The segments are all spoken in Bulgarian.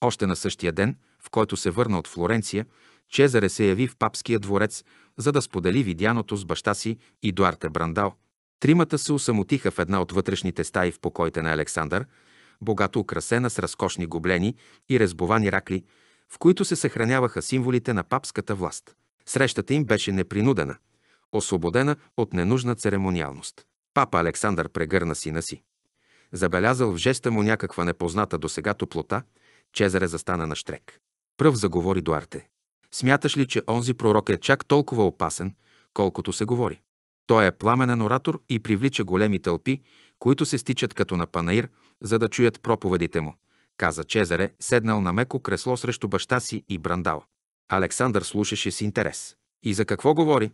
Още на същия ден, в който се върна от Флоренция, Чезаре се яви в папския дворец, за да сподели видяното с баща си и Дуарте Брандал. Тримата се усамотиха в една от вътрешните стаи в покоите на Александър, богато украсена с разкошни гоблени и резбовани ракли, в които се съхраняваха символите на папската власт. Срещата им беше непринудена, освободена от ненужна церемониалност. Папа Александър прегърна сина си. Забелязал в жеста му някаква непозната досега топлота – Чезаре застана на штрек. Пръв заговори Дуарте. Смяташ ли, че онзи пророк е чак толкова опасен, колкото се говори? Той е пламенен оратор и привлича големи тълпи, които се стичат като на панаир, за да чуят проповедите му, каза Чезаре, седнал на меко кресло срещу баща си и Брандал. Александър слушаше с интерес. И за какво говори?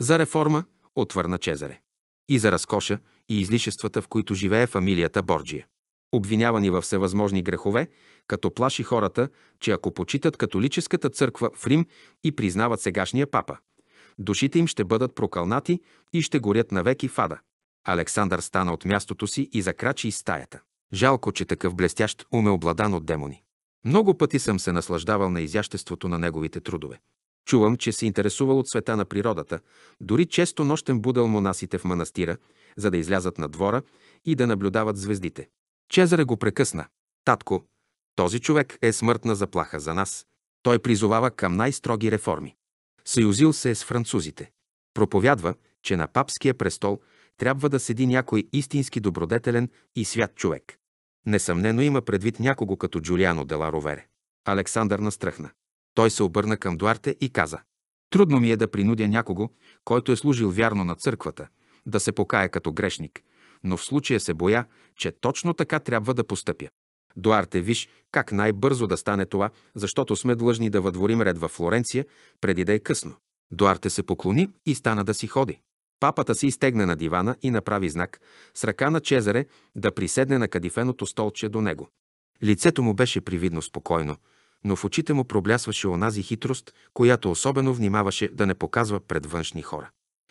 За реформа, отвърна Чезаре. И за разкоша и излишествата, в които живее фамилията Борджия обвинявани във всевъзможни грехове, като плаши хората, че ако почитат католическата църква в Рим и признават сегашния папа, душите им ще бъдат прокълнати и ще горят навеки в ада. Александър стана от мястото си и закрачи из стаята. Жалко, че такъв блестящ ум е обладан от демони. Много пъти съм се наслаждавал на изяществото на неговите трудове. Чувам, че се интересувал от света на природата, дори често нощен будал монасите в манастира, за да излязат на двора и да наблюдават звездите. Чезаре го прекъсна. Татко, този човек е смъртна заплаха за нас. Той призовава към най-строги реформи. Съюзил се е с французите. Проповядва, че на папския престол трябва да седи някой истински добродетелен и свят човек. Несъмнено има предвид някого като Джулиано Дела Ровере. Александър настръхна. Той се обърна към Дуарте и каза. Трудно ми е да принудя някого, който е служил вярно на църквата, да се покая като грешник – но в случая се боя, че точно така трябва да постъпя. Дуарте, виж как най-бързо да стане това, защото сме длъжни да въдворим ред във Флоренция, преди да е късно. Дуарте се поклони и стана да си ходи. Папата се изтегна на дивана и направи знак с ръка на Чезаре да приседне на кадифеното столче до него. Лицето му беше привидно спокойно, но в очите му проблясваше онази хитрост, която особено внимаваше да не показва пред външни хора.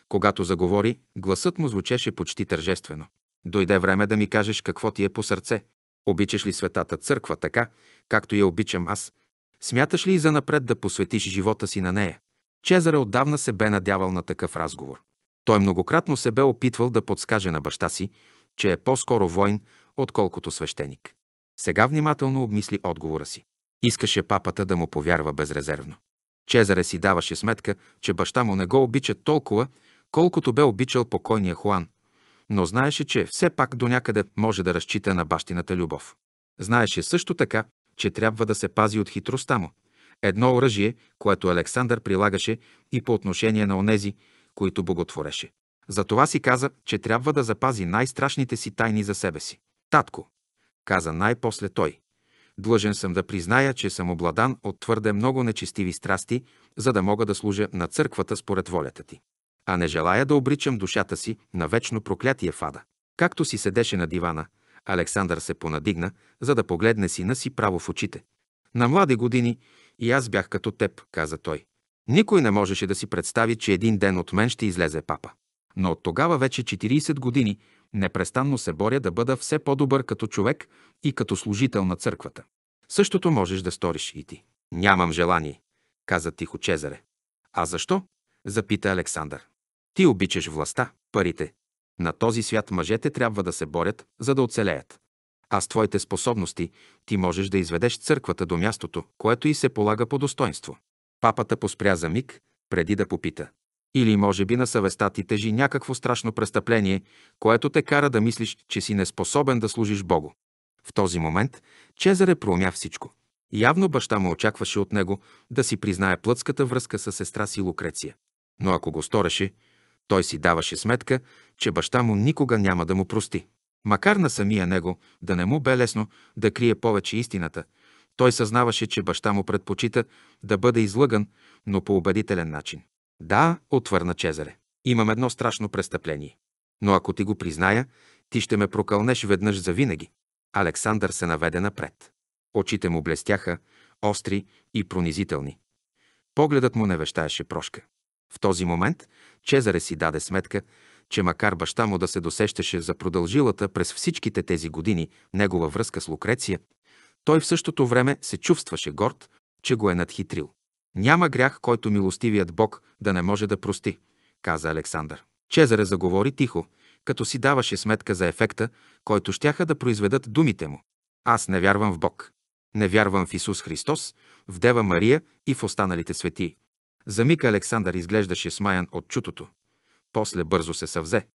Когато заговори, гласът му звучеше почти тържествено. Дойде време да ми кажеш какво ти е по сърце. Обичаш ли Светата Църква така, както я обичам аз? Смяташ ли и занапред да посветиш живота си на нея? Чезаре отдавна се бе надявал на такъв разговор. Той многократно се бе опитвал да подскаже на баща си, че е по-скоро войн, отколкото свещеник. Сега внимателно обмисли отговора си. Искаше папата да му повярва безрезервно. Чезаре си даваше сметка, че баща му не го обича толкова, колкото бе обичал покойния Хуан, но знаеше, че все пак до някъде може да разчита на бащината любов. Знаеше също така, че трябва да се пази от хитростта му. Едно оръжие, което Александър прилагаше и по отношение на онези, които боготвореше. Затова си каза, че трябва да запази най-страшните си тайни за себе си. Татко, каза най-после той. Длъжен съм да призная, че съм обладан от твърде много нечестиви страсти, за да мога да служа на църквата според волята ти а не желая да обричам душата си на вечно проклятие в ада. Както си седеше на дивана, Александър се понадигна, за да погледне сина си право в очите. На млади години и аз бях като теб, каза той. Никой не можеше да си представи, че един ден от мен ще излезе папа. Но от тогава вече 40 години непрестанно се боря да бъда все по-добър като човек и като служител на църквата. Същото можеш да сториш и ти. Нямам желание, каза тихо Чезаре. А защо? запита Александър. Ти обичаш властта, парите. На този свят мъжете трябва да се борят, за да оцелеят. А с твоите способности ти можеш да изведеш църквата до мястото, което й се полага по достоинство. Папата поспря за миг, преди да попита. Или може би на съвестта ти тежи някакво страшно престъпление, което те кара да мислиш, че си неспособен да служиш Богу. В този момент Чезаре проумя всичко. Явно баща му очакваше от него да си признае плътската връзка с сестра си Лукреция. Но ако го стореше, той си даваше сметка, че баща му никога няма да му прости. Макар на самия него да не му бе лесно да крие повече истината, той съзнаваше, че баща му предпочита да бъде излъган, но по убедителен начин. Да, отвърна Чезаре. Имам едно страшно престъпление. Но ако ти го призная, ти ще ме прокълнеш веднъж за винаги. Александър се наведе напред. Очите му блестяха, остри и пронизителни. Погледът му не вещаеше прошка. В този момент Чезаре си даде сметка, че макар баща му да се досещаше за продължилата през всичките тези години негова връзка с Лукреция, той в същото време се чувстваше горд, че го е надхитрил. Няма грях, който милостивият Бог да не може да прости, каза Александър. Чезаре заговори тихо, като си даваше сметка за ефекта, който щяха да произведат думите му. Аз не вярвам в Бог. Не вярвам в Исус Христос, в Дева Мария и в останалите светии. За миг Александър изглеждаше смаян от чутото. После бързо се съвзе.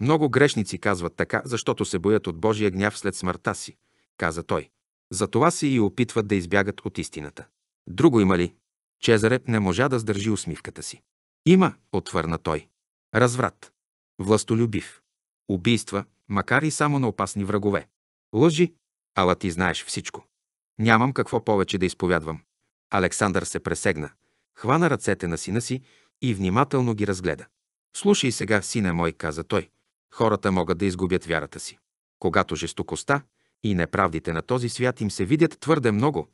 Много грешници казват така, защото се боят от Божия гняв след смъртта си, каза той. Затова се и опитват да избягат от истината. Друго има ли? Чезаре не можа да сдържи усмивката си. Има, отвърна той. Разврат. Властолюбив. Убийства, макар и само на опасни врагове. Лъжи, ала ти знаеш всичко. Нямам какво повече да изповядвам. Александър се пресегна хвана ръцете на сина си и внимателно ги разгледа. Слушай сега, сине мой, каза той. Хората могат да изгубят вярата си. Когато жестокостта и неправдите на този свят им се видят твърде много,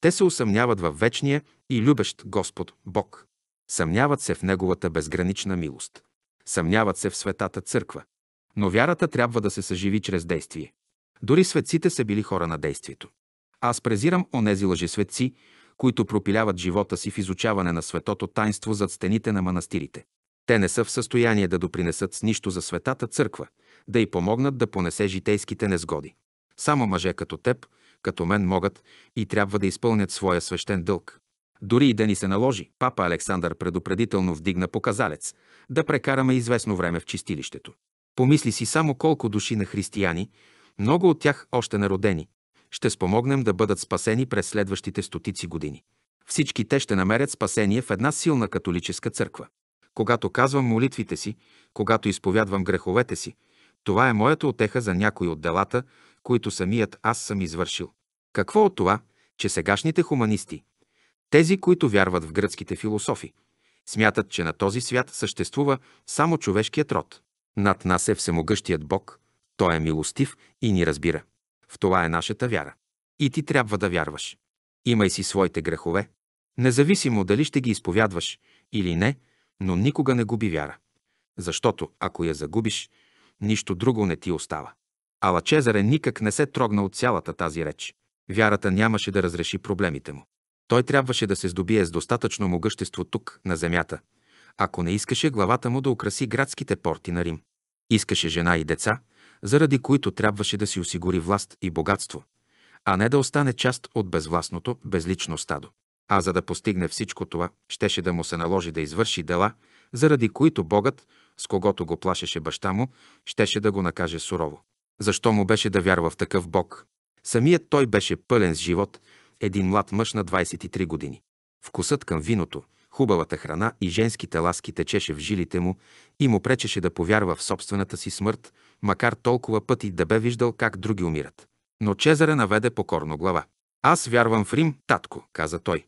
те се усъмняват във вечния и любещ Господ Бог. Съмняват се в Неговата безгранична милост. Съмняват се в Светата Църква. Но вярата трябва да се съживи чрез действие. Дори светците са били хора на действието. Аз презирам онези лъжесветци, които пропиляват живота си в изучаване на светото тайнство зад стените на манастирите. Те не са в състояние да допринесат с нищо за светата църква, да й помогнат да понесе житейските незгоди. Само мъже като теб, като мен могат и трябва да изпълнят своя свещен дълг. Дори и да ни се наложи, папа Александър предупредително вдигна показалец, да прекараме известно време в чистилището. Помисли си само колко души на християни, много от тях още народени, ще спомогнем да бъдат спасени през следващите стотици години. Всички те ще намерят спасение в една силна католическа църква. Когато казвам молитвите си, когато изповядвам греховете си, това е моята отеха за някои от делата, които самият аз съм извършил. Какво от това, че сегашните хуманисти, тези, които вярват в гръцките философи, смятат, че на този свят съществува само човешкият род. Над нас е всемогъщият Бог, Той е милостив и ни разбира. В това е нашата вяра. И ти трябва да вярваш. Имай си своите грехове, независимо дали ще ги изповядваш или не, но никога не губи вяра. Защото, ако я загубиш, нищо друго не ти остава. Ала Чезаре никак не се трогна от цялата тази реч. Вярата нямаше да разреши проблемите му. Той трябваше да се здобие с достатъчно могъщество тук, на земята, ако не искаше главата му да украси градските порти на Рим. Искаше жена и деца, заради които трябваше да си осигури власт и богатство, а не да остане част от безвластното, безлично стадо. А за да постигне всичко това, щеше да му се наложи да извърши дела, заради които Богът, с когото го плашеше баща му, щеше да го накаже сурово. Защо му беше да вярва в такъв Бог? Самият той беше пълен с живот, един млад мъж на 23 години. Вкусът към виното, хубавата храна и женските ласки течеше в жилите му и му пречеше да повярва в собствената си смърт макар толкова пъти да бе виждал как други умират. Но Чезаре наведе покорно глава. Аз вярвам в Рим, татко, каза той.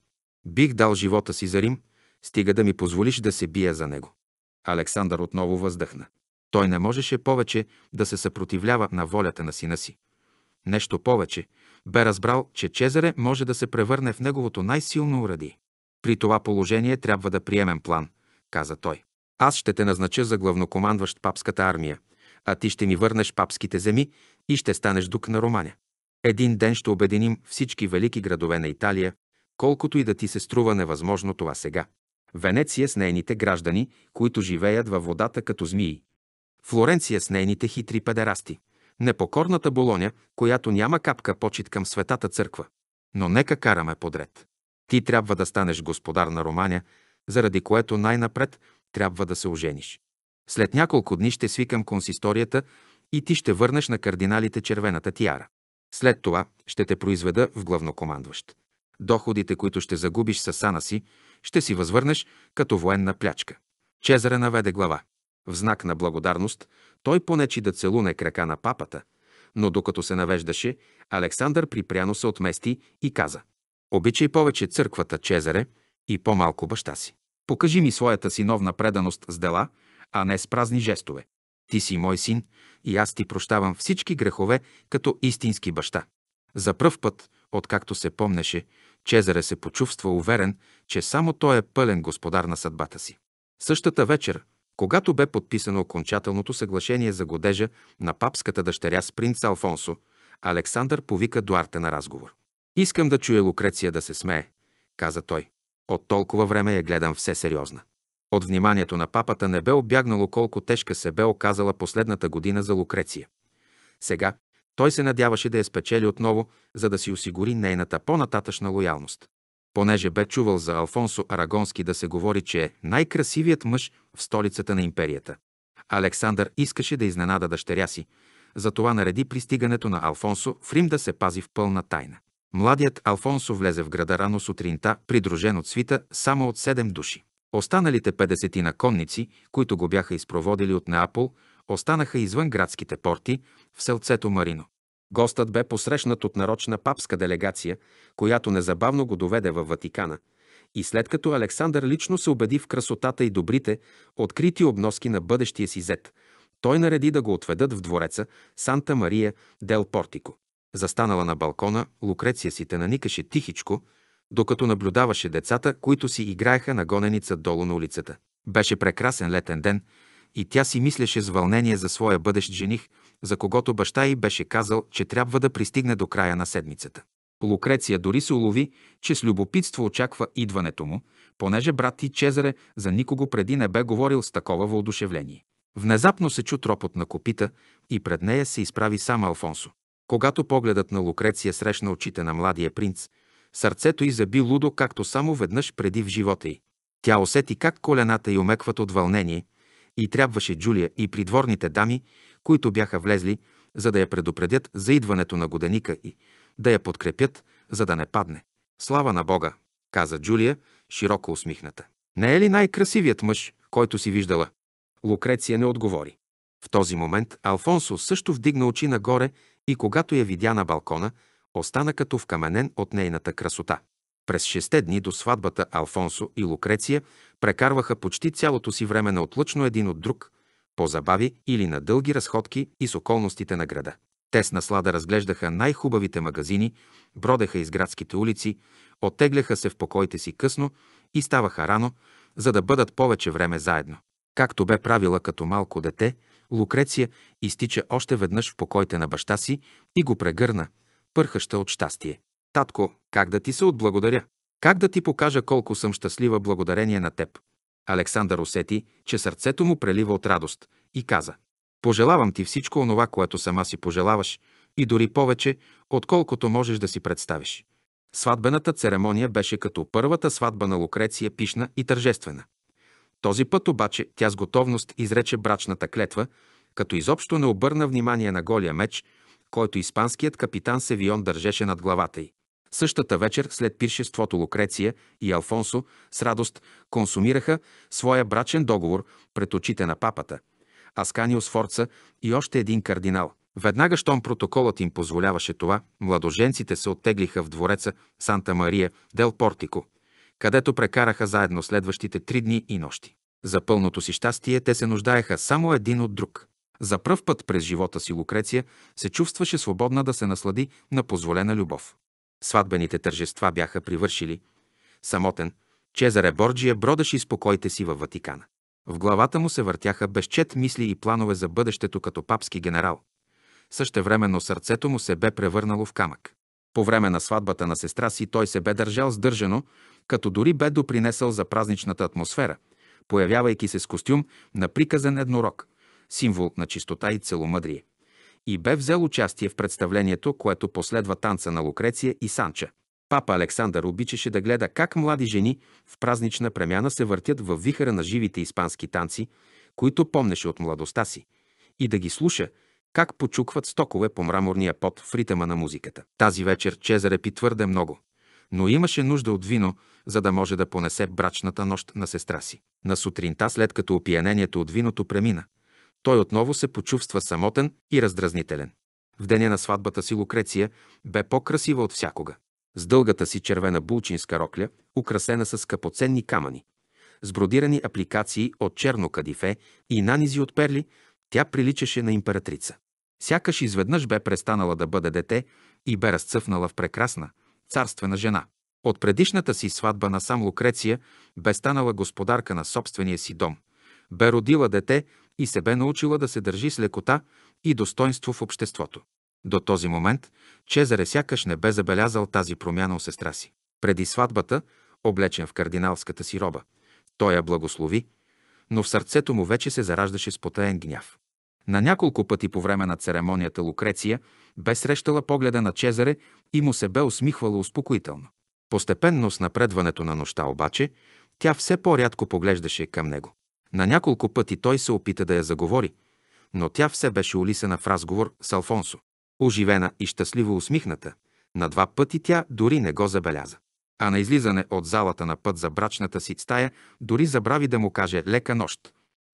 Бих дал живота си за Рим, стига да ми позволиш да се бия за него. Александър отново въздъхна. Той не можеше повече да се съпротивлява на волята на сина си. Нещо повече, бе разбрал, че Чезаре може да се превърне в неговото най-силно уради. При това положение трябва да приемем план, каза той. Аз ще те назнача за главнокомандващ папската армия, а ти ще ми върнеш папските земи и ще станеш дук на Романя. Един ден ще обединим всички велики градове на Италия, колкото и да ти се струва невъзможно това сега. Венеция с нейните граждани, които живеят във водата като змии. Флоренция с нейните хитри педерасти. Непокорната Болоня, която няма капка почет към Светата Църква. Но нека караме подред. Ти трябва да станеш господар на Романя, заради което най-напред трябва да се ожениш. След няколко дни ще свикам консисторията и ти ще върнеш на кардиналите червената тиара. След това ще те произведа в главнокомандващ. Доходите, които ще загубиш с сана си, ще си възвърнеш като военна плячка. Чезаре наведе глава. В знак на благодарност той понечи да целуне крака на папата, но докато се навеждаше, Александър припряно се отмести и каза «Обичай повече църквата, Чезаре, и по-малко баща си. Покажи ми своята синовна преданост с дела, а не с празни жестове. Ти си мой син и аз ти прощавам всички грехове като истински баща. За пръв път, откакто се помнеше, Чезаре се почувства уверен, че само той е пълен господар на съдбата си. Същата вечер, когато бе подписано окончателното съглашение за годежа на папската дъщеря с принц Алфонсо, Александър повика Дуарте на разговор. «Искам да чуя Лукреция да се смее», каза той. От толкова време я гледам все сериозна. От вниманието на папата не бе обягнало колко тежка се бе оказала последната година за Лукреция. Сега той се надяваше да я спечели отново, за да си осигури нейната по-нататъчна лоялност. Понеже бе чувал за Алфонсо Арагонски да се говори, че е най-красивият мъж в столицата на империята. Александър искаше да изненада дъщеря си, затова нареди пристигането на Алфонсо в Рим да се пази в пълна тайна. Младият Алфонсо влезе в града рано сутринта, придружен от свита само от седем души. Останалите 50 на конници, които го бяха изпроводили от Неапол, останаха извън градските порти в селцето Марино. Гостът бе посрещнат от нарочна папска делегация, която незабавно го доведе във Ватикана – и след като Александър лично се убеди в красотата и добрите, открити обноски на бъдещия си зет, той нареди да го отведат в двореца Санта Мария дел Портико. Застанала на балкона, Лукреция си те наникаше тихичко, докато наблюдаваше децата, които си играеха на гоненица долу на улицата. Беше прекрасен летен ден и тя си мислеше с вълнение за своя бъдещ жених, за когото баща й беше казал, че трябва да пристигне до края на седмицата. Лукреция дори се улови, че с любопитство очаква идването му, понеже брат ти Чезаре за никого преди не бе говорил с такова въодушевление. Внезапно се чу тропот на копита и пред нея се изправи сам Алфонсо. Когато погледът на Лукреция срещна очите на младия принц – Сърцето й заби лудо, както само веднъж преди в живота й. Тя усети как колената й омекват от вълнение и трябваше Джулия и придворните дами, които бяха влезли, за да я предупредят за идването на годеника и да я подкрепят, за да не падне. Слава на Бога, каза Джулия, широко усмихната. Не е ли най-красивият мъж, който си виждала? Лукреция не отговори. В този момент Алфонсо също вдигна очи нагоре и когато я видя на балкона, остана като вкаменен от нейната красота. През шесте дни до сватбата Алфонсо и Лукреция прекарваха почти цялото си време на отлъчно един от друг, по забави или на дълги разходки и с околностите на града. Те с наслада разглеждаха най-хубавите магазини, бродеха из градските улици, оттегляха се в покоите си късно и ставаха рано, за да бъдат повече време заедно. Както бе правила като малко дете, Лукреция изтича още веднъж в покоите на баща си и го прегърна – пърхаща от щастие. Татко, как да ти се отблагодаря? Как да ти покажа колко съм щастлива благодарение на теб? Александър усети, че сърцето му прелива от радост и каза Пожелавам ти всичко онова, което сама си пожелаваш и дори повече, отколкото можеш да си представиш. Сватбената церемония беше като първата сватба на Лукреция пишна и тържествена. Този път обаче тя с готовност изрече брачната клетва, като изобщо не обърна внимание на голия меч, който испанският капитан Севион държеше над главата й. Същата вечер, след пиршеството Лукреция и Алфонсо с радост консумираха своя брачен договор пред очите на папата, Асканио Сфорца и още един кардинал. Веднага, щом протоколът им позволяваше това, младоженците се оттеглиха в двореца Санта Мария дел Портико, където прекараха заедно следващите три дни и нощи. За пълното си щастие те се нуждаеха само един от друг – за пръв път през живота си Лукреция се чувстваше свободна да се наслади на позволена любов. Сватбените тържества бяха привършили. Самотен, Чезаре Борджия бродеше спокойте си във Ватикана. В главата му се въртяха безчет мисли и планове за бъдещето като папски генерал. Същевременно сърцето му се бе превърнало в камък. По време на сватбата на сестра си той се бе държал сдържано, като дори бе допринесъл за празничната атмосфера, появявайки се с костюм на приказен еднорог – символ на чистота и целомъдрие, и бе взел участие в представлението, което последва танца на Лукреция и Санча. Папа Александър обичаше да гледа как млади жени в празнична премяна се въртят във вихара на живите испански танци, които помнеше от младостта си, и да ги слуша как почукват стокове по мраморния пот в ритъма на музиката. Тази вечер Чезаре пи твърде много, но имаше нужда от вино, за да може да понесе брачната нощ на сестра си. На сутринта, след като опиянението от виното премина, той отново се почувства самотен и раздразнителен. В деня на сватбата си Лукреция бе по-красива от всякога. С дългата си червена булчинска рокля, украсена с скъпоценни камъни, с бродирани апликации от черно кадифе и нанизи от перли, тя приличаше на императрица. Сякаш изведнъж бе престанала да бъде дете и бе разцъфнала в прекрасна, царствена жена. От предишната си сватба на сам Лукреция бе станала господарка на собствения си дом. Бе родила дете и се бе научила да се държи с лекота и достоинство в обществото. До този момент Чезаре сякаш не бе забелязал тази промяна у сестра си. Преди сватбата, облечен в кардиналската си роба, той я благослови, но в сърцето му вече се зараждаше спотаен гняв. На няколко пъти по време на церемонията Лукреция бе срещала погледа на Чезаре и му се бе усмихвала успокоително. Постепенно с напредването на нощта обаче, тя все по-рядко поглеждаше към него. На няколко пъти той се опита да я заговори, но тя все беше улисана в разговор с Алфонсо. Оживена и щастливо усмихната, на два пъти тя дори не го забеляза. А на излизане от залата на път за брачната си стая, дори забрави да му каже лека нощ.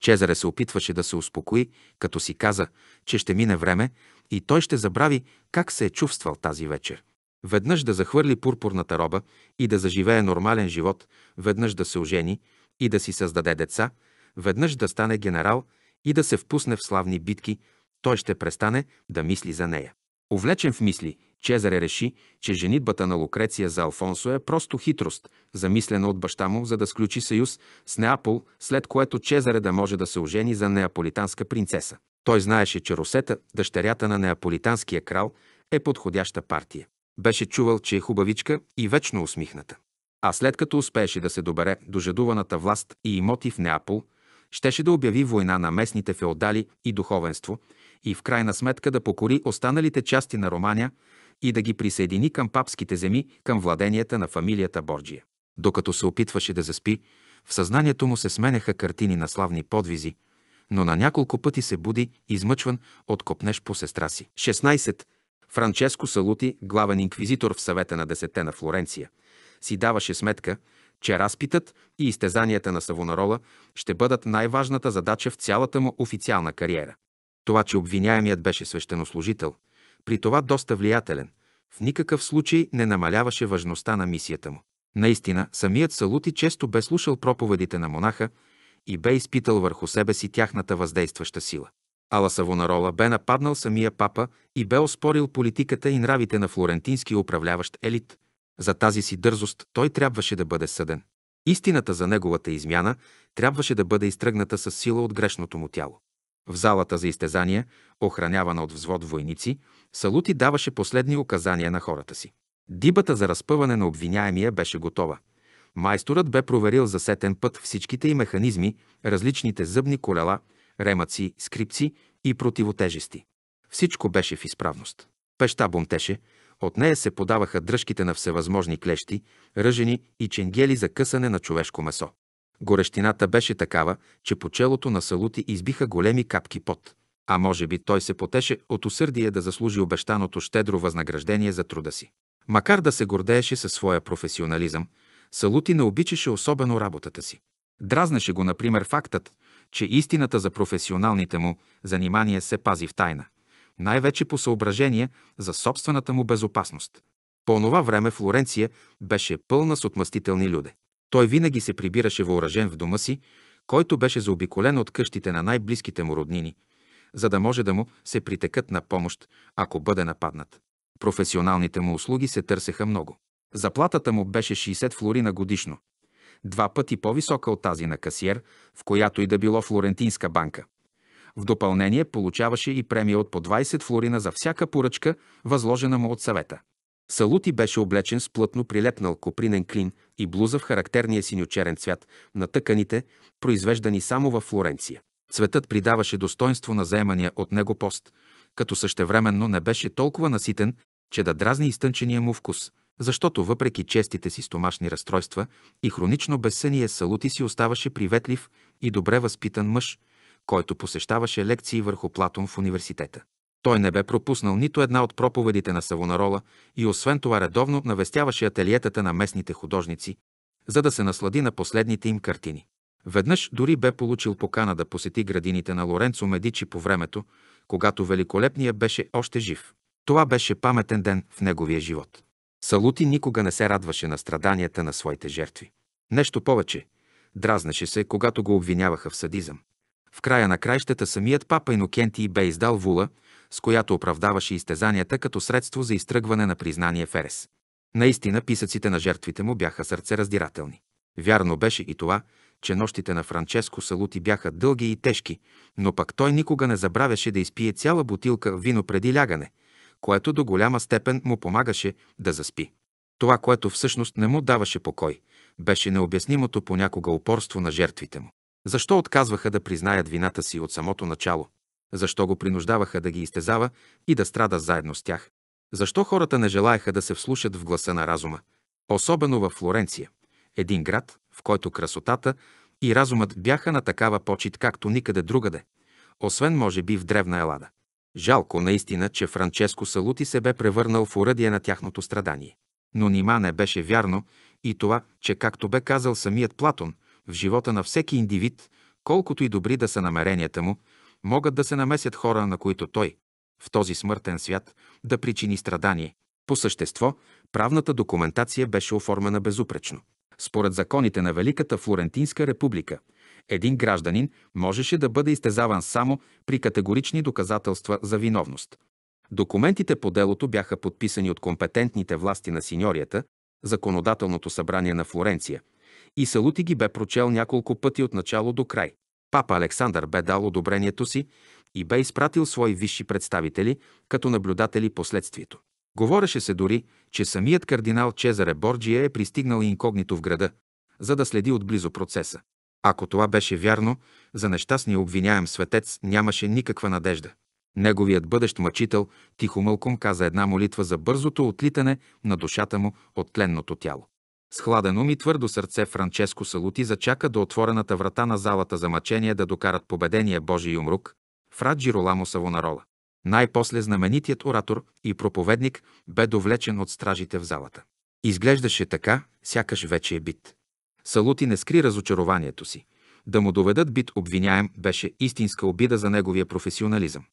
Чезаре се опитваше да се успокои, като си каза, че ще мине време и той ще забрави как се е чувствал тази вечер. Веднъж да захвърли пурпурната роба и да заживее нормален живот, веднъж да се ожени и да си създаде деца – веднъж да стане генерал и да се впусне в славни битки, той ще престане да мисли за нея. Увлечен в мисли, Чезаре реши, че женитбата на Лукреция за Алфонсо е просто хитрост, замислена от баща му, за да сключи съюз с Неапол, след което Чезаре да може да се ожени за неаполитанска принцеса. Той знаеше, че Росета, дъщерята на неаполитанския крал, е подходяща партия. Беше чувал, че е хубавичка и вечно усмихната. А след като успееше да се добере до жадуваната власт и имоти в Неапол, щеше да обяви война на местните феодали и духовенство и в крайна сметка да покори останалите части на Романя и да ги присъедини към папските земи, към владенията на фамилията Борджия. Докато се опитваше да заспи, в съзнанието му се сменяха картини на славни подвизи, но на няколко пъти се буди, измъчван от копнеж по сестра си. 16. Франческо Салути, главен инквизитор в съвета на Десете на Флоренция, си даваше сметка, че разпитът и изтезанията на Савонарола ще бъдат най-важната задача в цялата му официална кариера. Това, че обвиняемият беше свещенослужител, при това доста влиятелен, в никакъв случай не намаляваше важността на мисията му. Наистина, самият Салути често бе слушал проповедите на монаха и бе изпитал върху себе си тяхната въздействаща сила. Ала Савонарола бе нападнал самия папа и бе оспорил политиката и нравите на флорентински управляващ елит – за тази си дързост той трябваше да бъде съден. Истината за неговата измяна трябваше да бъде изтръгната с сила от грешното му тяло. В залата за изтезания, охранявана от взвод войници, Салути даваше последни указания на хората си. Дибата за разпъване на обвиняемия беше готова. Майсторът бе проверил за сетен път всичките и механизми, различните зъбни колела, ремаци, скрипци и противотежести. Всичко беше в изправност. Пеща бомтеше, от нея се подаваха дръжките на всевъзможни клещи, ръжени и ченгели за късане на човешко месо. Горещината беше такава, че по челото на Салути избиха големи капки пот. А може би той се потеше от усърдие да заслужи обещаното щедро възнаграждение за труда си. Макар да се гордееше със своя професионализъм, Салути не обичаше особено работата си. Дразнеше го, например, фактът, че истината за професионалните му занимания се пази в тайна най-вече по съображение за собствената му безопасност. По онова време Флоренция беше пълна с отмъстителни люде. Той винаги се прибираше въоръжен в дома си, който беше заобиколен от къщите на най-близките му роднини, за да може да му се притекат на помощ, ако бъде нападнат. Професионалните му услуги се търсеха много. Заплатата му беше 60 флорина годишно, два пъти по-висока от тази на касиер, в която и да било флорентинска банка. В допълнение получаваше и премия от по 20 флорина за всяка поръчка, възложена му от съвета. Салути беше облечен с плътно прилепнал копринен клин и блуза в характерния синьочерен цвят на тъканите, произвеждани само във Флоренция. Цветът придаваше достоинство на заемания от него пост, като същевременно не беше толкова наситен, че да дразни изтънчения му вкус, защото въпреки честите си стомашни разстройства и хронично безсъние Салути си оставаше приветлив и добре възпитан мъж, който посещаваше лекции върху Платон в университета. Той не бе пропуснал нито една от проповедите на Савонарола и освен това редовно навестяваше ателиетата на местните художници, за да се наслади на последните им картини. Веднъж дори бе получил покана да посети градините на Лоренцо Медичи по времето, когато великолепният беше още жив. Това беше паметен ден в неговия живот. Салути никога не се радваше на страданията на своите жертви. Нещо повече, дразнеше се, когато го обвиняваха в садизъм. В края на краищата самият папа Инокентий бе издал вула, с която оправдаваше изтезанията като средство за изтръгване на признание Ферес. Наистина писъците на жертвите му бяха сърцераздирателни. Вярно беше и това, че нощите на Франческо Салути бяха дълги и тежки, но пък той никога не забравяше да изпие цяла бутилка вино преди лягане, което до голяма степен му помагаше да заспи. Това, което всъщност не му даваше покой, беше необяснимото понякога упорство на жертвите му. Защо отказваха да признаят вината си от самото начало? Защо го принуждаваха да ги изтезава и да страда заедно с тях? Защо хората не желаяха да се вслушат в гласа на разума? Особено във Флоренция, един град, в който красотата и разумът бяха на такава почет, както никъде другаде, освен може би в древна Елада. Жалко наистина, че Франческо Салути се бе превърнал в уръдие на тяхното страдание. Но нима не беше вярно и това, че както бе казал самият Платон – в живота на всеки индивид, колкото и добри да са намеренията му, могат да се намесят хора, на които той, в този смъртен свят, да причини страдание. По същество, правната документация беше оформена безупречно. Според законите на Великата Флорентинска република, един гражданин можеше да бъде изтезаван само при категорични доказателства за виновност. Документите по делото бяха подписани от компетентните власти на синьорията, Законодателното събрание на Флоренция – и Салути ги бе прочел няколко пъти от начало до край. Папа Александър бе дал одобрението си и бе изпратил свои висши представители като наблюдатели последствието. Говореше се дори, че самият кардинал Чезаре Борджия е пристигнал инкогнито в града, за да следи отблизо процеса. Ако това беше вярно, за нещастния обвиняем светец нямаше никаква надежда. Неговият бъдещ мъчител тихомълком каза една молитва за бързото отлитане на душата му от тленното тяло. С хладен ум и твърдо сърце Франческо Салути зачака до отворената врата на залата за мъчение да докарат победения Божий умрук, фрат Джироламо Савонарола. Най-после знаменитият оратор и проповедник бе довлечен от стражите в залата. Изглеждаше така, сякаш вече е бит. Салути не скри разочарованието си. Да му доведат бит обвиняем беше истинска обида за неговия професионализъм.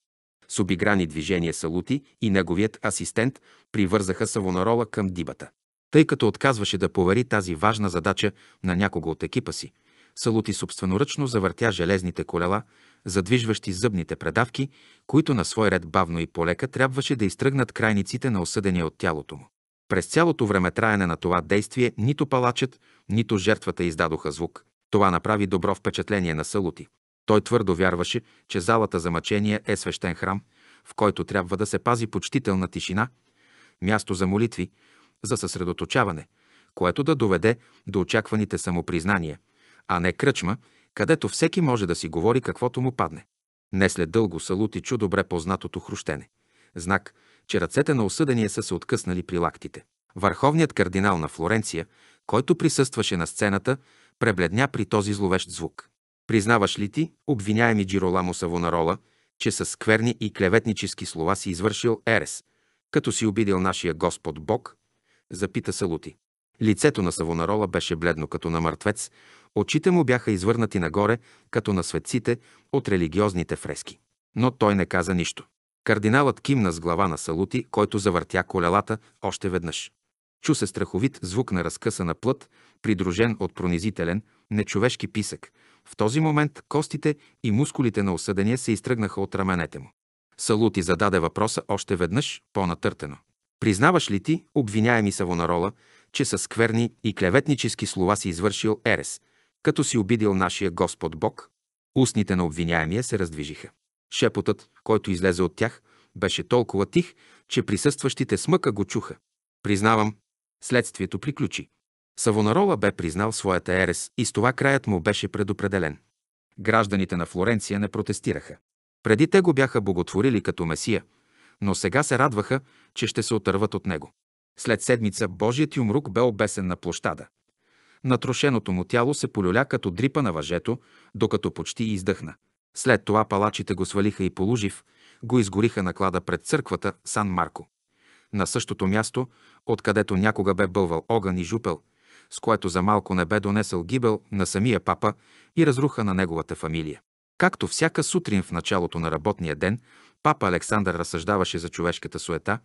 С обиграни движения Салути и неговият асистент привързаха Савонарола към дибата тъй като отказваше да повери тази важна задача на някого от екипа си. Салути собственоръчно завъртя железните колела, задвижващи зъбните предавки, които на свой ред бавно и полека трябваше да изтръгнат крайниците на осъдения от тялото му. През цялото време траяне на това действие нито палачът, нито жертвата издадоха звук. Това направи добро впечатление на Салути. Той твърдо вярваше, че залата за мъчение е свещен храм, в който трябва да се пази почтителна тишина, място за молитви, за съсредоточаване, което да доведе до очакваните самопризнания, а не кръчма, където всеки може да си говори каквото му падне. Не след дълго Салути чу добре познатото хрущене. Знак, че ръцете на осъдения са се откъснали при лактите. Върховният кардинал на Флоренция, който присъстваше на сцената, пребледня при този зловещ звук. Признаваш ли ти, обвиняеми Джироламо Савонарола, че с скверни и клеветнически слова си извършил ерес, като си обидил нашия Господ Бог запита Салути. Лицето на Савонарола беше бледно като на мъртвец, очите му бяха извърнати нагоре, като на светците от религиозните фрески. Но той не каза нищо. Кардиналът кимна с глава на Салути, който завъртя колелата още веднъж. Чу се страховит звук на разкъсана плът, придружен от пронизителен, нечовешки писък. В този момент костите и мускулите на осъдения се изтръгнаха от раменете му. Салути зададе въпроса още веднъж по-натъртено. Признаваш ли ти, обвиняеми Савонарола, че със скверни и клеветнически слова си извършил ерес, като си обидил нашия Господ Бог? Устните на обвиняемия се раздвижиха. Шепотът, който излезе от тях, беше толкова тих, че присъстващите смъка го чуха. Признавам, следствието приключи. Савонарола бе признал своята ерес и с това краят му беше предопределен. Гражданите на Флоренция не протестираха. Преди те го бяха боготворили като месия, но сега се радваха, че ще се отърват от него. След седмица Божият юмрук бе обесен на площада. Натрошеното му тяло се полюля като дрипа на въжето, докато почти издъхна. След това палачите го свалиха и полужив, го изгориха на клада пред църквата Сан Марко. На същото място, откъдето някога бе бълвал огън и жупел, с което за малко не бе донесъл гибел на самия папа и разруха на неговата фамилия. Както всяка сутрин в началото на работния ден, Папа Александър разсъждаваше за човешката суета,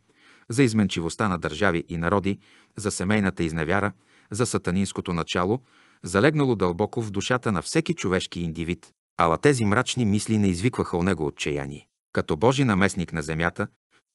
за изменчивостта на държави и народи, за семейната изневяра, за сатанинското начало, залегнало дълбоко в душата на всеки човешки индивид. Ала тези мрачни мисли не извикваха у него отчаяние. Като Божи наместник на земята,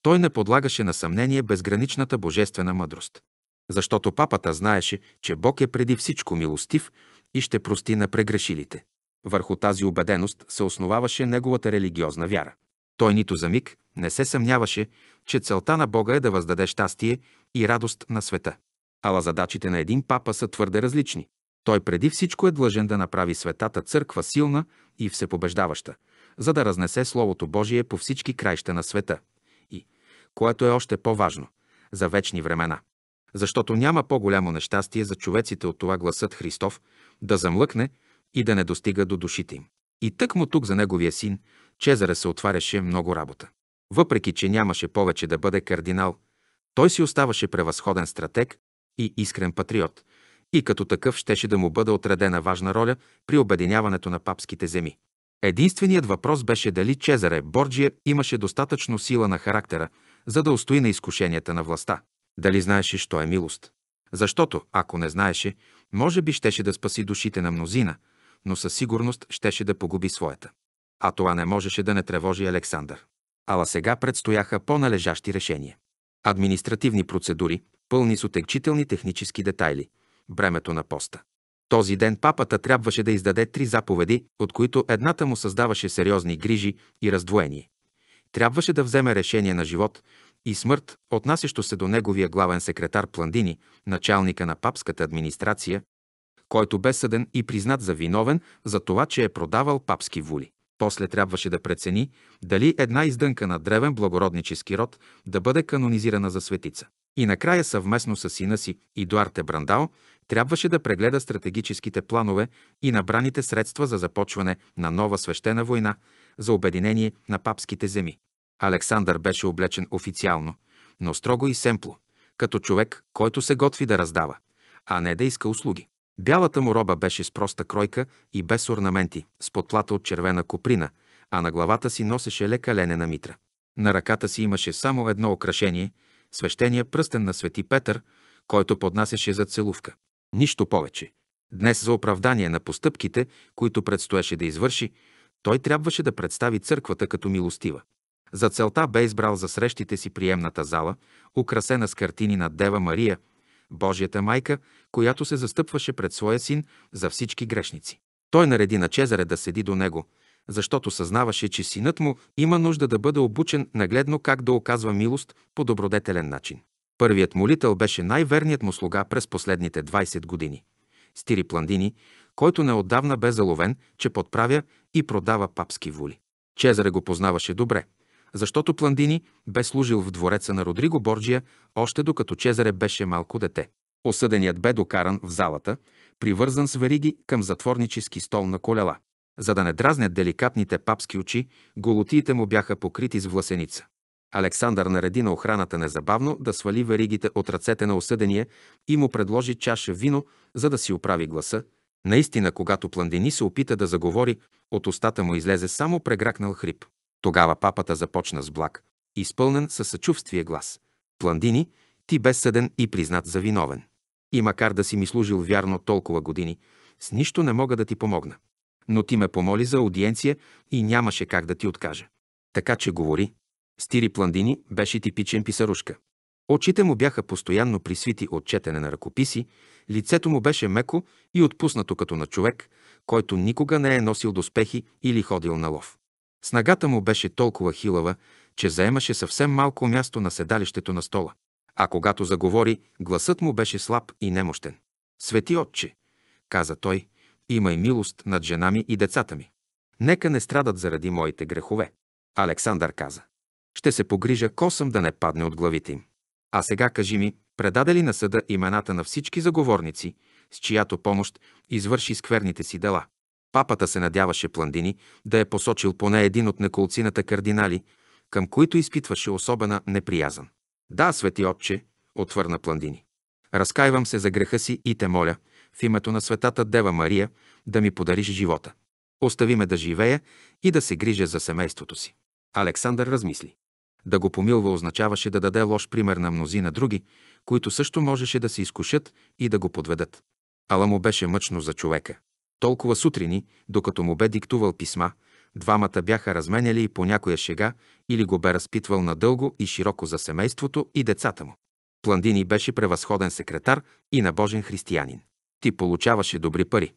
той не подлагаше на съмнение безграничната божествена мъдрост. Защото папата знаеше, че Бог е преди всичко милостив и ще прости на прегрешилите. Върху тази убеденост се основаваше неговата религиозна вяра. Той нито за миг не се съмняваше, че целта на Бога е да въздаде щастие и радост на света. Ала задачите на един папа са твърде различни. Той преди всичко е длъжен да направи светата църква силна и всепобеждаваща, за да разнесе Словото Божие по всички краища на света и, което е още по-важно, за вечни времена. Защото няма по-голямо нещастие за човеците от това гласът Христов да замлъкне и да не достига до душите им. И тъкмо тук за Неговия син Чезаре се отваряше много работа. Въпреки, че нямаше повече да бъде кардинал, той си оставаше превъзходен стратег и искрен патриот и като такъв щеше да му бъде отредена важна роля при обединяването на папските земи. Единственият въпрос беше дали Чезаре Борджия имаше достатъчно сила на характера, за да устои на изкушенията на властта. Дали знаеше, що е милост? Защото, ако не знаеше, може би щеше да спаси душите на мнозина, но със сигурност щеше да погуби своята. А това не можеше да не тревожи Александър. Ала сега предстояха по-належащи решения. Административни процедури, пълни с отекчителни технически детайли, бремето на поста. Този ден папата трябваше да издаде три заповеди, от които едната му създаваше сериозни грижи и раздвоение. Трябваше да вземе решение на живот и смърт, отнасящо се до неговия главен секретар Пландини, началника на папската администрация, който бе съден и признат за виновен за това, че е продавал папски вули. После трябваше да прецени дали една издънка на древен благороднически род да бъде канонизирана за светица. И накрая съвместно с сина си Идуарте Брандао трябваше да прегледа стратегическите планове и набраните средства за започване на нова свещена война за обединение на папските земи. Александър беше облечен официално, но строго и семпло, като човек, който се готви да раздава, а не да иска услуги. Бялата му роба беше с проста кройка и без орнаменти, с подплата от червена коприна, а на главата си носеше лека ленена митра. На ръката си имаше само едно украшение – свещения пръстен на Свети Петър, който поднасяше за целувка. Нищо повече. Днес за оправдание на постъпките, които предстоеше да извърши, той трябваше да представи църквата като милостива. За целта бе избрал за срещите си приемната зала, украсена с картини на Дева Мария – Божията майка, която се застъпваше пред своя син за всички грешници. Той нареди на Чезаре да седи до него, защото съзнаваше, че синът му има нужда да бъде обучен нагледно как да оказва милост по добродетелен начин. Първият молител беше най-верният му слуга през последните 20 години. Стири Пландини, който неотдавна бе заловен, че подправя и продава папски воли. Чезаре го познаваше добре – защото Пландини бе служил в двореца на Родриго Борджия още докато Чезаре беше малко дете. Осъденият бе докаран в залата, привързан с вериги към затворнически стол на колела. За да не дразнят деликатните папски очи, голотиите му бяха покрити с власеница. Александър нареди на охраната незабавно да свали веригите от ръцете на осъдения и му предложи чаша вино, за да си оправи гласа. Наистина, когато Пландини се опита да заговори, от устата му излезе само прегракнал хрип. Тогава папата започна с благ, изпълнен със съчувствие глас. Пландини, ти бе съден и признат за виновен. И макар да си ми служил вярно толкова години, с нищо не мога да ти помогна. Но ти ме помоли за аудиенция и нямаше как да ти откажа. Така че говори. Стири Пландини беше типичен писарушка. Очите му бяха постоянно присвити от четене на ръкописи, лицето му беше меко и отпуснато като на човек, който никога не е носил доспехи или ходил на лов. Снагата му беше толкова хилава, че заемаше съвсем малко място на седалището на стола. А когато заговори, гласът му беше слаб и немощен. Свети отче, каза той, имай милост над жена ми и децата ми. Нека не страдат заради моите грехове. Александър каза. Ще се погрижа косъм да не падне от главите им. А сега кажи ми, предаде ли на съда имената на всички заговорници, с чиято помощ извърши скверните си дела? Папата се надяваше Пландини да е посочил поне един от неколцината кардинали, към които изпитваше особена неприязан. Да, свети отче, отвърна Пландини. Разкайвам се за греха си и те моля, в името на светата Дева Мария, да ми подариш живота. Остави ме да живея и да се грижа за семейството си. Александър размисли. Да го помилва означаваше да даде лош пример на мнозина други, които също можеше да се изкушат и да го подведат. Ала му беше мъчно за човека. Толкова сутрини, докато му бе диктувал писма, двамата бяха разменяли и по някоя шега или го бе разпитвал надълго и широко за семейството и децата му. Пландини беше превъзходен секретар и набожен християнин. Ти получаваше добри пари.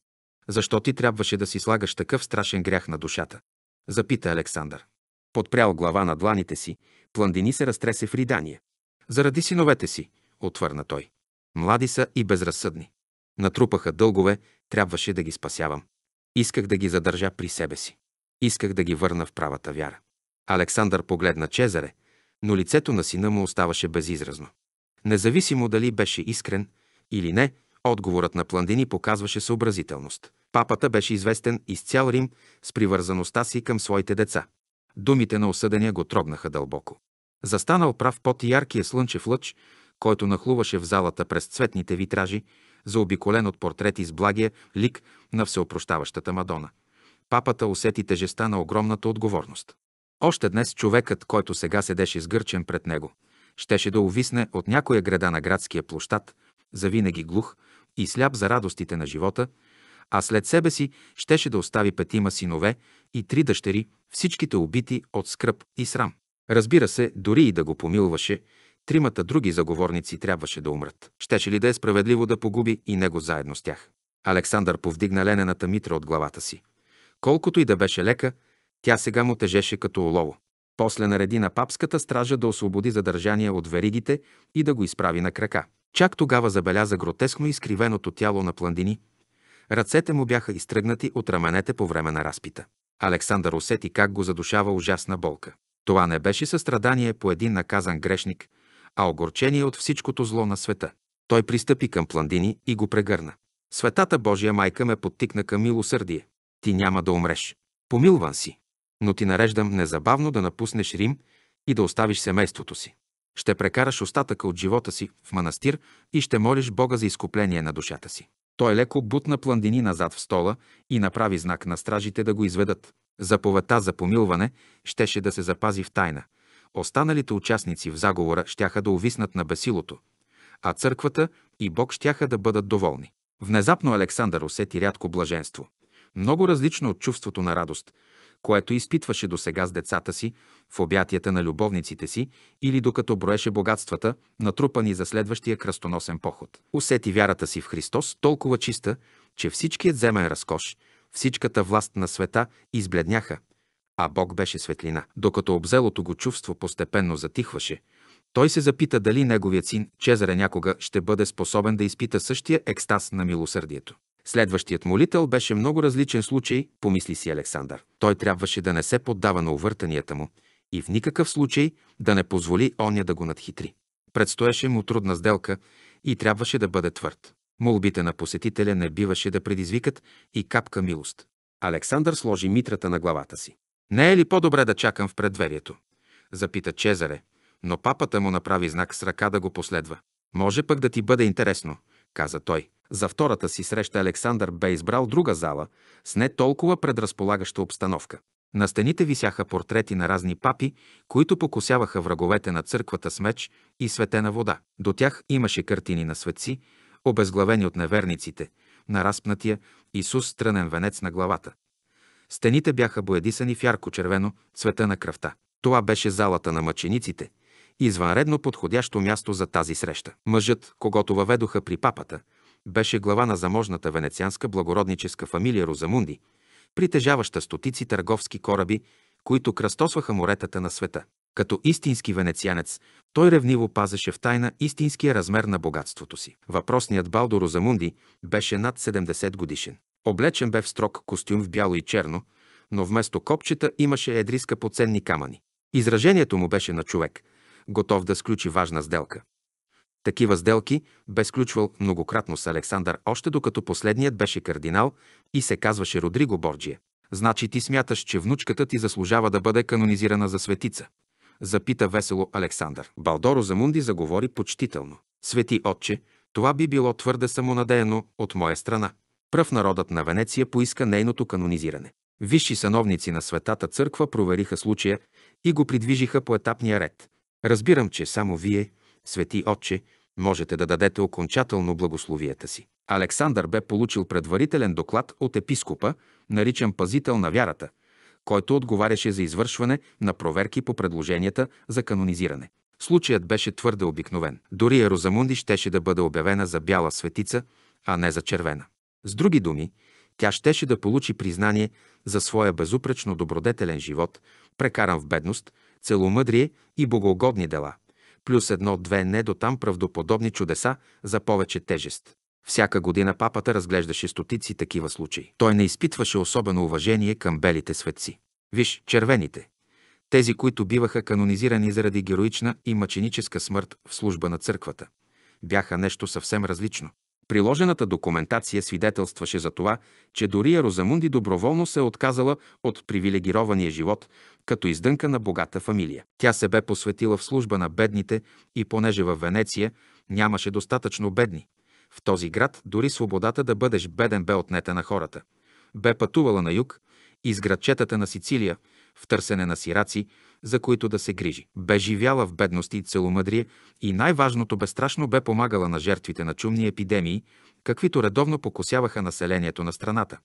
Защо ти трябваше да си слагаш такъв страшен грях на душата? Запита Александър. Подпрял глава на дланите си, Пландини се разтресе в ридание. Заради синовете си, отвърна той. Млади са и безразсъдни. Натрупаха дългове, трябваше да ги спасявам. Исках да ги задържа при себе си. Исках да ги върна в правата вяра. Александър погледна Чезаре, но лицето на сина му оставаше безизразно. Независимо дали беше искрен или не, отговорът на Пландини показваше съобразителност. Папата беше известен из цял Рим с привързаността си към своите деца. Думите на осъдения го трогнаха дълбоко. Застанал прав под яркия слънчев лъч, който нахлуваше в залата през цветните витражи, заобиколен от портрети с благия лик на всеопрощаващата Мадона. Папата усети тежеста на огромната отговорност. Още днес човекът, който сега седеше сгърчен пред него, щеше да увисне от някоя града на градския площад, завинаги глух и сляп за радостите на живота, а след себе си щеше да остави петима синове и три дъщери, всичките убити от скръп и срам. Разбира се, дори и да го помилваше, Тримата други заговорници трябваше да умрат. Щеше ли да е справедливо да погуби и него заедно с тях? Александър повдигна ленената митра от главата си. Колкото и да беше лека, тя сега му тежеше като олово. После нареди на папската стража да освободи задържания от веригите и да го изправи на крака. Чак тогава забеляза гротескно изкривеното тяло на пландини. Ръцете му бяха изтръгнати от раменете по време на разпита. Александър усети как го задушава ужасна болка. Това не беше състрадание по един наказан грешник, а огорчение от всичкото зло на света. Той пристъпи към Пландини и го прегърна. Светата Божия майка ме подтикна към милосърдие. Ти няма да умреш. Помилван си. Но ти нареждам незабавно да напуснеш Рим и да оставиш семейството си. Ще прекараш остатъка от живота си в манастир и ще молиш Бога за изкупление на душата си. Той леко бутна пландини назад в стола и направи знак на стражите да го изведат. Заповедта за помилване щеше да се запази в тайна – Останалите участници в заговора щяха да увиснат на бесилото, а църквата и Бог щяха да бъдат доволни. Внезапно Александър усети рядко блаженство, много различно от чувството на радост, което изпитваше до сега с децата си, в обятията на любовниците си или докато броеше богатствата, натрупани за следващия кръстоносен поход. Усети вярата си в Христос толкова чиста, че всичкият земен разкош, всичката власт на света избледняха, а Бог беше светлина. Докато обзелото го чувство постепенно затихваше, той се запита дали неговият син Чезаре някога ще бъде способен да изпита същия екстаз на милосърдието. Следващият молител беше много различен случай, помисли си Александър. Той трябваше да не се поддава на увъртанията му и в никакъв случай да не позволи оня да го надхитри. Предстоеше му трудна сделка и трябваше да бъде твърд. Молбите на посетителя не биваше да предизвикат и капка милост. Александър сложи митрата на главата си. Не е ли по-добре да чакам в предверието? Запита Чезаре, но папата му направи знак с ръка да го последва. Може пък да ти бъде интересно, каза той. За втората си среща Александър бе избрал друга зала с не толкова предразполагаща обстановка. На стените висяха портрети на разни папи, които покосяваха враговете на църквата с меч и светена вода. До тях имаше картини на светци, обезглавени от неверниците, на разпнатия Исус с трънен венец на главата. Стените бяха боядисани в ярко-червено, цвета на кръвта. Това беше залата на мъчениците и извънредно подходящо място за тази среща. Мъжът, когато въведоха при папата, беше глава на заможната венецианска благородническа фамилия Розамунди, притежаваща стотици търговски кораби, които кръстосваха моретата на света. Като истински венецианец, той ревниво пазеше в тайна истинския размер на богатството си. Въпросният Балдо Розамунди беше над 70 годишен. Облечен бе в строг костюм в бяло и черно, но вместо копчета имаше едри скъпоценни камъни. Изражението му беше на човек, готов да сключи важна сделка. Такива сделки бе сключвал многократно с Александър, още докато последният беше кардинал и се казваше Родриго Борджие. Значи ти смяташ, че внучката ти заслужава да бъде канонизирана за светица? Запита весело Александър. Балдоро Замунди заговори почтително. Свети отче, това би било твърде самонадеяно от моя страна. Пръв народът на Венеция поиска нейното канонизиране. Висши сановници на Светата църква провериха случая и го придвижиха по етапния ред. Разбирам, че само вие, свети отче, можете да дадете окончателно благословията си. Александър бе получил предварителен доклад от епископа, наричан пазител на вярата, който отговаряше за извършване на проверки по предложенията за канонизиране. Случаят беше твърде обикновен. Дори Ерозамунди щеше да бъде обявена за бяла светица, а не за червена. С други думи, тя щеше да получи признание за своя безупречно добродетелен живот, прекаран в бедност, целомъдрие и богоугодни дела, плюс едно-две не до там правдоподобни чудеса за повече тежест. Всяка година папата разглеждаше стотици такива случаи. Той не изпитваше особено уважение към белите светци. Виж, червените. Тези, които биваха канонизирани заради героична и мъченическа смърт в служба на църквата, бяха нещо съвсем различно. Приложената документация свидетелстваше за това, че дори Ерозамунди доброволно се е отказала от привилегирования живот, като издънка на богата фамилия. Тя се бе посветила в служба на бедните и понеже в Венеция нямаше достатъчно бедни. В този град дори свободата да бъдеш беден бе отнета на хората. Бе пътувала на юг, из градчетата на Сицилия, в търсене на сираци, за които да се грижи. Бе живяла в бедност и целомъдрие и най-важното безстрашно бе помагала на жертвите на чумни епидемии, каквито редовно покосяваха населението на страната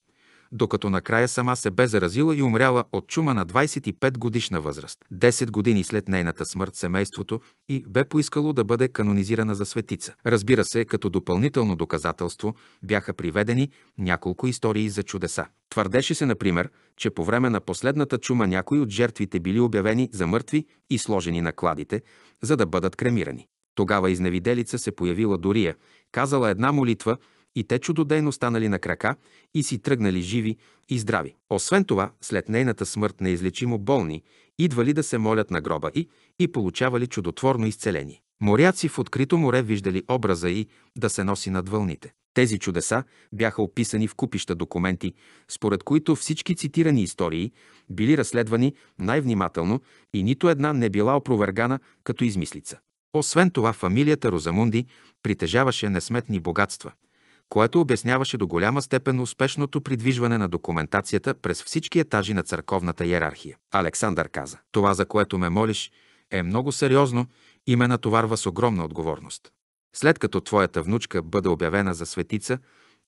докато накрая сама се бе заразила и умряла от чума на 25 годишна възраст. 10 години след нейната смърт семейството и бе поискало да бъде канонизирана за светица. Разбира се, като допълнително доказателство бяха приведени няколко истории за чудеса. Твърдеше се, например, че по време на последната чума някои от жертвите били обявени за мъртви и сложени на кладите, за да бъдат кремирани. Тогава изневиделица се появила Дория, е. казала една молитва – и те чудодейно станали на крака и си тръгнали живи и здрави. Освен това, след нейната смърт неизлечимо болни, идвали да се молят на гроба и, и получавали чудотворно изцеление. Моряци в открито море виждали образа и да се носи над вълните. Тези чудеса бяха описани в купища документи, според които всички цитирани истории били разследвани най-внимателно и нито една не била опровергана като измислица. Освен това, фамилията Розамунди притежаваше несметни богатства което обясняваше до голяма степен успешното придвижване на документацията през всички етажи на църковната иерархия. Александър каза, това, за което ме молиш, е много сериозно и ме натоварва с огромна отговорност. След като твоята внучка бъде обявена за светица,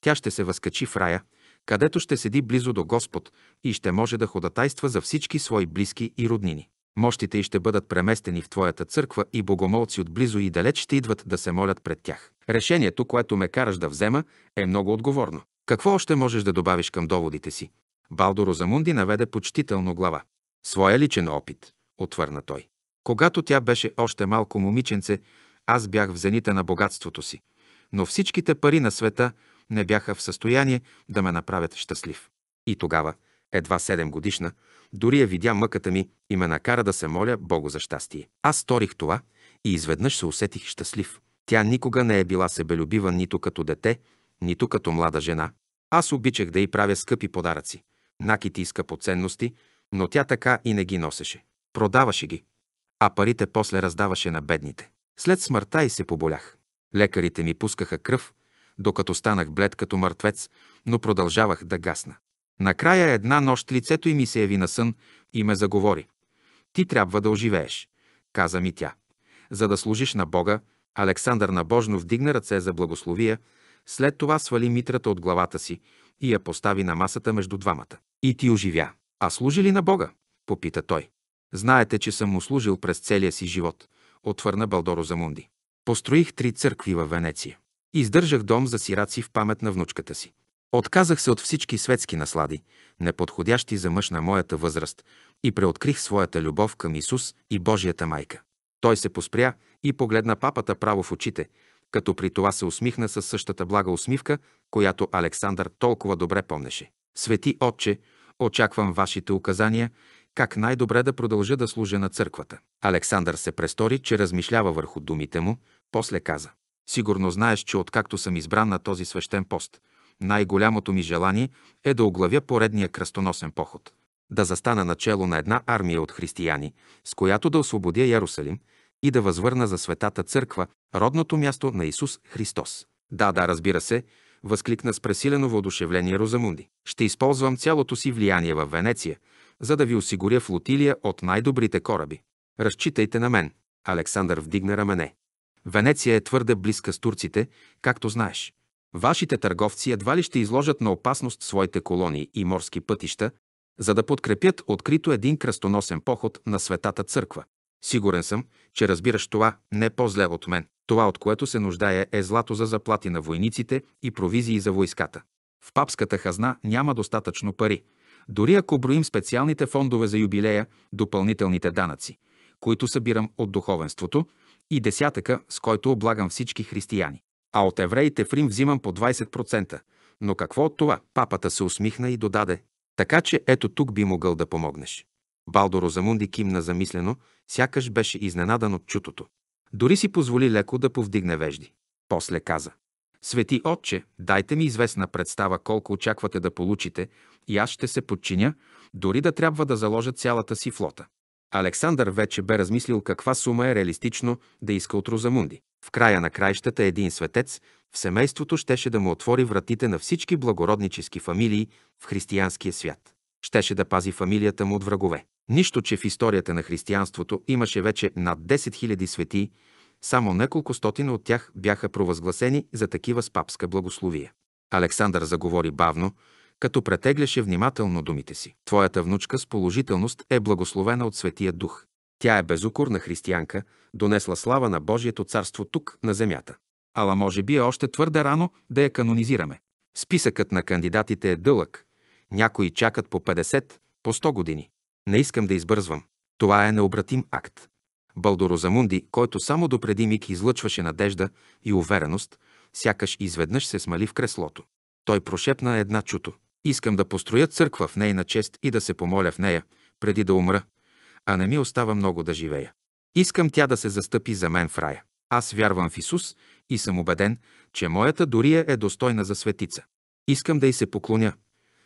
тя ще се възкачи в рая, където ще седи близо до Господ и ще може да ходатайства за всички свои близки и роднини. Мощите й ще бъдат преместени в твоята църква и богомолци от близо и далеч ще идват да се молят пред тях. Решението, което ме караш да взема, е много отговорно. Какво още можеш да добавиш към доводите си? Балдо Розамунди наведе почтително глава. Своя личен опит, отвърна той. Когато тя беше още малко момиченце, аз бях в зените на богатството си, но всичките пари на света не бяха в състояние да ме направят щастлив. И тогава, едва 7 годишна, дори я видя мъката ми и ме накара да се моля Богу за щастие. Аз сторих това и изведнъж се усетих щастлив. Тя никога не е била себелюбива нито като дете, нито като млада жена. Аз обичах да й правя скъпи подаръци, накити и скъпоценности, но тя така и не ги носеше. Продаваше ги, а парите после раздаваше на бедните. След смъртта и се поболях. Лекарите ми пускаха кръв, докато станах блед като мъртвец, но продължавах да гасна. Накрая една нощ лицето й ми се яви на сън и ме заговори. Ти трябва да оживееш, каза ми тя. За да служиш на Бога, Александър набожно вдигна ръце за благословия, след това свали митрата от главата си и я постави на масата между двамата. И ти оживя. А служи ли на Бога? попита той. Знаете, че съм му служил през целия си живот, отвърна Балдоро Замунди. Построих три църкви във Венеция. Издържах дом за сираци в памет на внучката си. Отказах се от всички светски наслади, неподходящи за мъж на моята възраст, и преоткрих своята любов към Исус и Божията майка. Той се поспря и погледна папата право в очите, като при това се усмихна със същата блага усмивка, която Александър толкова добре помнеше. Свети Отче, очаквам вашите указания, как най-добре да продължа да служа на църквата. Александър се престори, че размишлява върху думите му, после каза. Сигурно знаеш, че откакто съм избран на този свещен пост – най-голямото ми желание е да оглавя поредния кръстоносен поход. Да застана начало на една армия от християни, с която да освободя Ярусалим и да възвърна за Светата Църква родното място на Исус Христос. Да, да, разбира се, възкликна с пресилено въодушевление Розамунди. Ще използвам цялото си влияние във Венеция, за да ви осигуря флотилия от най-добрите кораби. Разчитайте на мен. Александър вдигна рамене. Венеция е твърде близка с турците, както знаеш. Вашите търговци едва ли ще изложат на опасност своите колонии и морски пътища, за да подкрепят открито един кръстоносен поход на Светата Църква. Сигурен съм, че разбираш това не по-зле от мен. Това, от което се нуждае, е злато за заплати на войниците и провизии за войската. В папската хазна няма достатъчно пари, дори ако броим специалните фондове за юбилея, допълнителните данъци, които събирам от духовенството, и десятъка, с който облагам всички християни а от евреите в Рим взимам по 20%. Но какво от това? Папата се усмихна и додаде. Така че ето тук би могъл да помогнеш. Балдоро Замунди кимна замислено, сякаш беше изненадан от чутото. Дори си позволи леко да повдигне вежди. После каза. Свети Отче, дайте ми известна представа колко очаквате да получите и аз ще се подчиня, дори да трябва да заложа цялата си флота. Александър вече бе размислил каква сума е реалистично да иска от Розамунди. В края на краищата един светец в семейството щеше да му отвори вратите на всички благороднически фамилии в християнския свят. Щеше да пази фамилията му от врагове. Нищо, че в историята на християнството имаше вече над 10 000 свети, само няколко стотина от тях бяха провъзгласени за такива с папска благословия. Александър заговори бавно, като претегляше внимателно думите си. Твоята внучка с положителност е благословена от Светия Дух. Тя е безукорна християнка, донесла слава на Божието царство тук, на земята. Ала може би е още твърде рано да я канонизираме. Списъкът на кандидатите е дълъг. Някои чакат по 50, по 100 години. Не искам да избързвам. Това е необратим акт. Балдорозамунди, който само допреди миг излъчваше надежда и увереност, сякаш изведнъж се смали в креслото. Той прошепна една чуто. Искам да построя църква в нейна чест и да се помоля в нея, преди да умра, а не ми остава много да живея. Искам тя да се застъпи за мен в рая. Аз вярвам в Исус и съм убеден, че моята Дория е достойна за светица. Искам да й се поклоня,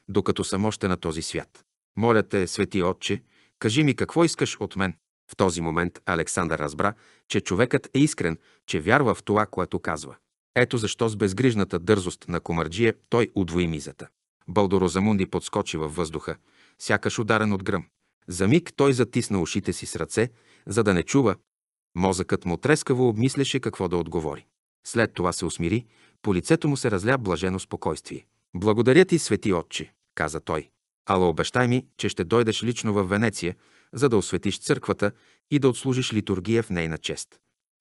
докато съм още на този свят. Моля те, свети Отче, кажи ми какво искаш от мен. В този момент Александър разбра, че човекът е искрен, че вярва в това, което казва. Ето защо с безгрижната дързост на комарджия той удвои мизата. Балдорозамунди подскочи във въздуха, сякаш ударен от гръм. За миг той затисна ушите си с ръце, за да не чува. Мозъкът му трескаво обмисляше какво да отговори. След това се усмири, по лицето му се разля блажено спокойствие. Благодаря ти, свети отче, каза той. Ала обещай ми, че ще дойдеш лично в Венеция, за да осветиш църквата и да отслужиш литургия в нейна чест.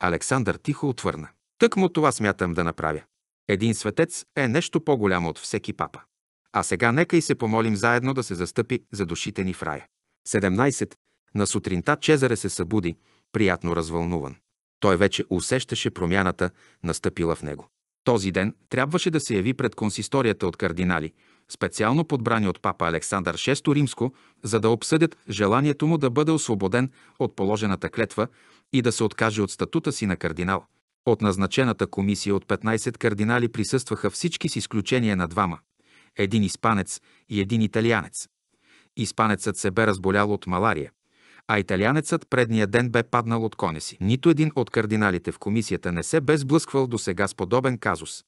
Александър тихо отвърна. Тък му това смятам да направя. Един светец е нещо по-голямо от всеки папа. А сега нека и се помолим заедно да се застъпи за душите ни в рая. 17. На сутринта Чезаре се събуди, приятно развълнуван. Той вече усещаше промяната, настъпила в него. Този ден трябваше да се яви пред консисторията от кардинали, специално подбрани от папа Александър VI Римско, за да обсъдят желанието му да бъде освободен от положената клетва и да се откаже от статута си на кардинал. От назначената комисия от 15 кардинали присъстваха всички с изключение на двама един испанец и един италианец. Испанецът се бе разболял от малария, а италианецът предния ден бе паднал от коня си. Нито един от кардиналите в комисията не се бе сблъсквал до сега с подобен казус.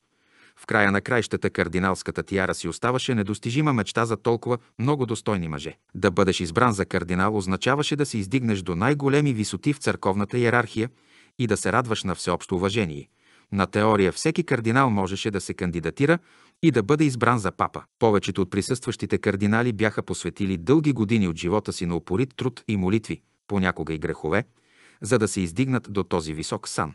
В края на краищата кардиналската тиара си оставаше недостижима мечта за толкова много достойни мъже. Да бъдеш избран за кардинал означаваше да се издигнеш до най-големи висоти в църковната иерархия и да се радваш на всеобщо уважение. На теория всеки кардинал можеше да се кандидатира, и да бъде избран за папа. Повечето от присъстващите кардинали бяха посветили дълги години от живота си на упорит труд и молитви, понякога и грехове, за да се издигнат до този висок сан.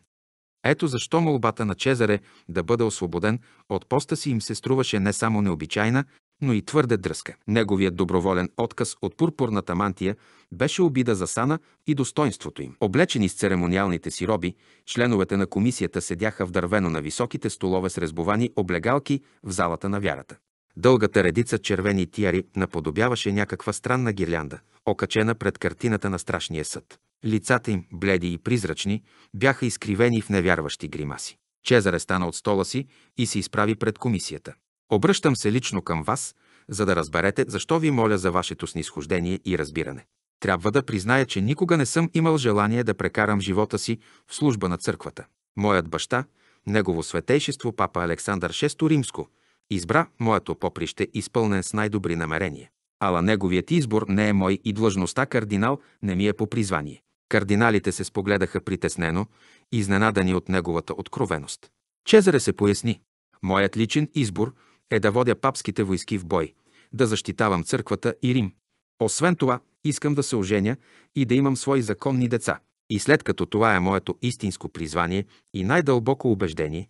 Ето защо молбата на Чезаре да бъде освободен от поста си им се струваше не само необичайна, но и твърде дръзка. Неговият доброволен отказ от пурпурната мантия беше обида за сана и достоинството им. Облечени с церемониалните си роби, членовете на комисията седяха вдървено на високите столове с резбовани облегалки в залата на вярата. Дългата редица червени тиари наподобяваше някаква странна гирлянда, окачена пред картината на страшния съд. Лицата им, бледи и призрачни, бяха изкривени в невярващи гримаси. Чезаре стана от стола си и се изправи пред комисията. Обръщам се лично към вас, за да разберете защо ви моля за вашето снисхождение и разбиране. Трябва да призная, че никога не съм имал желание да прекарам живота си в служба на църквата. Моят баща, негово светейшество папа Александър VI Римско, избра моето поприще изпълнен с най-добри намерения. Ала неговият избор не е мой и длъжността кардинал не ми е по призвание. Кардиналите се спогледаха притеснено, изненадани от неговата откровеност. Чезаре се поясни. Моят личен избор е да водя папските войски в бой, да защитавам църквата и Рим. Освен това, искам да се оженя и да имам свои законни деца. И след като това е моето истинско призвание и най-дълбоко убеждение,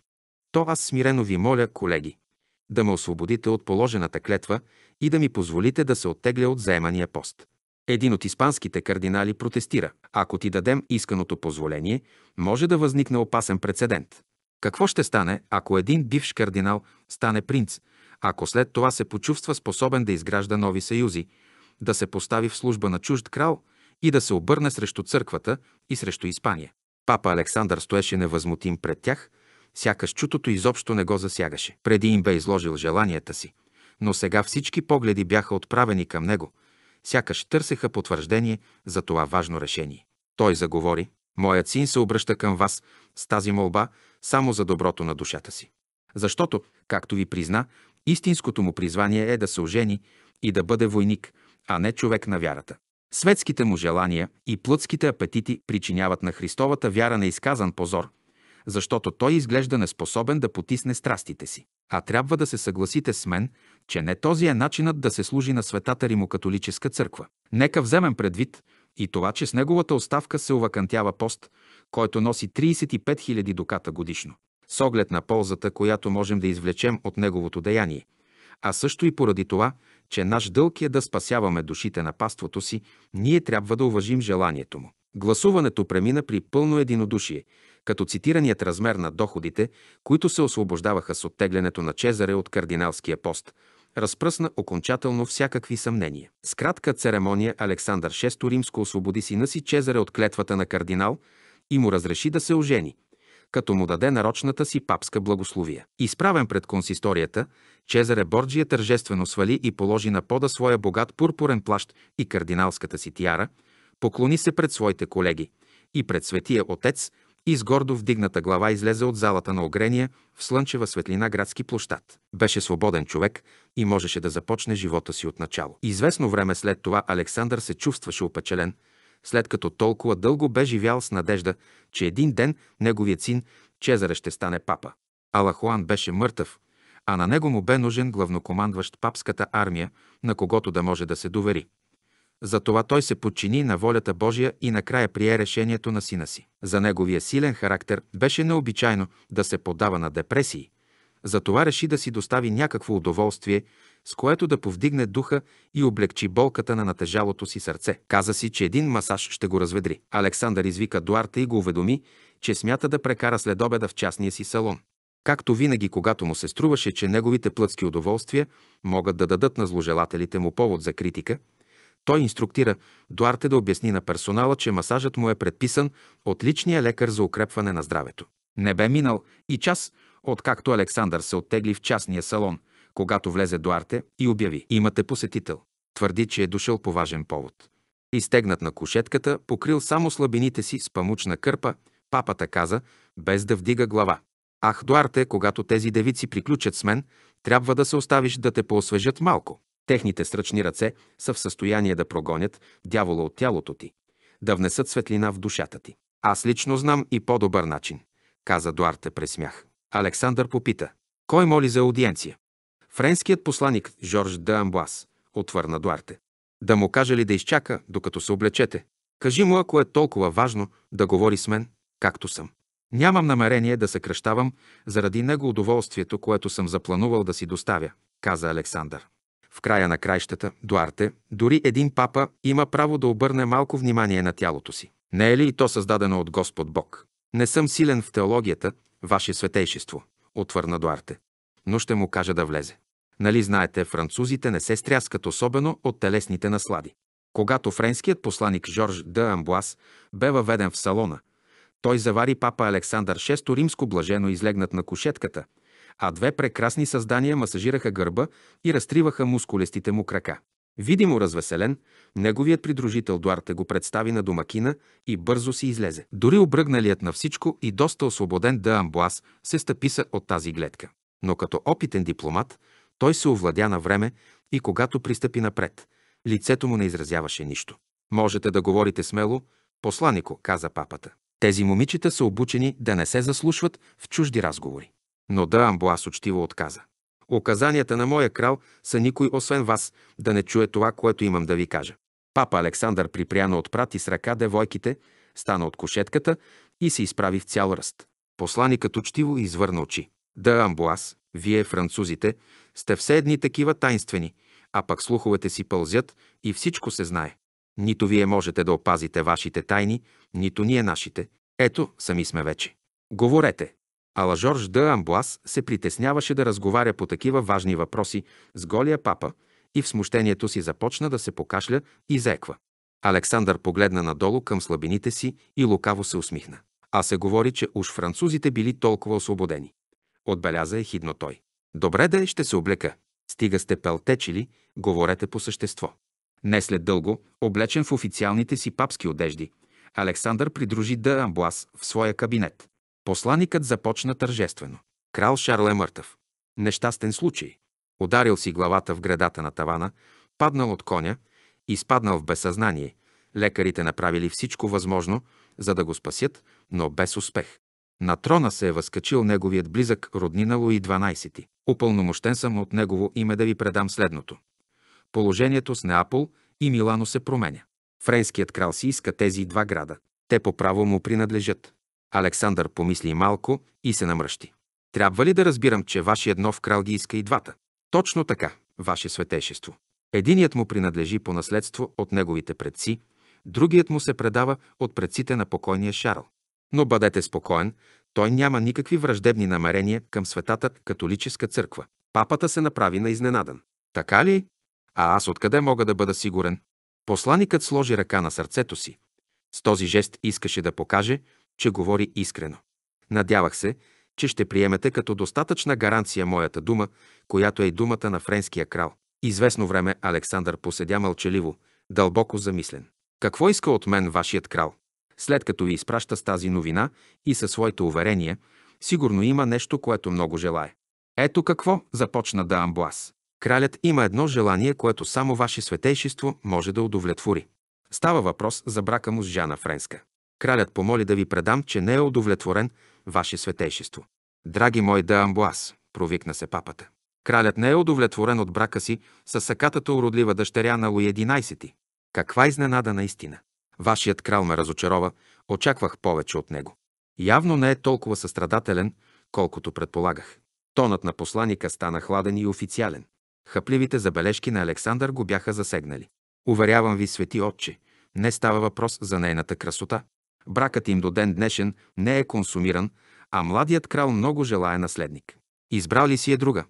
то аз смирено ви моля, колеги, да ме освободите от положената клетва и да ми позволите да се оттегля от заемания пост. Един от испанските кардинали протестира. Ако ти дадем исканото позволение, може да възникне опасен прецедент. Какво ще стане, ако един бивш кардинал стане принц, ако след това се почувства способен да изгражда нови съюзи, да се постави в служба на чужд крал и да се обърне срещу църквата и срещу Испания? Папа Александър стоеше невъзмутим пред тях, сякаш чутото изобщо не го засягаше. Преди им бе изложил желанията си, но сега всички погледи бяха отправени към него, сякаш търсеха потвърждение за това важно решение. Той заговори, Моят син се обръща към вас с тази молба само за доброто на душата си. Защото, както ви призна, истинското му призвание е да се ожени и да бъде войник, а не човек на вярата. Светските му желания и плътските апетити причиняват на Христовата вяра неизказан позор, защото той изглежда неспособен да потисне страстите си. А трябва да се съгласите с мен, че не този е начинът да се служи на Светата Римокатолическа църква. Нека вземем предвид, и това, че с неговата оставка се увакантява пост, който носи 35 000 дуката годишно. С оглед на ползата, която можем да извлечем от неговото деяние, а също и поради това, че наш дълг е да спасяваме душите на паството си, ние трябва да уважим желанието му. Гласуването премина при пълно единодушие, като цитираният размер на доходите, които се освобождаваха с оттеглянето на Чезаре от кардиналския пост – разпръсна окончателно всякакви съмнения. С кратка церемония Александър VI Римско освободи сина си Чезаре от клетвата на кардинал и му разреши да се ожени, като му даде нарочната си папска благословия. Изправен пред консисторията, Чезаре Борджия тържествено свали и положи на пода своя богат пурпурен плащ и кардиналската си тиара, поклони се пред своите колеги и пред светия отец – и с гордо вдигната глава излезе от залата на огрения в слънчева светлина градски площад. Беше свободен човек и можеше да започне живота си от начало. Известно време след това Александър се чувстваше опечелен, след като толкова дълго бе живял с надежда, че един ден неговият син Чезаре ще стане папа. Алахуан беше мъртъв, а на него му бе нужен главнокомандващ папската армия, на когото да може да се довери. Затова той се подчини на волята Божия и накрая прие решението на сина си. За неговия силен характер беше необичайно да се подава на депресии. Затова реши да си достави някакво удоволствие, с което да повдигне духа и облегчи болката на натежалото си сърце. Каза си, че един масаж ще го разведри. Александър извика Дуарта и го уведоми, че смята да прекара следобеда в частния си салон. Както винаги, когато му се струваше, че неговите плътски удоволствия могат да дадат на зложелателите му повод за критика – той инструктира Дуарте да обясни на персонала, че масажът му е предписан от личния лекар за укрепване на здравето. Не бе минал и час, откакто Александър се оттегли в частния салон, когато влезе Дуарте и обяви «Имате посетител». Твърди, че е дошъл по важен повод. Изтегнат на кушетката, покрил само слабините си с памучна кърпа, папата каза, без да вдига глава. Ах, Дуарте, когато тези девици приключат с мен, трябва да се оставиш да те поосвежат малко. Техните сръчни ръце са в състояние да прогонят дявола от тялото ти, да внесат светлина в душата ти. Аз лично знам и по-добър начин, каза Дуарте през смях. Александър попита. Кой моли за аудиенция? Френският посланик Жорж де Амбуас, отвърна Дуарте. Да му каже ли да изчака, докато се облечете? Кажи му, ако е толкова важно, да говори с мен, както съм. Нямам намерение да кръщавам заради него удоволствието, което съм запланувал да си доставя, каза Александър. В края на краищата, Дуарте, дори един папа има право да обърне малко внимание на тялото си. Не е ли и то създадено от Господ Бог? Не съм силен в теологията, ваше светейшество, отвърна Дуарте. Но ще му кажа да влезе. Нали знаете, французите не се стряскат особено от телесните наслади. Когато френският посланик Жорж Д. Амбуас бе въведен в салона, той завари папа Александър VI римско блажено излегнат на кушетката – а две прекрасни създания масажираха гърба и разтриваха мускулестите му крака. Видимо развеселен, неговият придружител Дуарте го представи на домакина и бързо си излезе. Дори обръгналият на всичко и доста освободен да Амбуас се стъписа от тази гледка. Но като опитен дипломат, той се овладя на време и когато пристъпи напред, лицето му не изразяваше нищо. Можете да говорите смело, посланико, каза папата. Тези момичета са обучени да не се заслушват в чужди разговори. Но да Амбуас учтиво отказа. Оказанията на моя крал са никой освен вас да не чуе това, което имам да ви кажа. Папа Александър припряно отпрати с ръка девойките, стана от кошетката и се изправи в цял ръст. Посланикът учтиво извърна очи. Да, Амбуас, вие, французите, сте все едни такива тайнствени, а пък слуховете си пълзят и всичко се знае. Нито вие можете да опазите вашите тайни, нито ние нашите. Ето, сами сме вече. Говорете, Ала Жорж Д. Амбуас се притесняваше да разговаря по такива важни въпроси с голия папа и в смущението си започна да се покашля и зеква. Александър погледна надолу към слабините си и лукаво се усмихна. А се говори, че уж французите били толкова освободени. Отбеляза е хидно той. Добре да е, ще се облека. Стига сте пелтечили, говорете по същество. Не след дълго, облечен в официалните си папски одежди, Александър придружи Д. Амбуас в своя кабинет. Посланикът започна тържествено. Крал Шарл е мъртъв. Нещастен случай. Ударил си главата в градата на тавана, паднал от коня, изпаднал в безсъзнание. Лекарите направили всичко възможно, за да го спасят, но без успех. На трона се е възкачил неговият близък роднина Луи 12. Упълномощен съм от негово име да ви предам следното. Положението с Неапол и Милано се променя. Френският крал си иска тези два града. Те по право му принадлежат. Александър помисли малко и се намръщи. Трябва ли да разбирам, че ваше едно в крал ги иска и двата? Точно така, ваше светейшество. Единият му принадлежи по наследство от неговите предци, другият му се предава от предците на покойния Шарл. Но бъдете спокоен, той няма никакви враждебни намерения към светата католическа църква. Папата се направи на изненадан. Така ли? А аз откъде мога да бъда сигурен? Посланикът сложи ръка на сърцето си. С този жест искаше да покаже, че говори искрено. Надявах се, че ще приемете като достатъчна гаранция моята дума, която е и думата на френския крал. Известно време Александър поседя мълчаливо, дълбоко замислен. Какво иска от мен вашият крал? След като ви изпраща с тази новина и със своите уверения, сигурно има нещо, което много желая. Ето какво започна да амблас. Кралят има едно желание, което само ваше светейшество може да удовлетвори. Става въпрос за брака му с Жана Френска. Кралят помоли да ви предам, че не е удовлетворен, ваше светейшество. Драги мой да амбуас, провикна се папата. Кралят не е удовлетворен от брака си с сакатата уродлива дъщеря на Луи XI. Каква изненада наистина! Вашият крал ме разочарова, очаквах повече от него. Явно не е толкова състрадателен, колкото предполагах. Тонът на посланика стана хладен и официален. Хъпливите забележки на Александър го бяха засегнали. Уверявам ви, свети отче, не става въпрос за нейната красота. Бракът им до ден днешен не е консумиран, а младият крал много желая наследник. Избрал ли си е друга?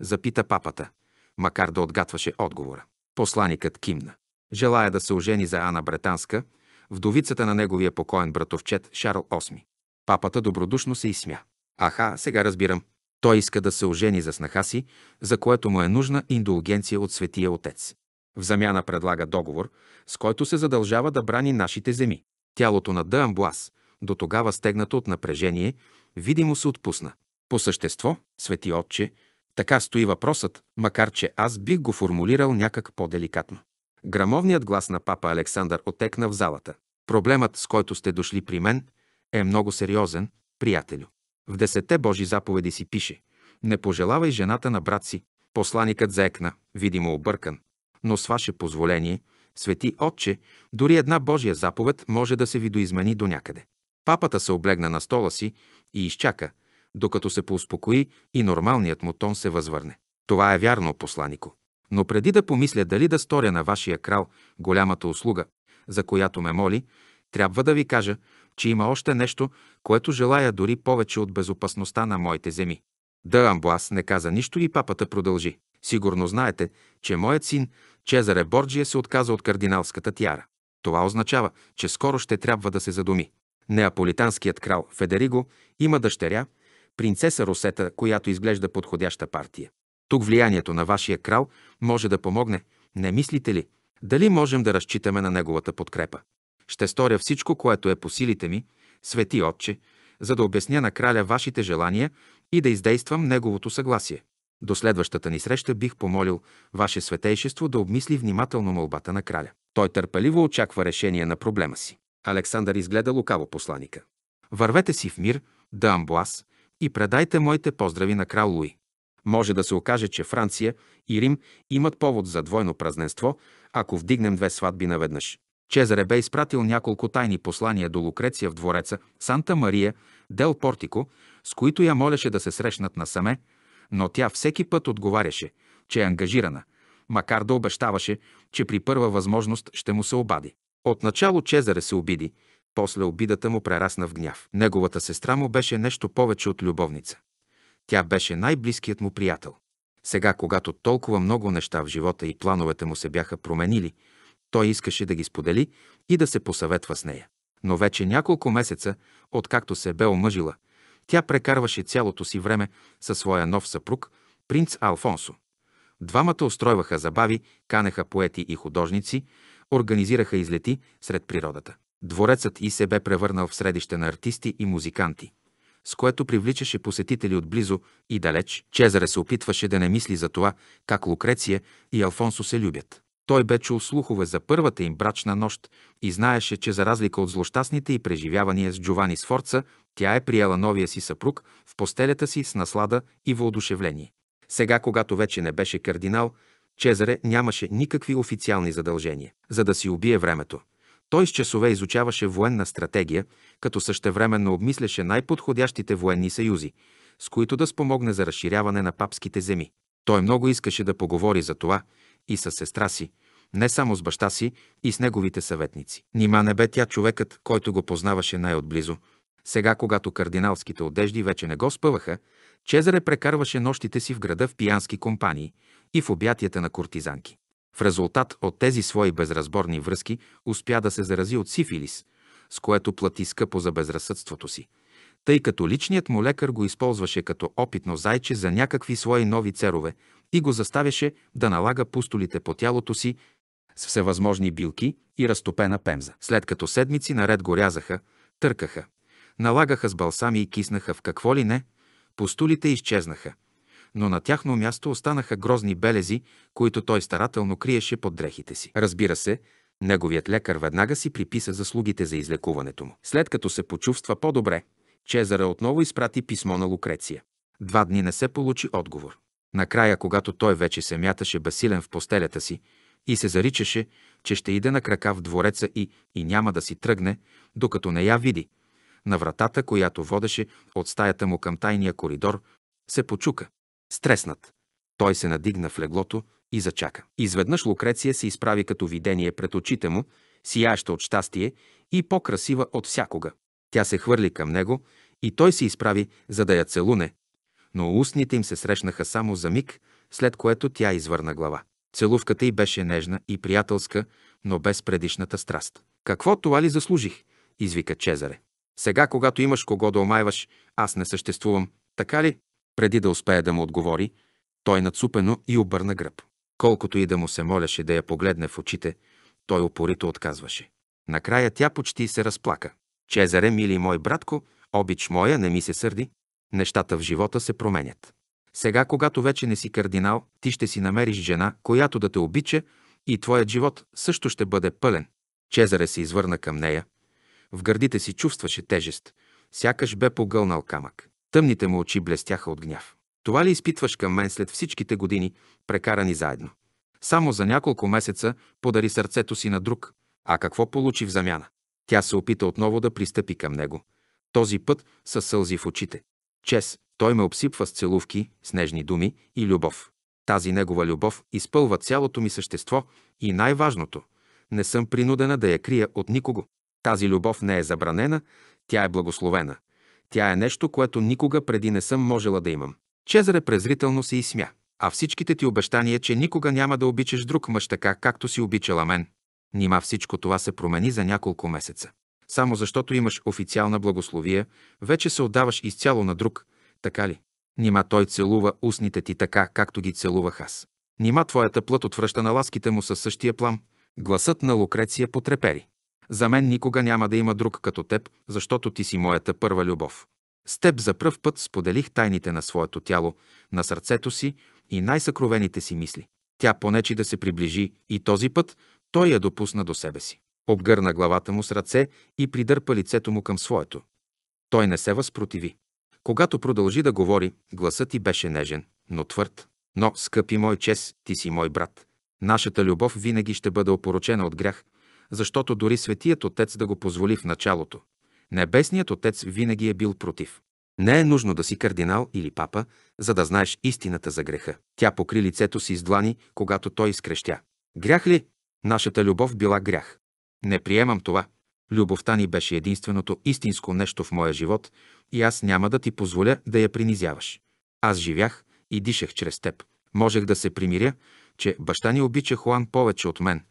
Запита папата, макар да отгатваше отговора. Посланикът кимна. Желая да се ожени за Ана Бретанска, вдовицата на неговия покоен братовчет Шарл VIII. Папата добродушно се изсмя. Аха, сега разбирам. Той иска да се ожени за снаха си, за което му е нужна индулгенция от Светия Отец. В замяна предлага договор, с който се задължава да брани нашите земи. Тялото на Дъамблас, до тогава стегнато от напрежение, видимо се отпусна. По същество, свети отче, така стои въпросът, макар че аз бих го формулирал някак по-деликатно. Грамовният глас на папа Александър отекна в залата. Проблемът, с който сте дошли при мен, е много сериозен, приятелю. В десете Божи заповеди си пише «Не пожелавай жената на брат си». Посланикът заекна, видимо объркан. Но с ваше позволение – Свети Отче, дори една Божия заповед може да се видоизмени до някъде. Папата се облегна на стола си и изчака, докато се поуспокои и нормалният му тон се възвърне. Това е вярно, посланико. Но преди да помисля дали да сторя на вашия крал голямата услуга, за която ме моли, трябва да ви кажа, че има още нещо, което желая дори повече от безопасността на моите земи. Да, Амблас не каза нищо и папата продължи. Сигурно знаете, че моят син Чезаре Борджия се отказа от кардиналската тяра. Това означава, че скоро ще трябва да се задуми. Неаполитанският крал Федериго има дъщеря, принцеса Росета, която изглежда подходяща партия. Тук влиянието на вашия крал може да помогне. Не мислите ли? Дали можем да разчитаме на неговата подкрепа? Ще сторя всичко, което е по силите ми, свети отче, за да обясня на краля вашите желания и да издействам неговото съгласие. До следващата ни среща бих помолил Ваше Светейшество да обмисли внимателно молбата на краля. Той търпеливо очаква решение на проблема си. Александър изгледа лукаво посланика. Вървете си в мир, да Амбуас, и предайте моите поздрави на крал Луи. Може да се окаже, че Франция и Рим имат повод за двойно празненство, ако вдигнем две сватби наведнъж. Чезаре бе изпратил няколко тайни послания до Лукреция в двореца Санта Мария, Дел Портико, с които я молеше да се срещнат насаме, но тя всеки път отговаряше, че е ангажирана, макар да обещаваше, че при първа възможност ще му се обади. Отначало Чезаре се обиди, после обидата му прерасна в гняв. Неговата сестра му беше нещо повече от любовница. Тя беше най-близкият му приятел. Сега, когато толкова много неща в живота и плановете му се бяха променили, той искаше да ги сподели и да се посъветва с нея. Но вече няколко месеца, откакто се бе омъжила, тя прекарваше цялото си време със своя нов съпруг, принц Алфонсо. Двамата устройваха забави, канеха поети и художници, организираха излети сред природата. Дворецът и се бе превърнал в средище на артисти и музиканти, с което привличаше посетители от близо и далеч. Чезаре се опитваше да не мисли за това, как Лукреция и Алфонсо се любят. Той бе чул слухове за първата им брачна нощ и знаеше, че за разлика от злощастните и преживявания с Джовани Сфорца, тя е приела новия си съпруг в постелята си с наслада и въодушевление. Сега, когато вече не беше кардинал, Чезаре нямаше никакви официални задължения. За да си убие времето, той с часове изучаваше военна стратегия, като същевременно обмисляше най-подходящите военни съюзи, с които да спомогне за разширяване на папските земи. Той много искаше да поговори за това, и с сестра си, не само с баща си и с неговите съветници. Нима не бе тя човекът, който го познаваше най-отблизо. Сега, когато кардиналските одежди вече не го спъваха, Чезаре прекарваше нощите си в града в пиянски компании и в обятията на кортизанки. В резултат от тези свои безразборни връзки успя да се зарази от сифилис, с което плати скъпо за безразсъдството си, тъй като личният му лекар го използваше като опитно зайче за някакви свои нови церове, и го заставяше да налага пустолите по тялото си с всевъзможни билки и разтопена пемза. След като седмици наред го рязаха, търкаха, налагаха с балсами и киснаха в какво ли не, пустулите изчезнаха. Но на тяхно място останаха грозни белези, които той старателно криеше под дрехите си. Разбира се, неговият лекар веднага си приписа заслугите за излекуването му. След като се почувства по-добре, Чезаре отново изпрати писмо на Лукреция. Два дни не се получи отговор. Накрая, когато той вече се мяташе басилен в постелята си и се заричаше, че ще иде на крака в двореца и, и няма да си тръгне, докато не я види, на вратата, която водеше от стаята му към тайния коридор, се почука. Стреснат. Той се надигна в леглото и зачака. Изведнъж Лукреция се изправи като видение пред очите му, сияеща от щастие и по-красива от всякога. Тя се хвърли към него и той се изправи, за да я целуне, но устните им се срещнаха само за миг, след което тя извърна глава. Целувката й беше нежна и приятелска, но без предишната страст. «Какво това ли заслужих?» – извика Чезаре. «Сега, когато имаш кого да омайваш, аз не съществувам, така ли?» Преди да успее да му отговори, той нацупено и обърна гръб. Колкото и да му се молеше да я погледне в очите, той упорито отказваше. Накрая тя почти се разплака. Чезаре, мили мой братко, обич моя, не ми се сърди. Нещата в живота се променят. Сега, когато вече не си кардинал, ти ще си намериш жена, която да те обича и твоят живот също ще бъде пълен. Чезаре се извърна към нея. В гърдите си чувстваше тежест, сякаш бе погълнал камък. Тъмните му очи блестяха от гняв. Това ли изпитваш към мен след всичките години, прекарани заедно? Само за няколко месеца подари сърцето си на друг. А какво получи в замяна? Тя се опита отново да пристъпи към него. Този път със сълзи в очите. Чес, той ме обсипва с целувки, с нежни думи и любов. Тази негова любов изпълва цялото ми същество и най-важното – не съм принудена да я крия от никого. Тази любов не е забранена, тя е благословена. Тя е нещо, което никога преди не съм можела да имам. Чезаре презрително се изсмя. А всичките ти обещания, че никога няма да обичаш друг мъж така, както си обичала мен. Нима всичко това се промени за няколко месеца. Само защото имаш официална благословия, вече се отдаваш изцяло на друг, така ли? Нима той целува устните ти така, както ги целувах аз. Нима твоята плът отвръща на ласките му със същия плам. Гласът на Лукреция потрепери. За мен никога няма да има друг като теб, защото ти си моята първа любов. С теб за пръв път споделих тайните на своето тяло, на сърцето си и най-съкровените си мисли. Тя понечи да се приближи и този път той я допусна до себе си. Обгърна главата му с ръце и придърпа лицето му към своето. Той не се възпротиви. Когато продължи да говори, гласът ти беше нежен, но твърд. Но, скъпи мой чес, ти си мой брат. Нашата любов винаги ще бъде опорочена от грях, защото дори Светият Отец да го позволи в началото. Небесният Отец винаги е бил против. Не е нужно да си кардинал или папа, за да знаеш истината за греха. Тя покри лицето си с длани, когато той изкрещя. Грях ли? Нашата любов била грях. Не приемам това. Любовта ни беше единственото истинско нещо в моя живот и аз няма да ти позволя да я принизяваш. Аз живях и дишах чрез теб. Можех да се примиря, че баща ни обича Хуан повече от мен,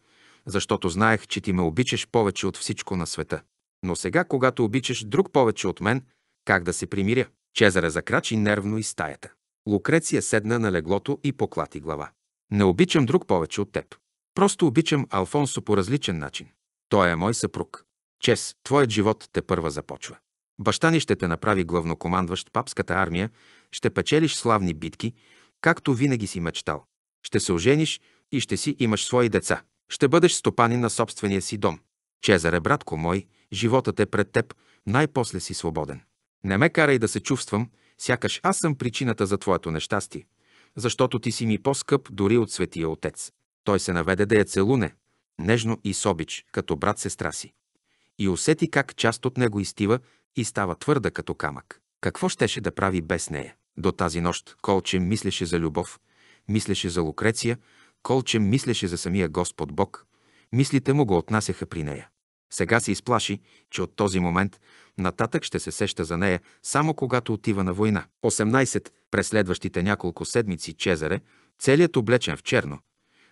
защото знаех, че ти ме обичаш повече от всичко на света. Но сега, когато обичаш друг повече от мен, как да се примиря? Чезаре закрачи нервно из стаята. Лукреция седна на леглото и поклати глава. Не обичам друг повече от теб. Просто обичам Алфонсо по различен начин. Той е мой съпруг. Чес, твоят живот те първа започва. Баща ни ще те направи главнокомандващ папската армия, ще печелиш славни битки, както винаги си мечтал. Ще се ожениш и ще си имаш свои деца. Ще бъдеш стопанин на собствения си дом. Чезаре, братко мой, животът е пред теб, най-после си свободен. Не ме карай да се чувствам, сякаш аз съм причината за твоето нещастие, защото ти си ми по-скъп дори от Светия Отец. Той се наведе да я целуне, нежно и с обич, като брат-сестра си. И усети как част от него изтива и става твърда като камък. Какво щеше да прави без нея? До тази нощ Колче мислеше за любов, мислеше за Лукреция, Колче мислеше за самия Господ Бог. Мислите му го отнасяха при нея. Сега се изплаши, че от този момент нататък ще се сеща за нея само когато отива на война. 18. През следващите няколко седмици Чезаре, целият облечен в черно,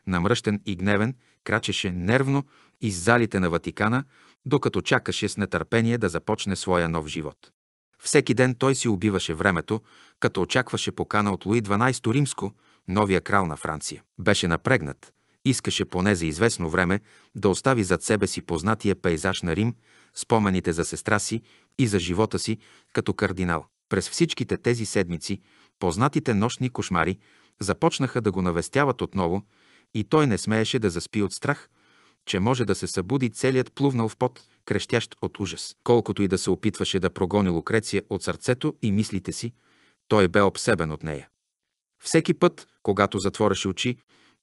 намръщен и гневен, крачеше нервно из залите на Ватикана, докато чакаше с нетърпение да започне своя нов живот. Всеки ден той си убиваше времето, като очакваше покана от Луи 12 Римско, новия крал на Франция. Беше напрегнат, искаше поне за известно време да остави зад себе си познатия пейзаж на Рим, спомените за сестра си и за живота си като кардинал. През всичките тези седмици познатите нощни кошмари започнаха да го навестяват отново и той не смееше да заспи от страх, че може да се събуди целият плувнал в пот, крещящ от ужас. Колкото и да се опитваше да прогони Лукреция от сърцето и мислите си, той бе обсебен от нея. Всеки път, когато затвореше очи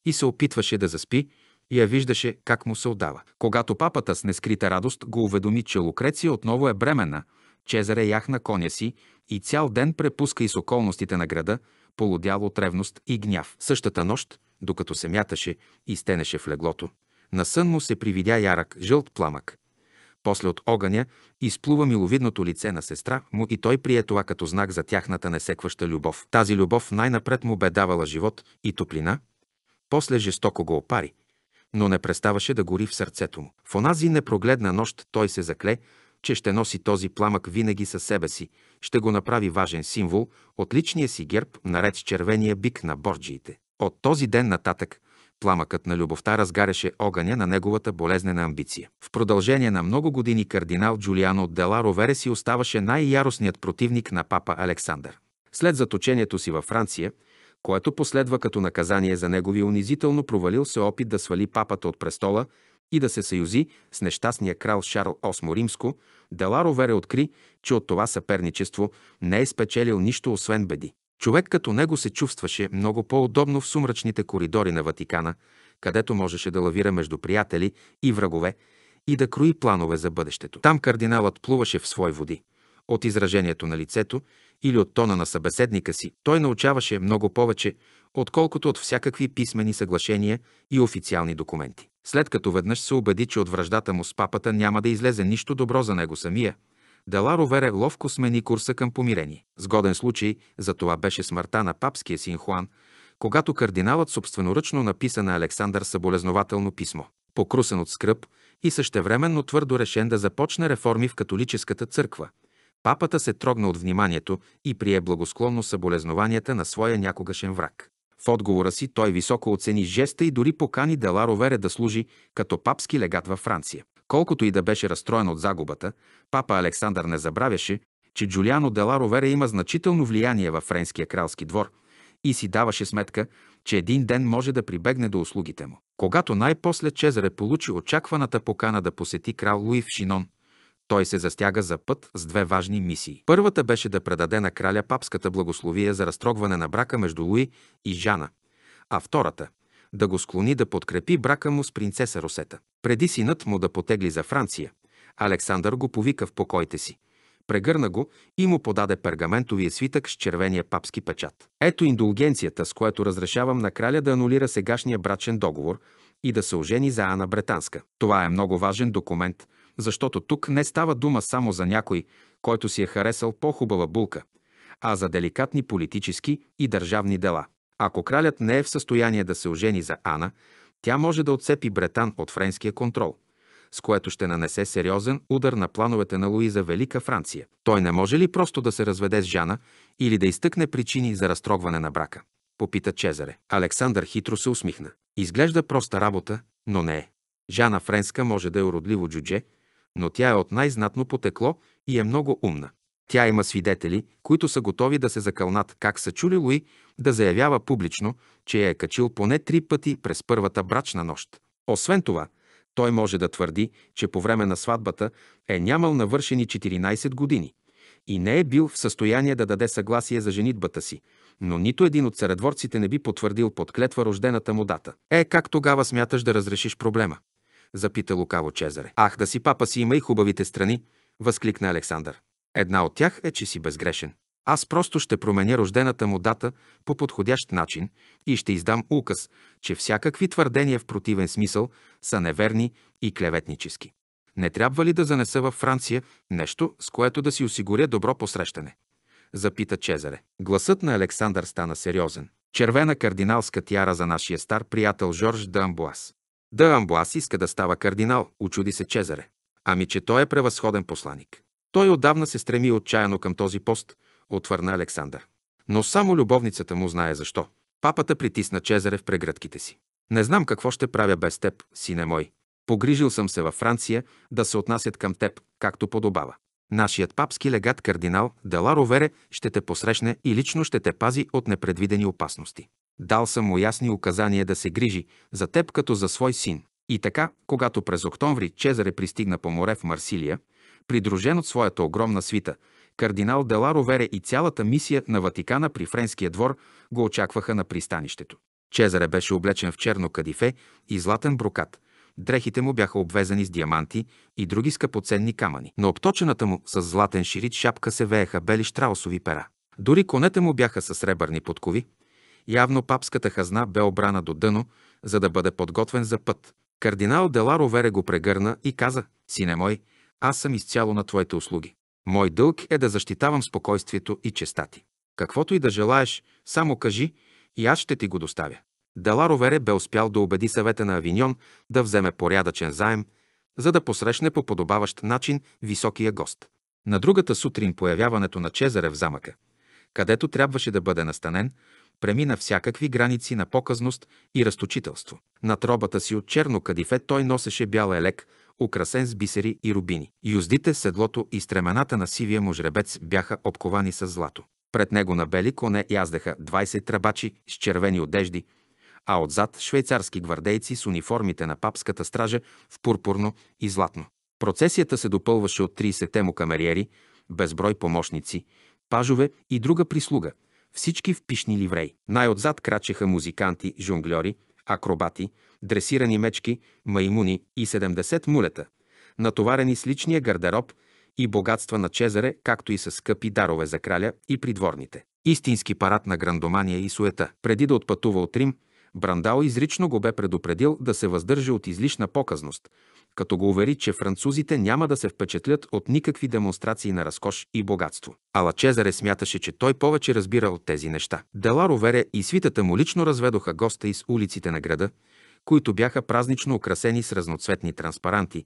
и се опитваше да заспи, я виждаше как му се отдава. Когато папата с нескрита радост го уведоми, че Лукреция отново е бременна, Чезаре яхна коня си и цял ден препуска из околностите на града, полудял от ревност и гняв. Същата нощ докато се мяташе и стенеше в леглото. Насън му се привидя ярък, жълт пламък. После от огъня изплува миловидното лице на сестра му и той прие това като знак за тяхната несекваща любов. Тази любов най-напред му бе давала живот и топлина, после жестоко го опари, но не преставаше да гори в сърцето му. В онази непрогледна нощ той се закле, че ще носи този пламък винаги със себе си, ще го направи важен символ от личния си герб наред с червения бик на борджиите. От този ден нататък пламъкът на любовта разгаряше огъня на неговата болезнена амбиция. В продължение на много години кардинал Джулиано от Дела Ровере си оставаше най-яростният противник на папа Александър. След заточението си във Франция, което последва като наказание за негови унизително провалил се опит да свали папата от престола и да се съюзи с нещастния крал Шарл VIII Римско, Деларо Вере откри, че от това съперничество не е спечелил нищо освен беди. Човек като него се чувстваше много по-удобно в сумрачните коридори на Ватикана, където можеше да лавира между приятели и врагове и да крои планове за бъдещето. Там кардиналът плуваше в свои води. От изражението на лицето или от тона на събеседника си той научаваше много повече, отколкото от всякакви писмени съглашения и официални документи. След като веднъж се убеди, че от връждата му с папата няма да излезе нищо добро за него самия – Дала Ровере ловко смени курса към помирение. Сгоден случай за това беше смъртта на папския син Хуан, когато кардиналът собственоръчно написа на Александър съболезнователно писмо. Покрусен от скръп и същевременно твърдо решен да започне реформи в католическата църква, папата се трогна от вниманието и прие благосклонно съболезнованията на своя някогашен враг. В отговора си той високо оцени жеста и дори покани Дела Ровере да служи като папски легат във Франция. Колкото и да беше разстроен от загубата, папа Александър не забравяше, че Джулиано Дела Ровера има значително влияние във френския кралски двор и си даваше сметка, че един ден може да прибегне до услугите му. Когато най-после Чезаре получи очакваната покана да посети крал Луи в Шинон, той се застяга за път с две важни мисии. Първата беше да предаде на краля папската благословия за разтрогване на брака между Луи и Жана, а втората да го склони да подкрепи брака му с принцеса Росета. Преди синът му да потегли за Франция, Александър го повика в покоите си. Прегърна го и му подаде пергаментовия свитък с червения папски печат. Ето индулгенцията, с което разрешавам на краля да анулира сегашния брачен договор и да се ожени за Ана Бретанска. Това е много важен документ, защото тук не става дума само за някой, който си е харесал по-хубава булка, а за деликатни политически и държавни дела. Ако кралят не е в състояние да се ожени за Ана, тя може да отцепи Бретан от френския контрол, с което ще нанесе сериозен удар на плановете на Луиза Велика Франция. Той не може ли просто да се разведе с Жана или да изтъкне причини за разтрогване на брака? Попита Чезаре. Александър хитро се усмихна. Изглежда проста работа, но не е. Жана Френска може да е уродливо джудже, но тя е от най-знатно потекло и е много умна. Тя има свидетели, които са готови да се закълнат как са чули Луи да заявява публично, че я е качил поне три пъти през първата брачна нощ. Освен това, той може да твърди, че по време на сватбата е нямал навършени 14 години и не е бил в състояние да даде съгласие за женитбата си, но нито един от царедворците не би потвърдил под клетва рождената му дата. Е, как тогава смяташ да разрешиш проблема? Запита лукаво Чезаре. Ах, да си папа си има и хубавите страни, възкликна Александър. Една от тях е, че си безгрешен. Аз просто ще променя рождената му дата по подходящ начин и ще издам указ, че всякакви твърдения в противен смисъл са неверни и клеветнически. Не трябва ли да занеса във Франция нещо, с което да си осигуря добро посрещане? Запита Чезаре. Гласът на Александър стана сериозен. Червена кардиналска тяра за нашия стар приятел Жорж Дъмбуас. Дъмбуас иска да става кардинал, очуди се Чезаре. Ами че той е превъзходен посланик. Той отдавна се стреми отчаяно към този пост, отвърна Александър. Но само любовницата му знае защо. Папата притисна Чезаре в прегръдките си. Не знам какво ще правя без теб, сине мой. Погрижил съм се във Франция да се отнасят към теб, както подобава. Нашият папски легат кардинал Деларо Вере ще те посрещне и лично ще те пази от непредвидени опасности. Дал съм му ясни указания да се грижи за теб като за свой син. И така, когато през октомври Чезаре пристигна по море в Марсилия, придружен от своята огромна свита, кардинал Дела Ровере и цялата мисия на Ватикана при Френския двор го очакваха на пристанището. Чезаре беше облечен в черно кадифе и златен брокат. Дрехите му бяха обвезани с диаманти и други скъпоценни камъни. На обточената му с златен ширит шапка се вееха бели штраусови пера. Дори конете му бяха с сребърни подкови. Явно папската хазна бе обрана до дъно, за да бъде подготвен за път. Кардинал Деларо Вере го прегърна и каза, «Сине мой, аз съм изцяло на твоите услуги. Мой дълг е да защитавам спокойствието и честа ти. Каквото и да желаеш, само кажи и аз ще ти го доставя. Даларовере бе успял да убеди съвета на Авиньон да вземе порядъчен заем, за да посрещне по подобаващ начин високия гост. На другата сутрин появяването на Чезаре в замъка, където трябваше да бъде настанен, премина всякакви граници на показност и разточителство. На тробата си от черно кадифе той носеше бял елек украсен с бисери и рубини. Юздите, седлото и стремената на сивия му жребец бяха обковани с злато. Пред него на бели коне яздаха 20 трабачи с червени одежди, а отзад швейцарски гвардейци с униформите на папската стража в пурпурно и златно. Процесията се допълваше от 30-те му камериери, безброй помощници, пажове и друга прислуга, всички в пишни ливреи. Най-отзад крачеха музиканти, жонглери – акробати, дресирани мечки, маймуни и 70 мулета, натоварени с личния гардероб и богатства на Чезаре, както и с скъпи дарове за краля и придворните. Истински парад на грандомания и суета. Преди да отпътува от Рим, Брандал изрично го бе предупредил да се въздържа от излишна показност, като го увери, че французите няма да се впечатлят от никакви демонстрации на разкош и богатство. Ала Чезаре смяташе, че той повече разбира от тези неща. Деларо Вере и свитата му лично разведоха госта из улиците на града, които бяха празнично украсени с разноцветни транспаранти,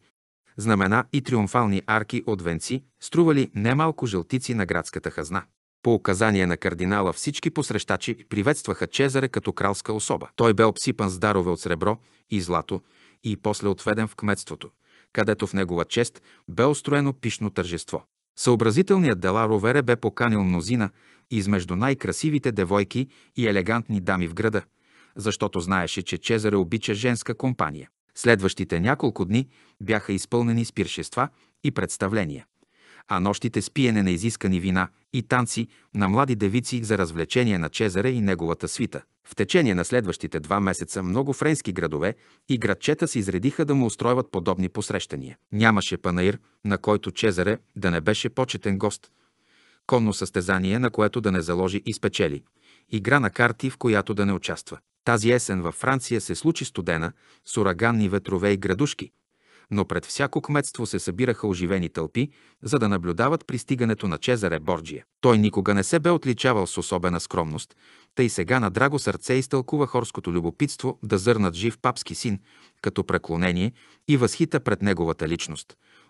знамена и триумфални арки от венци, стрували немалко жълтици на градската хазна. По указание на кардинала всички посрещачи приветстваха Чезаре като кралска особа. Той бе обсипан с дарове от сребро и злато, и после отведен в кметството, където в негова чест бе устроено пишно тържество. Съобразителният дела Ровере бе поканил мнозина измежду най-красивите девойки и елегантни дами в града, защото знаеше, че Чезаре обича женска компания. Следващите няколко дни бяха изпълнени с пиршества и представления а нощите с пиене на изискани вина и танци на млади девици за развлечение на Чезаре и неговата свита. В течение на следващите два месеца много френски градове и градчета се изредиха да му устройват подобни посрещания. Нямаше панаир, на който Чезаре да не беше почетен гост. Конно състезание, на което да не заложи и спечели. Игра на карти, в която да не участва. Тази есен във Франция се случи студена, с ураганни ветрове и градушки – но пред всяко кметство се събираха оживени тълпи, за да наблюдават пристигането на Чезаре Борджия. Той никога не се бе отличавал с особена скромност, тъй сега на драго сърце изтълкува хорското любопитство да зърнат жив папски син, като преклонение и възхита пред неговата личност.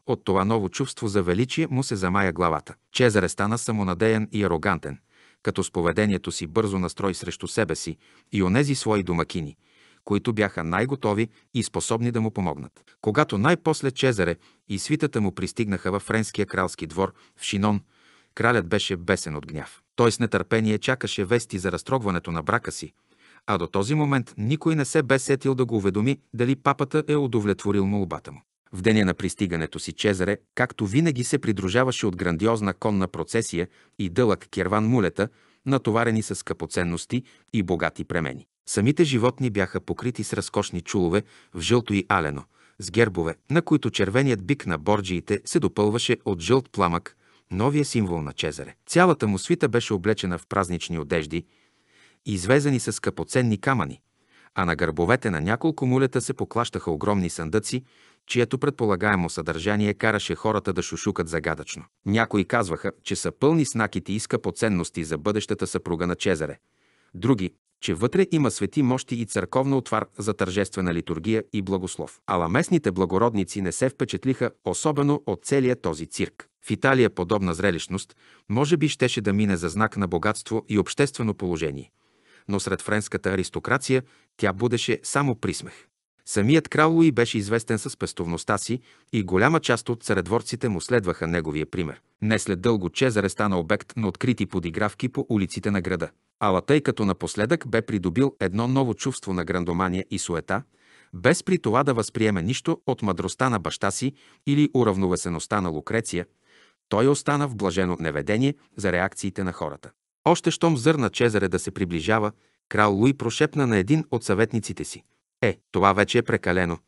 От това ново чувство за величие му се замая главата. Чезаре стана самонадеян и арогантен, като с поведението си бързо настрой срещу себе си и онези свои домакини – които бяха най-готови и способни да му помогнат. Когато най-после Чезаре и свитата му пристигнаха във френския кралски двор в Шинон, кралят беше бесен от гняв. Той с нетърпение чакаше вести за разтрогването на брака си, а до този момент никой не се бе сетил да го уведоми дали папата е удовлетворил молбата му. В деня на пристигането си Чезаре, както винаги се придружаваше от грандиозна конна процесия и дълъг керван мулета, натоварени с капоценности и богати премени. Самите животни бяха покрити с разкошни чулове в жълто и алено, с гербове, на които червеният бик на борджиите се допълваше от жълт пламък, новия символ на Чезаре. Цялата му свита беше облечена в празнични одежди, извезени с скъпоценни камъни, а на гърбовете на няколко мулета се поклащаха огромни съндъци, чието предполагаемо съдържание караше хората да шушукат загадъчно. Някои казваха, че са пълни с накити и скъпоценности за бъдещата съпруга на Чезаре. Други, че вътре има свети мощи и църковна отвар за тържествена литургия и благослов. Ала местните благородници не се впечатлиха особено от целия този цирк. В Италия подобна зрелищност може би щеше да мине за знак на богатство и обществено положение, но сред френската аристокрация тя будеше само присмех. Самият крал Луи беше известен с пестовността си и голяма част от царедворците му следваха неговия пример. Не след дълго Чезаре стана обект на открити подигравки по улиците на града. Ала тъй като напоследък бе придобил едно ново чувство на грандомания и суета, без при това да възприеме нищо от мъдростта на баща си или уравновесеността на Лукреция, той остана в блажено неведение за реакциите на хората. Още щом зърна Чезаре да се приближава, крал Луи прошепна на един от съветниците си. Е, това вече е прекалено.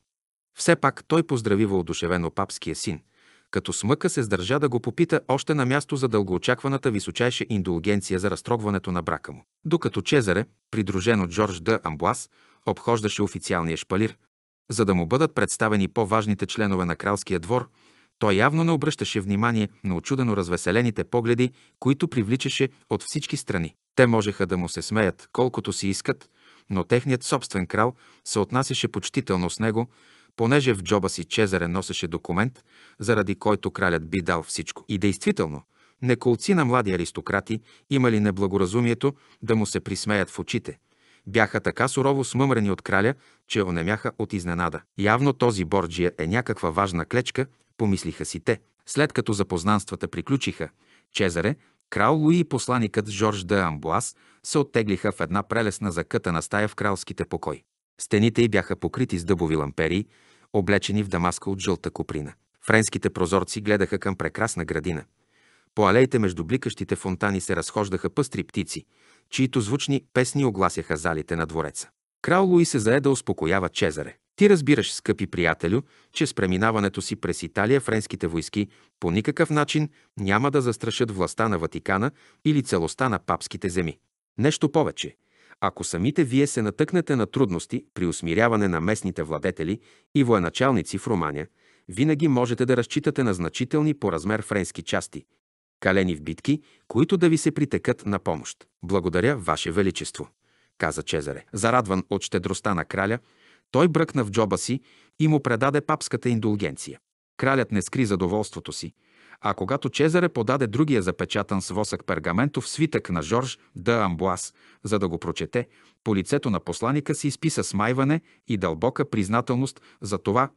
Все пак той поздрави въодушевено папския син – като смъка се сдържа да го попита още на място за дългоочакваната височайша индулгенция за разтрогването на брака му. Докато Чезаре, придружен от Джордж Д. Амблас, обхождаше официалния шпалир, за да му бъдат представени по-важните членове на кралския двор, той явно не обръщаше внимание на очудено развеселените погледи, които привличаше от всички страни. Те можеха да му се смеят колкото си искат, но техният собствен крал се отнасяше почтително с него, понеже в джоба си Чезаре носеше документ, заради който кралят би дал всичко. И действително, неколци на млади аристократи имали неблагоразумието да му се присмеят в очите. Бяха така сурово смъмрени от краля, че онемяха от изненада. Явно този Борджия е някаква важна клечка, помислиха си те. След като запознанствата приключиха, Чезаре, крал Луи и посланикът Жорж де Амбуас се оттеглиха в една прелесна закъта на стая в кралските покой. Стените й бяха покрити с дъбови ламперии, облечени в дамаска от жълта куприна. Френските прозорци гледаха към прекрасна градина. По алеите между бликащите фонтани се разхождаха пъстри птици, чието звучни песни огласяха залите на двореца. Крал Луи се зае да успокоява Чезаре. Ти разбираш, скъпи приятелю, че с преминаването си през Италия френските войски по никакъв начин няма да застрашат властта на Ватикана или целостта на папските земи. Нещо повече, ако самите вие се натъкнете на трудности при усмиряване на местните владетели и военачалници в Романия, винаги можете да разчитате на значителни по размер френски части, калени в битки, които да ви се притекат на помощ. Благодаря, Ваше Величество, каза Чезаре. Зарадван от щедростта на краля, той бръкна в джоба си и му предаде папската индулгенция. Кралят не скри задоволството си, а когато Чезаре подаде другия запечатан с восък пергаментов свитък на Жорж Д. Амбуас, за да го прочете, по лицето на посланика се изписа смайване и дълбока признателност за това,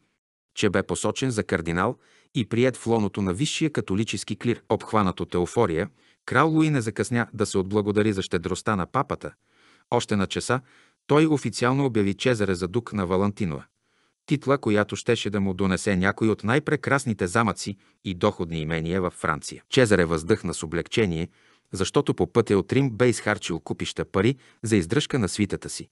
че бе посочен за кардинал и прият в лоното на висшия католически клир. обхванато теофория, крал Луи не закъсня да се отблагодари за щедростта на папата. Още на часа той официално обяви Чезаре за дук на Валантинова титла, която щеше да му донесе някой от най-прекрасните замъци и доходни имения във Франция. Чезаре въздъхна с облегчение, защото по пътя от Рим бе изхарчил купища пари за издръжка на свитата си,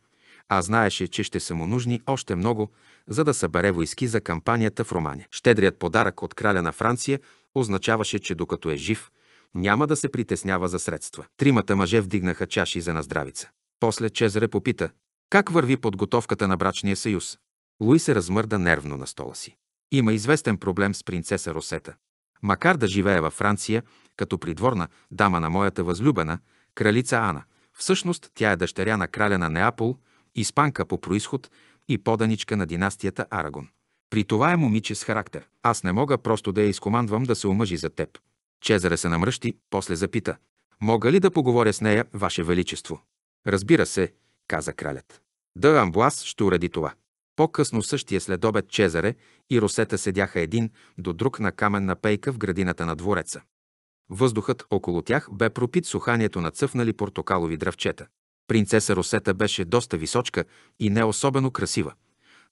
а знаеше, че ще са му нужни още много, за да събере войски за кампанията в Романия. Щедрият подарък от краля на Франция означаваше, че докато е жив, няма да се притеснява за средства. Тримата мъже вдигнаха чаши за наздравица. После Чезаре попита, как върви подготовката на брачния съюз? Луи се размърда нервно на стола си. Има известен проблем с принцеса Росета. Макар да живее във Франция, като придворна дама на моята възлюбена, кралица Ана, всъщност тя е дъщеря на краля на Неапол, испанка по происход и поданичка на династията Арагон. При това е момиче с характер. Аз не мога просто да я изкомандвам да се омъжи за теб. Чезаре се намръщи, после запита. Мога ли да поговоря с нея, Ваше Величество? Разбира се, каза кралят. Да, Амбуас ще уреди това. По-късно същия следобед Чезаре и Росета седяха един до друг на каменна пейка в градината на двореца. Въздухът около тях бе пропит суханието на цъфнали портокалови дръвчета. Принцеса Росета беше доста височка и не особено красива,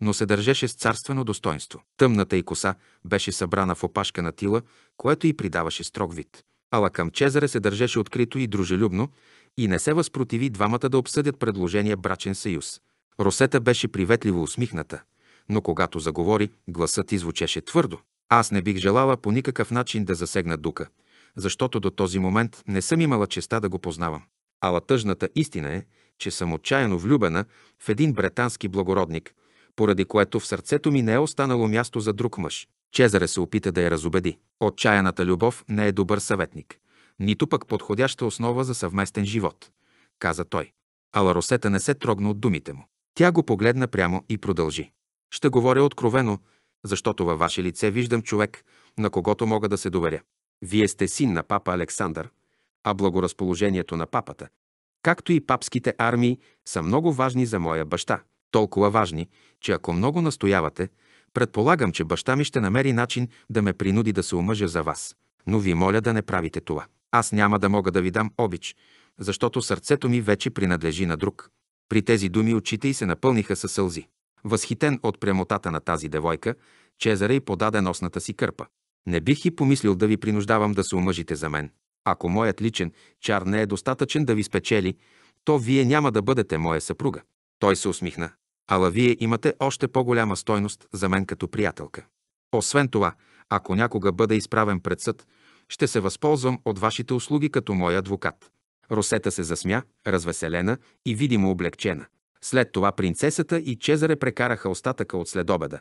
но се държеше с царствено достоинство. Тъмната й коса беше събрана в опашка на тила, което й придаваше строг вид. Ала към Чезаре се държеше открито и дружелюбно и не се възпротиви двамата да обсъдят предложения брачен съюз – Росета беше приветливо усмихната, но когато заговори, гласът извучеше твърдо. Аз не бих желала по никакъв начин да засегна Дука, защото до този момент не съм имала честа да го познавам. Ала тъжната истина е, че съм отчаяно влюбена в един британски благородник, поради което в сърцето ми не е останало място за друг мъж. Чезаре се опита да я разобеди. Отчаяната любов не е добър съветник, нито пък подходяща основа за съвместен живот, каза той. Ала Росета не се трогна от думите му. Тя го погледна прямо и продължи. Ще говоря откровено, защото във ваше лице виждам човек, на когото мога да се доверя. Вие сте син на папа Александър, а благоразположението на папата, както и папските армии, са много важни за моя баща. Толкова важни, че ако много настоявате, предполагам, че баща ми ще намери начин да ме принуди да се омъжа за вас. Но ви моля да не правите това. Аз няма да мога да ви дам обич, защото сърцето ми вече принадлежи на друг. При тези думи очите й се напълниха със сълзи. Възхитен от прямотата на тази девойка, й подаде носната си кърпа. Не бих и помислил да ви принуждавам да се омъжите за мен. Ако моят личен чар не е достатъчен да ви спечели, то вие няма да бъдете моя съпруга. Той се усмихна. Ала вие имате още по-голяма стойност за мен като приятелка. Освен това, ако някога бъда изправен пред съд, ще се възползвам от вашите услуги като мой адвокат. Росета се засмя, развеселена и видимо облегчена. След това принцесата и Чезаре прекараха остатъка от следобеда,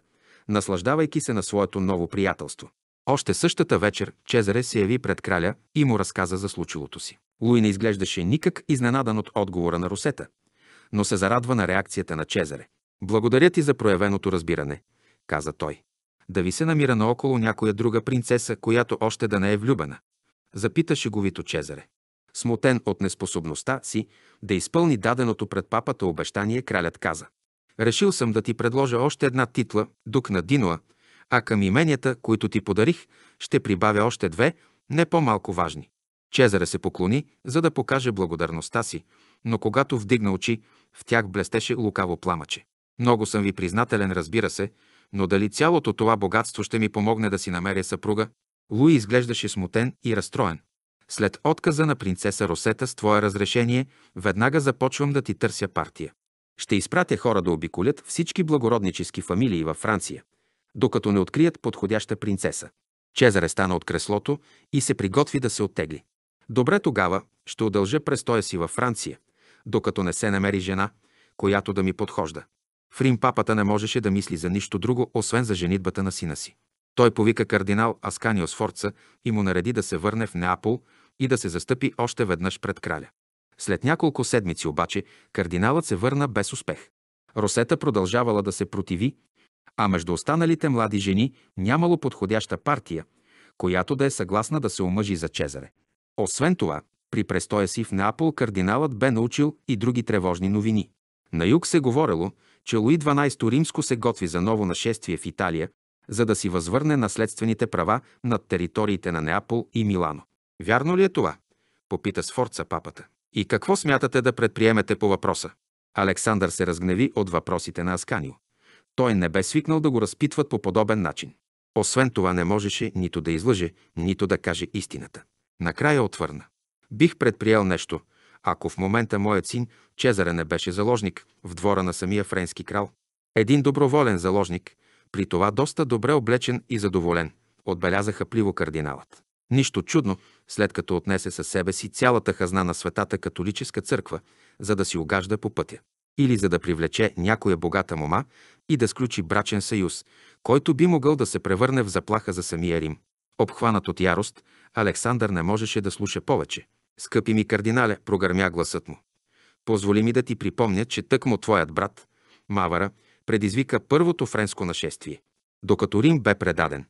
наслаждавайки се на своето ново приятелство. Още същата вечер Чезаре се яви пред краля и му разказа за случилото си. Луи не изглеждаше никак изненадан от отговора на Росета, но се зарадва на реакцията на Чезаре. Благодаря ти за проявеното разбиране, каза той. Да ви се намира наоколо някоя друга принцеса, която още да не е влюбена? Запита шеговито Чезаре. Смутен от неспособността си да изпълни даденото пред папата обещание, кралят каза. Решил съм да ти предложа още една титла, дук на Динуа, а към именията, които ти подарих, ще прибавя още две, не по-малко важни. Чезаре се поклони, за да покаже благодарността си, но когато вдигна очи, в тях блестеше лукаво пламъче. Много съм ви признателен, разбира се, но дали цялото това богатство ще ми помогне да си намеря съпруга? Луи изглеждаше смутен и разстроен. След отказа на принцеса Росета с твое разрешение, веднага започвам да ти търся партия. Ще изпратя хора да обиколят всички благороднически фамилии във Франция, докато не открият подходяща принцеса. Чезаре стана от креслото и се приготви да се оттегли. Добре тогава ще удължа престоя си във Франция, докато не се намери жена, която да ми подхожда. В Рим папата не можеше да мисли за нищо друго, освен за женитбата на сина си. Той повика кардинал Асканио Сфорца и му нареди да се върне в Неапол и да се застъпи още веднъж пред краля. След няколко седмици обаче кардиналът се върна без успех. Росета продължавала да се противи, а между останалите млади жени нямало подходяща партия, която да е съгласна да се омъжи за Чезаре. Освен това, при престоя си в Неапол кардиналът бе научил и други тревожни новини. На юг се говорило, че Луи 12 римско се готви за ново нашествие в Италия, за да си възвърне наследствените права над териториите на Неапол и Милано. Вярно ли е това? Попита Сфорца папата. И какво смятате да предприемете по въпроса? Александър се разгневи от въпросите на Асканио. Той не бе свикнал да го разпитват по подобен начин. Освен това не можеше нито да излъже, нито да каже истината. Накрая отвърна. Бих предприел нещо, ако в момента моят син Чезаре не беше заложник в двора на самия френски крал. Един доброволен заложник, при това доста добре облечен и задоволен, отбелязаха пливо кардиналът. Нищо чудно, след като отнесе със себе си цялата хазна на светата католическа църква, за да си огажда по пътя. Или за да привлече някоя богата мома и да сключи брачен съюз, който би могъл да се превърне в заплаха за самия Рим. Обхванат от ярост, Александър не можеше да слуша повече. Скъпи ми кардинале, прогърмя гласът му. Позволи ми да ти припомня, че тъкмо твоят брат, Мавара, предизвика първото френско нашествие. Докато Рим бе предаден,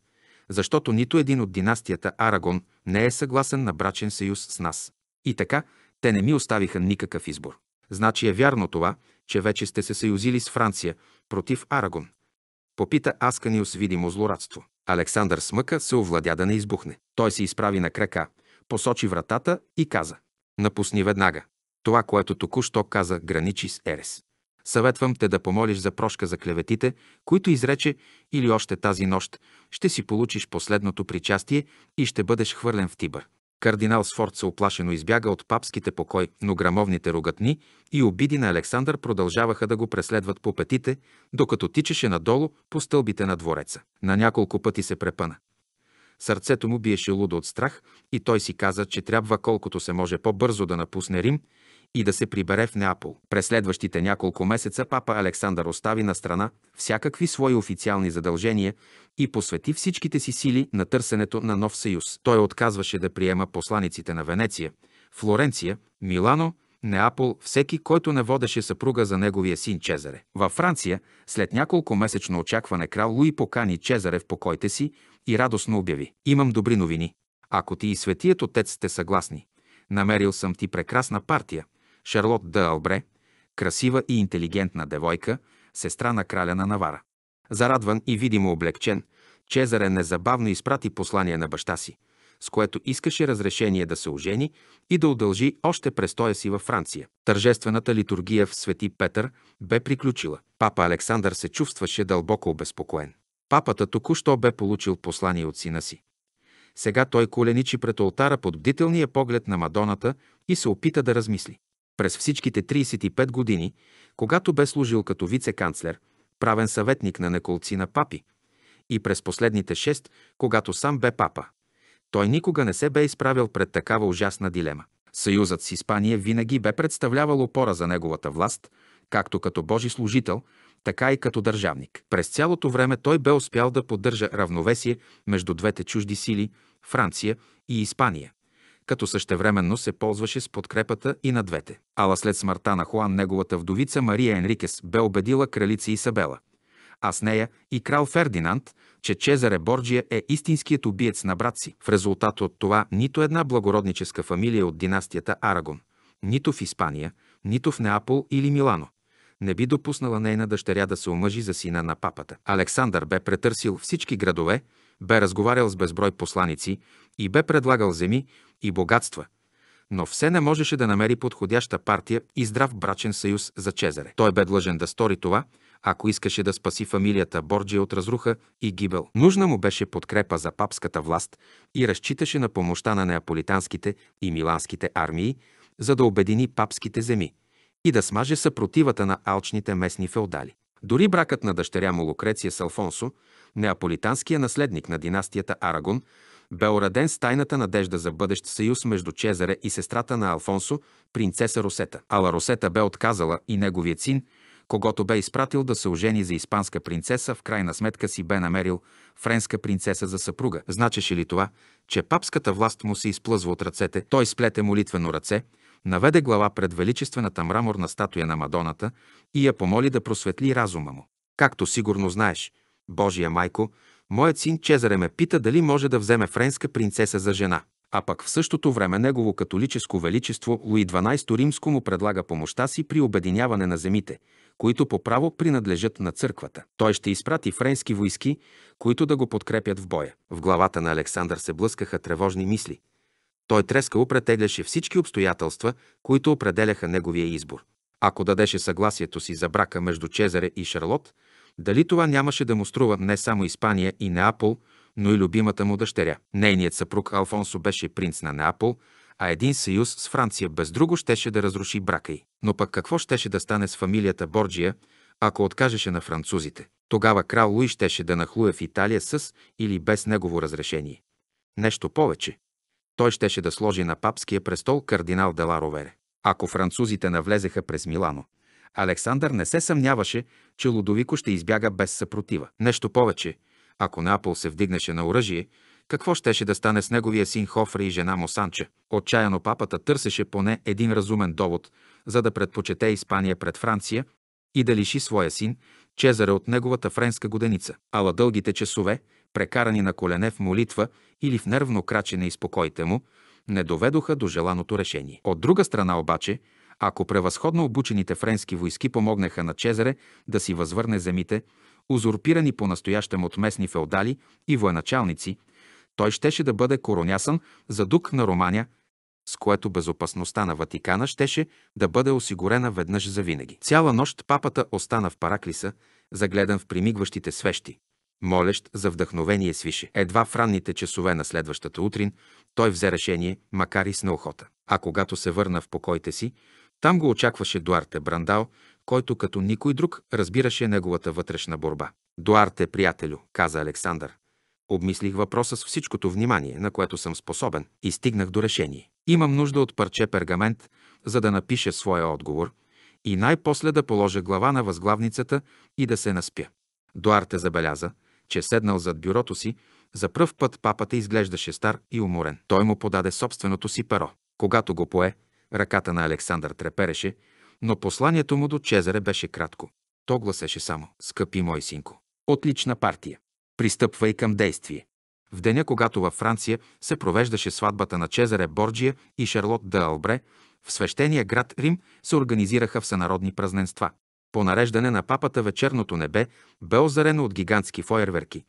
защото нито един от династията Арагон не е съгласен на брачен съюз с нас. И така, те не ми оставиха никакъв избор. Значи е вярно това, че вече сте се съюзили с Франция против Арагон. Попита Асканиус видимо злорадство. Александър Смъка се овладя да не избухне. Той се изправи на крака, посочи вратата и каза. Напусни веднага. Това, което току-що каза, граничи с Ерес. Съветвам те да помолиш за прошка за клеветите, които изрече или още тази нощ ще си получиш последното причастие и ще бъдеш хвърлен в Тибър. Кардинал Сфорд се оплашено избяга от папските покой, но грамовните ругатни и обиди на Александър продължаваха да го преследват по петите, докато тичаше надолу по стълбите на двореца. На няколко пъти се препъна. Сърцето му биеше лудо от страх и той си каза, че трябва колкото се може по-бързо да напусне Рим, и да се прибере в Неапол. През следващите няколко месеца папа Александър остави на страна всякакви свои официални задължения и посвети всичките си сили на търсенето на нов съюз. Той отказваше да приема посланиците на Венеция, Флоренция, Милано, Неапол, всеки, който не водеше съпруга за неговия син Чезаре. Във Франция, след няколко месечно очакване, крал Луи покани Чезаре в покойте си и радостно обяви. Имам добри новини. Ако ти и светият отец сте съгласни, намерил съм ти прекрасна партия, Шарлот де Албре, красива и интелигентна девойка, сестра на краля на Навара. Зарадван и видимо облегчен, Чезаре незабавно изпрати послание на баща си, с което искаше разрешение да се ожени и да удължи още престоя си във Франция. Тържествената литургия в Свети Петър бе приключила. Папа Александър се чувстваше дълбоко обезпокоен. Папата току-що бе получил послание от сина си. Сега той коленичи пред ултара под бдителния поглед на Мадоната и се опита да размисли. През всичките 35 години, когато бе служил като вице-канцлер, правен съветник на неколци на папи, и през последните 6, когато сам бе папа, той никога не се бе изправил пред такава ужасна дилема. Съюзът с Испания винаги бе представлявал опора за неговата власт, както като Божи служител, така и като държавник. През цялото време той бе успял да поддържа равновесие между двете чужди сили Франция и Испания като същевременно се ползваше с подкрепата и на двете. Ала след смъртта на Хуан неговата вдовица Мария Енрикес бе убедила кралица Исабела, а с нея и крал Фердинанд, че Чезаре Борджия е истинският убиец на брат си. В резултат от това нито една благородническа фамилия от династията Арагон, нито в Испания, нито в Неапол или Милано, не би допуснала нейна дъщеря да се омъжи за сина на папата. Александър бе претърсил всички градове, бе разговарял с безброй посланици и бе предлагал земи, и богатства, но все не можеше да намери подходяща партия и здрав брачен съюз за Чезаре. Той бе длъжен да стори това, ако искаше да спаси фамилията Борджия от разруха и гибел. Нужна му беше подкрепа за папската власт и разчиташе на помощта на неаполитанските и миланските армии, за да обедини папските земи и да смаже съпротивата на алчните местни феодали. Дори бракът на дъщеря му Лукреция с Алфонсо, неаполитанския наследник на династията Арагон, бе уреден с тайната надежда за бъдещ съюз между Чезаре и сестрата на Алфонсо, принцеса Росета. Ала Росета бе отказала и неговият син, когато бе изпратил да се ожени за испанска принцеса, в крайна сметка си бе намерил френска принцеса за съпруга. Значеше ли това, че папската власт му се изплъзва от ръцете? Той сплете молитвено ръце, наведе глава пред величествената мраморна статуя на Мадоната и я помоли да просветли разума му. Както сигурно знаеш, Божия майко, Моят син Чезаре ме пита дали може да вземе френска принцеса за жена. А пък в същото време негово католическо величество Луи XII Римско му предлага помощта си при обединяване на земите, които по право принадлежат на църквата. Той ще изпрати френски войски, които да го подкрепят в боя. В главата на Александър се блъскаха тревожни мисли. Той трескаво претегляше всички обстоятелства, които определяха неговия избор. Ако дадеше съгласието си за брака между Чезаре и Шарлот, дали това нямаше да му струва не само Испания и Неапол, но и любимата му дъщеря. Нейният съпруг Алфонсо беше принц на Неапол, а един съюз с Франция без друго щеше да разруши брака й. Но пък какво щеше да стане с фамилията Борджия, ако откажеше на французите? Тогава крал Луи щеше да нахлуе в Италия с или без негово разрешение. Нещо повече. Той щеше да сложи на папския престол кардинал Деларовере. Ако французите навлезеха през Милано, Александър не се съмняваше, че Лудовико ще избяга без съпротива. Нещо повече, ако Неапол се вдигнеше на оръжие, какво щеше да стане с неговия син Хофра и жена му Санче? Отчаяно папата търсеше поне един разумен довод, за да предпочете Испания пред Франция и да лиши своя син Чезаре от неговата френска годеница. Ала дългите часове, прекарани на колене в молитва или в нервно крачене и спокойте му, не доведоха до желаното решение. От друга страна обаче, ако превъзходно обучените френски войски помогнаха на Чезаре да си възвърне земите, узурпирани по-настоящем от местни феодали и военачалници, той щеше да бъде коронясан за дук на Романя, с което безопасността на Ватикана щеше да бъде осигурена веднъж за винаги. Цяла нощ папата остана в Параклиса, загледан в примигващите свещи. Молещ за вдъхновение свише. Едва в ранните часове на следващата утрин той взе решение, макар и с неохота. А когато се върна в покоите си, там го очакваше Дуарте Брандал, който като никой друг разбираше неговата вътрешна борба. Дуарте, приятелю, каза Александър. Обмислих въпроса с всичкото внимание, на което съм способен, и стигнах до решение. Имам нужда от парче пергамент, за да напиша своя отговор и най-после да положа глава на възглавницата и да се наспя. Дуарте забеляза, че седнал зад бюрото си, за пръв път папата изглеждаше стар и уморен. Той му подаде собственото си перо. Когато го пое, Ръката на Александър трепереше, но посланието му до Чезаре беше кратко. То гласеше само «Скъпи мой синко, отлична партия. Пристъпвай към действие». В деня, когато във Франция се провеждаше сватбата на Чезаре Борджия и Шарлот де Албре, в свещения град Рим се организираха всенародни празненства. По нареждане на папата вечерното небе бе озарено от гигантски фойерверки,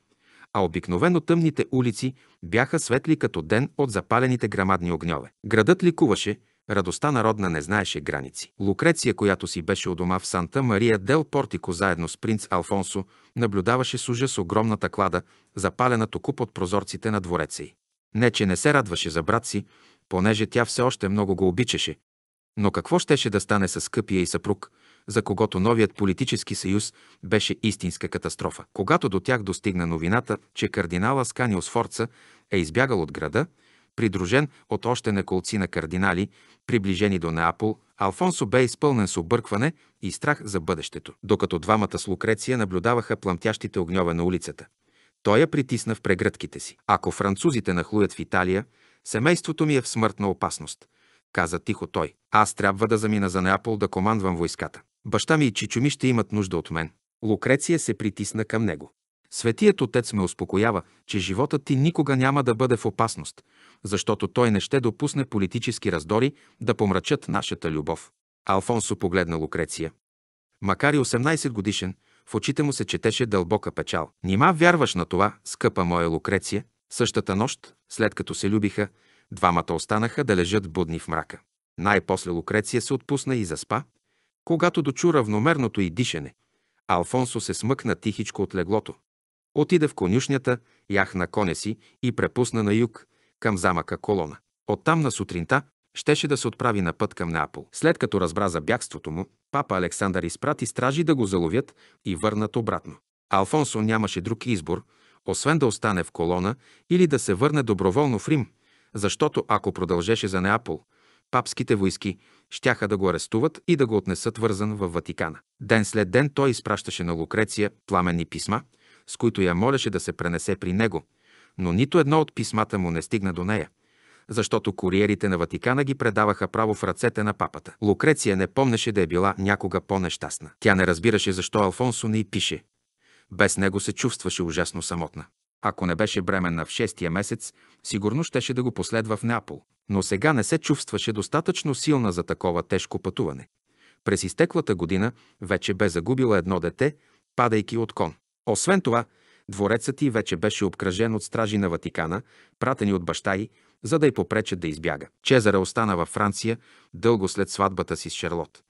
а обикновено тъмните улици бяха светли като ден от запалените грамадни огньове. Градът ликуваше – Радостта народна не знаеше граници. Лукреция, която си беше у дома в Санта Мария Дел Портико заедно с принц Алфонсо, наблюдаваше с ужас огромната клада, запалена току под прозорците на двореца й. Не, че не се радваше за брат си, понеже тя все още много го обичаше. Но какво щеше да стане с скъпия и съпруг, за когото новият политически съюз беше истинска катастрофа. Когато до тях достигна новината, че кардинала Сканио Сфорца е избягал от града, придружен от още неколци на кардинали, приближени до Неапол, Алфонсо бе изпълнен с объркване и страх за бъдещето. Докато двамата с Лукреция наблюдаваха пламтящите огньове на улицата, той я притисна в прегръдките си. Ако французите нахлуят в Италия, семейството ми е в смъртна опасност, каза тихо той. Аз трябва да замина за Неапол да командвам войската. Баща ми и Чичуми ще имат нужда от мен. Лукреция се притисна към него. Светият Отец ме успокоява, че животът ти никога няма да бъде в опасност, защото той не ще допусне политически раздори да помрачат нашата любов. Алфонсо погледна Лукреция. Макар и 18 годишен, в очите му се четеше дълбока печал. Нима вярваш на това, скъпа моя Лукреция? Същата нощ, след като се любиха, двамата останаха да лежат будни в мрака. Най-после Лукреция се отпусна и заспа, когато дочу равномерното и дишане. Алфонсо се смъкна тихичко от леглото. Отида в конюшнята, ях на коня си и препусна на юг, към замъка Колона. Оттам на сутринта щеше да се отправи на път към Неапол. След като разбра за бягството му, папа Александър изпрати стражи да го заловят и върнат обратно. Алфонсо нямаше друг избор, освен да остане в колона или да се върне доброволно в Рим, защото ако продължеше за Неапол, папските войски щяха да го арестуват и да го отнесат вързан във Ватикана. Ден след ден той изпращаше на Лукреция пламенни писма, с които я молеше да се пренесе при него, но нито едно от писмата му не стигна до нея, защото куриерите на Ватикана ги предаваха право в ръцете на папата. Лукреция не помнеше да е била някога по-нещастна. Тя не разбираше защо Алфонсо не й пише. Без него се чувстваше ужасно самотна. Ако не беше бременна в шестия месец, сигурно щеше да го последва в Неапол. Но сега не се чувстваше достатъчно силна за такова тежко пътуване. През изтеклата година вече бе загубила едно дете, падайки от кон. Освен това, дворецът й вече беше обкръжен от стражи на Ватикана, пратени от баща й, за да й попречат да избяга. Чезара остана във Франция дълго след сватбата си с Шерлот.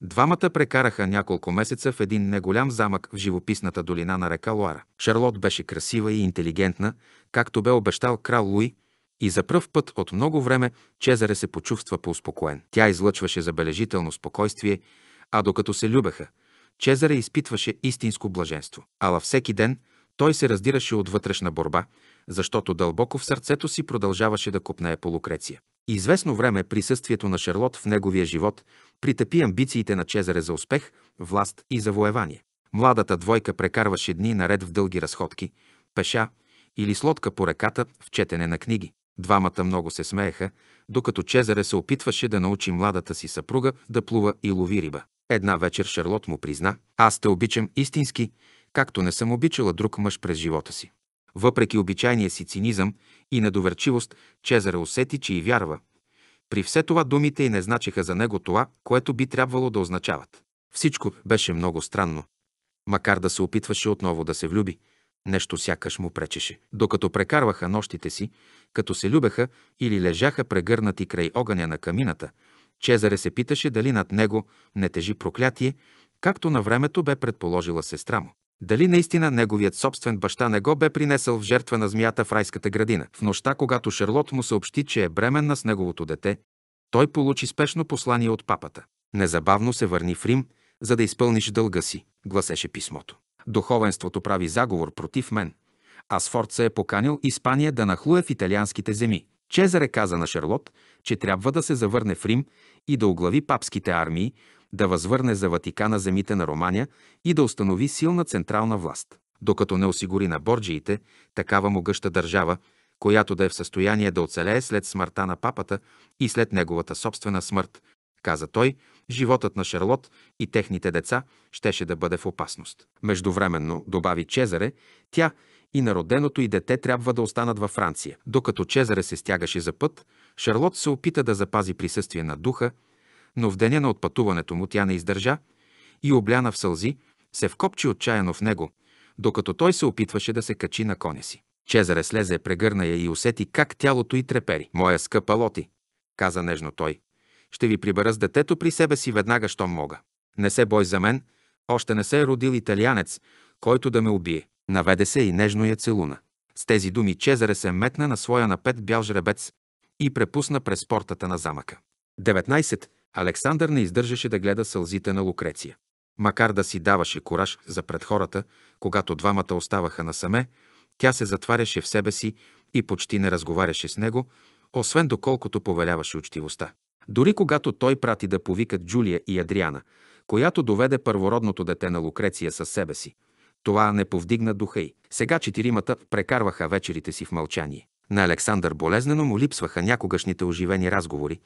Двамата прекараха няколко месеца в един неголям замък в живописната долина на река Луара. Шарлот беше красива и интелигентна, както бе обещал крал Луи, и за пръв път от много време Чезаре се почувства по-успокоен. Тя излъчваше забележително спокойствие, а докато се любеха – Чезаре изпитваше истинско блаженство. Ала всеки ден той се раздираше от вътрешна борба, защото дълбоко в сърцето си продължаваше да купнее по Лукреция. Известно време присъствието на Шарлот в неговия живот притъпи амбициите на Чезаре за успех, власт и завоевание. Младата двойка прекарваше дни наред в дълги разходки, пеша или с лодка по реката в четене на книги. Двамата много се смееха, докато Чезаре се опитваше да научи младата си съпруга да плува и лови риба. Една вечер Шарлот му призна, аз те обичам истински, както не съм обичала друг мъж през живота си. Въпреки обичайния си цинизъм и недоверчивост, Чезаре усети, че и вярва. При все това думите й не значеха за него това, което би трябвало да означават. Всичко беше много странно. Макар да се опитваше отново да се влюби, нещо сякаш му пречеше. Докато прекарваха нощите си, като се любеха или лежаха прегърнати край огъня на камината – Чезаре се питаше дали над него не тежи проклятие, както на времето бе предположила сестра му. Дали наистина неговият собствен баща не го бе принесъл в жертва на змията в райската градина. В нощта, когато Шарлот му съобщи, че е бременна с неговото дете, той получи спешно послание от папата. Незабавно се върни в Рим, за да изпълниш дълга си, гласеше писмото. Духовенството прави заговор против мен. А Сфорца е поканил Испания да нахлуе в италианските земи. Чезаре каза на Шарлот, че трябва да се завърне в Рим и да оглави папските армии, да възвърне за Ватикана земите на Романия и да установи силна централна власт. Докато не осигури на борджиите такава могъща държава, която да е в състояние да оцелее след смъртта на папата и след неговата собствена смърт, каза той, животът на Шарлот и техните деца щеше да бъде в опасност. Междувременно, добави Чезаре, тя и народеното й дете трябва да останат във Франция. Докато Чезаре се стягаше за път, Шарлот се опита да запази присъствие на духа, но в деня на отпътуването му тя не издържа и обляна в сълзи, се вкопчи отчаяно в него, докато той се опитваше да се качи на коня си. Чезаре слезе, прегърна я и усети как тялото й трепери. «Моя скъпа Лоти», каза нежно той, «ще ви прибера с детето при себе си веднага, щом мога. Не се бой за мен, още не се е родил италианец, който да ме убие. Наведе се и нежно я целуна. С тези думи Чезаре се метна на своя напет бял жребец и препусна през портата на замъка. 19. Александър не издържаше да гледа сълзите на Лукреция. Макар да си даваше кораж за пред хората, когато двамата оставаха насаме, тя се затваряше в себе си и почти не разговаряше с него, освен доколкото повеляваше учтивостта. Дори когато той прати да повикат Джулия и Адриана, която доведе първородното дете на Лукреция със себе си, това не повдигна духа й. Сега четиримата прекарваха вечерите си в мълчание. На Александър болезнено му липсваха някогашните оживени разговори,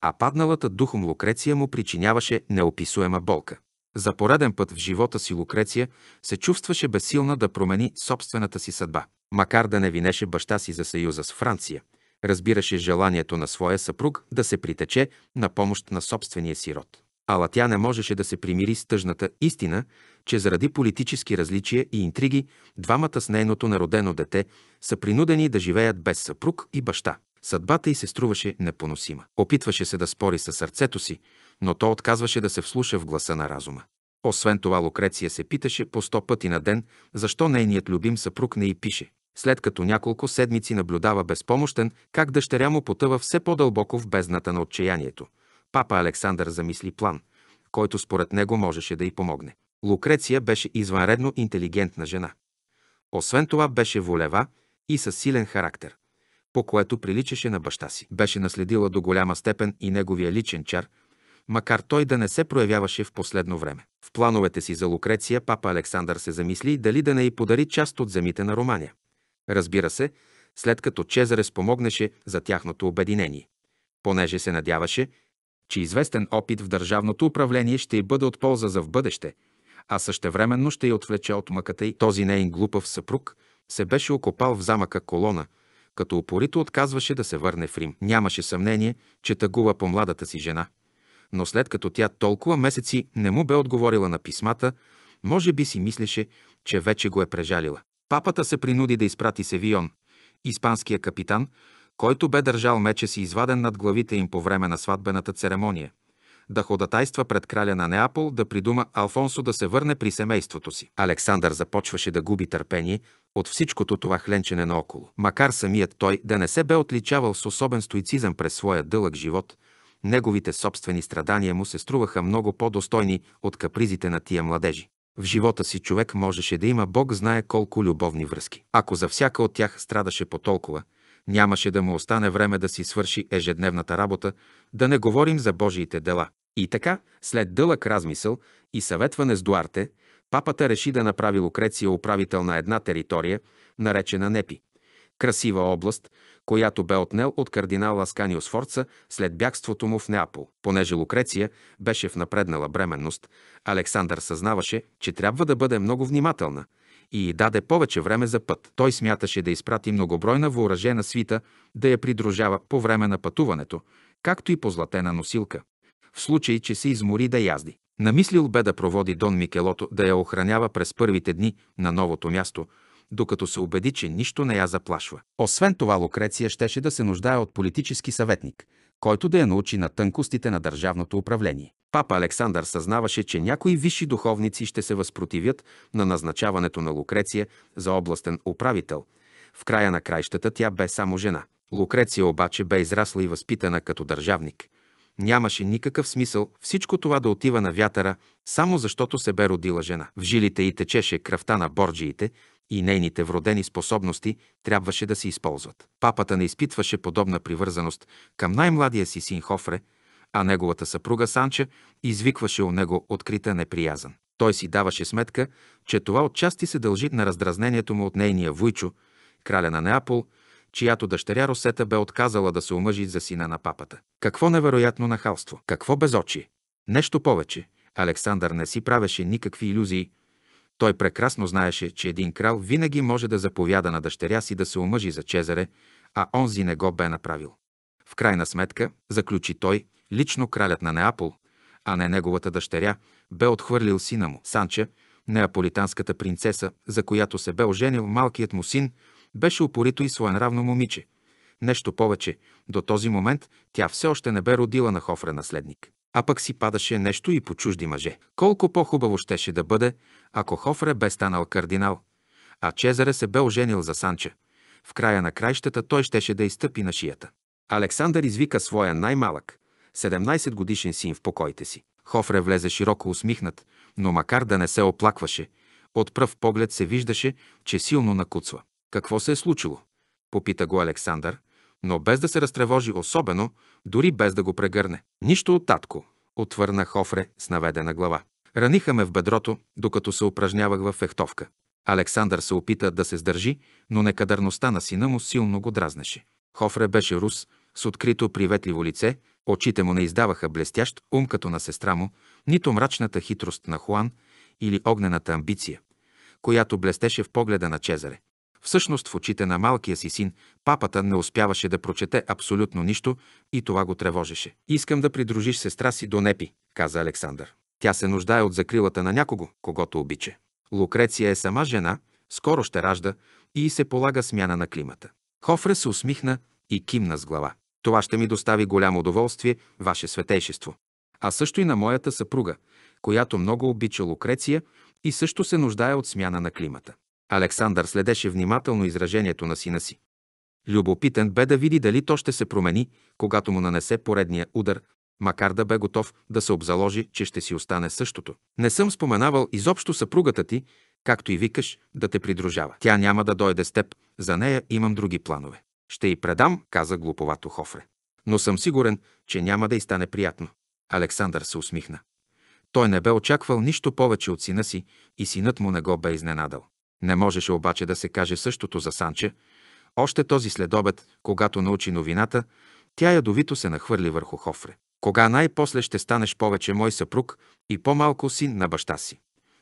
а падналата духом Лукреция му причиняваше неописуема болка. За пореден път в живота си Лукреция се чувстваше безсилна да промени собствената си съдба. Макар да не винеше баща си за съюза с Франция, разбираше желанието на своя съпруг да се притече на помощ на собствения си род. Ала тя не можеше да се примири с тъжната истина, че заради политически различия и интриги двамата с нейното народено дете са принудени да живеят без съпруг и баща. Съдбата й се струваше непоносима. Опитваше се да спори със сърцето си, но то отказваше да се вслуша в гласа на разума. Освен това Лукреция се питаше по сто пъти на ден, защо нейният любим съпруг не й пише. След като няколко седмици наблюдава безпомощен, как дъщеря му потъва все по-дълбоко в бездната на отчаянието. Папа Александър замисли план, който според него можеше да й помогне. Лукреция беше извънредно интелигентна жена. Освен това беше волева и със силен характер, по което приличаше на баща си. Беше наследила до голяма степен и неговия личен чар, макар той да не се проявяваше в последно време. В плановете си за Лукреция папа Александър се замисли дали да не й подари част от земите на Романия. Разбира се, след като Чезаре спомогнеше за тяхното обединение, понеже се надяваше, че известен опит в държавното управление ще й бъде от полза за в бъдеще – а същевременно ще я отвлече от мъката и този нейн глупав съпруг се беше окопал в замъка Колона, като упорито отказваше да се върне в Рим. Нямаше съмнение, че тъгува по младата си жена. Но след като тя толкова месеци не му бе отговорила на писмата, може би си мислеше, че вече го е прежалила. Папата се принуди да изпрати Севион, испанския капитан, който бе държал меча си изваден над главите им по време на сватбената церемония – да ходатайства пред краля на Неапол да придума Алфонсо да се върне при семейството си. Александър започваше да губи търпение от всичкото това хленчене наоколо. Макар самият той да не се бе отличавал с особен стоицизъм през своя дълъг живот, неговите собствени страдания му се струваха много по-достойни от капризите на тия младежи. В живота си човек можеше да има Бог знае колко любовни връзки. Ако за всяка от тях страдаше по толкова, нямаше да му остане време да си свърши ежедневната работа, да не говорим за Божиите дела. И така, след дълъг размисъл и съветване с Дуарте, папата реши да направи Лукреция управител на една територия, наречена Непи. Красива област, която бе отнел от кардинал Ласканио Сфорца след бягството му в Неапол. Понеже Лукреция беше в напреднала бременност, Александър съзнаваше, че трябва да бъде много внимателна и даде повече време за път. Той смяташе да изпрати многобройна въоръжена свита да я придружава по време на пътуването, както и по златена носилка, в случай, че се измори да язди. Намислил бе да проводи Дон Микелото да я охранява през първите дни на новото място, докато се убеди, че нищо не я заплашва. Освен това, Лукреция щеше да се нуждае от политически съветник, който да я научи на тънкостите на държавното управление. Папа Александър съзнаваше, че някои висши духовници ще се възпротивят на назначаването на Лукреция за областен управител. В края на краищата тя бе само жена. Лукреция обаче бе израсла и възпитана като държавник. Нямаше никакъв смисъл всичко това да отива на вятъра, само защото се бе родила жена. В жилите и течеше кръвта на борджиите и нейните вродени способности трябваше да се използват. Папата не изпитваше подобна привързаност към най-младия си син Хофре, а неговата съпруга Санча извикваше у него открита неприязан. Той си даваше сметка, че това отчасти се дължи на раздразнението му от нейния вуйчо, краля на Неапол, чиято дъщеря Росета бе отказала да се омъжи за сина на папата. Какво невероятно нахалство! Какво безочи. Нещо повече, Александър не си правеше никакви иллюзии. Той прекрасно знаеше, че един крал винаги може да заповяда на дъщеря си да се омъжи за Чезаре, а онзи не го бе направил. В крайна сметка, заключи той, лично кралят на Неапол, а не неговата дъщеря, бе отхвърлил сина му, Санча, неаполитанската принцеса, за която се бе оженил малкият му син, беше упорито и своенравно момиче. Нещо повече, до този момент тя все още не бе родила на Хофра наследник. А пък си падаше нещо и по чужди мъже. Колко по-хубаво щеше да бъде, ако Хофре бе станал кардинал, а Чезаре се бе оженил за Санча. В края на краищата той щеше да изтъпи на шията. Александър извика своя най-малък, 17 годишен син в покоите си. Хофре влезе широко усмихнат, но макар да не се оплакваше, от пръв поглед се виждаше, че силно накуцва. Какво се е случило? Попита го Александър, но без да се разтревожи особено, дори без да го прегърне. Нищо от татко, отвърна Хофре с наведена глава. Раниха ме в бедрото, докато се упражнявах в фехтовка. Александър се опита да се сдържи, но некадърността на сина му силно го дразнеше. Хофре беше рус, с открито приветливо лице, очите му не издаваха блестящ ум като на сестра му, нито мрачната хитрост на Хуан или огнената амбиция, която блестеше в погледа на Чезаре. Всъщност в очите на малкия си син папата не успяваше да прочете абсолютно нищо и това го тревожеше. «Искам да придружиш сестра си до Непи», каза Александър. Тя се нуждае от закрилата на някого, когато обича. Лукреция е сама жена, скоро ще ражда и се полага смяна на климата. Хофре се усмихна и кимна с глава. Това ще ми достави голямо удоволствие, ваше светейшество. А също и на моята съпруга, която много обича Лукреция и също се нуждае от смяна на климата. Александър следеше внимателно изражението на сина си. Любопитен бе да види дали то ще се промени, когато му нанесе поредния удар, макар да бе готов да се обзаложи, че ще си остане същото. Не съм споменавал изобщо съпругата ти, както и викаш, да те придружава. Тя няма да дойде с теб, за нея имам други планове. Ще й предам, каза глуповато Хофре. Но съм сигурен, че няма да й стане приятно. Александър се усмихна. Той не бе очаквал нищо повече от сина си и синът му не го бе изненадал. Не можеше обаче да се каже същото за Санче. Още този следобед, когато научи новината, тя ядовито се нахвърли върху Хофре. Кога най-после ще станеш повече мой съпруг и по-малко син на баща си?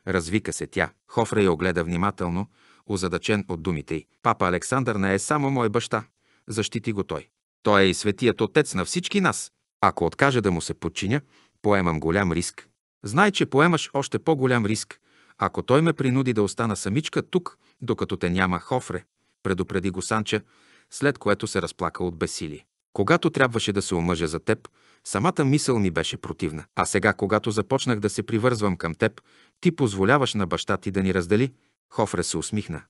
Развика се тя. Хофре я огледа внимателно, озадачен от думите й. Папа Александър не е само мой баща. Защити го той. Той е и светият отец на всички нас. Ако откажа да му се подчиня, поемам голям риск. Знай, че поемаш още по-голям риск, ако той ме принуди да остана самичка тук, докато те няма хофре, предупреди го Санча, след което се разплака от бесили. Когато трябваше да се омъжа за теб, самата мисъл ми беше противна. А сега, когато започнах да се привързвам към теб, ти позволяваш на баща ти да ни раздели. Хофре се усмихна.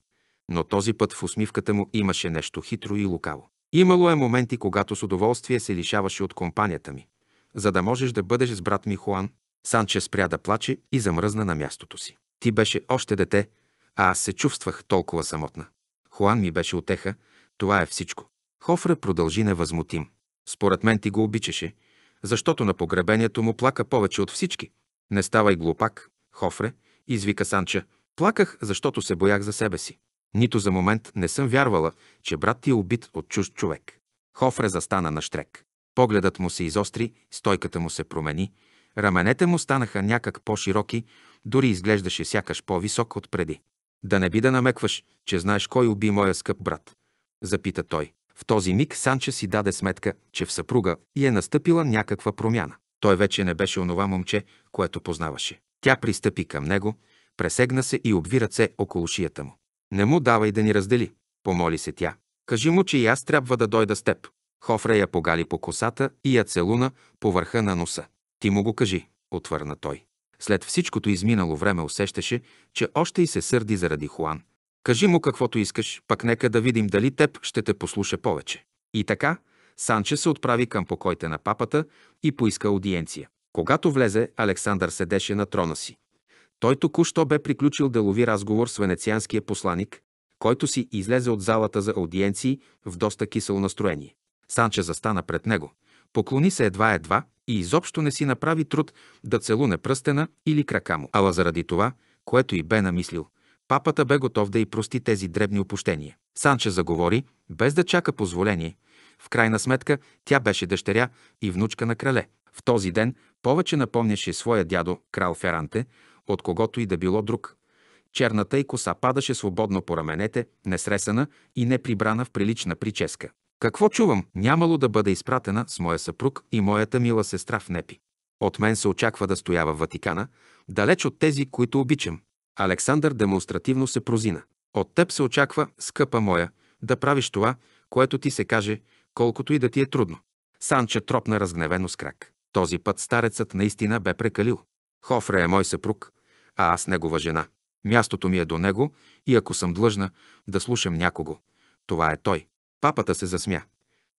Но този път в усмивката му имаше нещо хитро и лукаво. Имало е моменти, когато с удоволствие се лишаваше от компанията ми, за да можеш да бъдеш с брат ми Хуан. Санче спря да плаче и замръзна на мястото си. Ти беше още дете, а аз се чувствах толкова самотна. Хуан ми беше отеха, това е всичко. Хофра продължи невъзмутим. Според мен ти го обичаше, защото на погребението му плака повече от всички. Не ставай глупак, Хофре, извика Санча. Плаках, защото се боях за себе си. Нито за момент не съм вярвала, че брат ти е убит от чужд човек. Хофре застана на штрек. Погледът му се изостри, стойката му се промени, раменете му станаха някак по-широки, дори изглеждаше сякаш по-висок от преди. Да не би да намекваш, че знаеш кой уби моя скъп брат, запита той. В този миг Санче си даде сметка, че в съпруга и е настъпила някаква промяна. Той вече не беше онова момче, което познаваше. Тя пристъпи към него, пресегна се и обви ръце около шията му. Не му давай да ни раздели, помоли се тя. Кажи му, че и аз трябва да дойда с теб. Хофре я погали по косата и я целуна по върха на носа. Ти му го кажи, отвърна той. След всичкото изминало време усещаше, че още и се сърди заради Хуан. Кажи му каквото искаш, пък нека да видим дали теб ще те послуша повече. И така, Санче се отправи към покойте на папата и поиска аудиенция. Когато влезе, Александър седеше на трона си. Той току-що бе приключил делови разговор с венецианския посланик, който си излезе от залата за аудиенции в доста кисело настроение. Санче застана пред него – Поклони се едва-едва и изобщо не си направи труд да целуне пръстена или крака му. Ала заради това, което и бе намислил, папата бе готов да й прости тези дребни опущения. Санче заговори, без да чака позволение. В крайна сметка тя беше дъщеря и внучка на крале. В този ден повече напомняше своя дядо, крал Феранте, от когото и да било друг. Черната й коса падаше свободно по раменете, несресана и неприбрана в прилична прическа. Какво чувам, нямало да бъде изпратена с моя съпруг и моята мила сестра в Непи. От мен се очаква да стоя в Ватикана, далеч от тези, които обичам. Александър демонстративно се прозина. От теб се очаква, скъпа моя, да правиш това, което ти се каже, колкото и да ти е трудно. Санче тропна разгневено с крак. Този път старецът наистина бе прекалил. Хофре е мой съпруг, а аз негова жена. Мястото ми е до него и ако съм длъжна да слушам някого, това е той. Папата се засмя,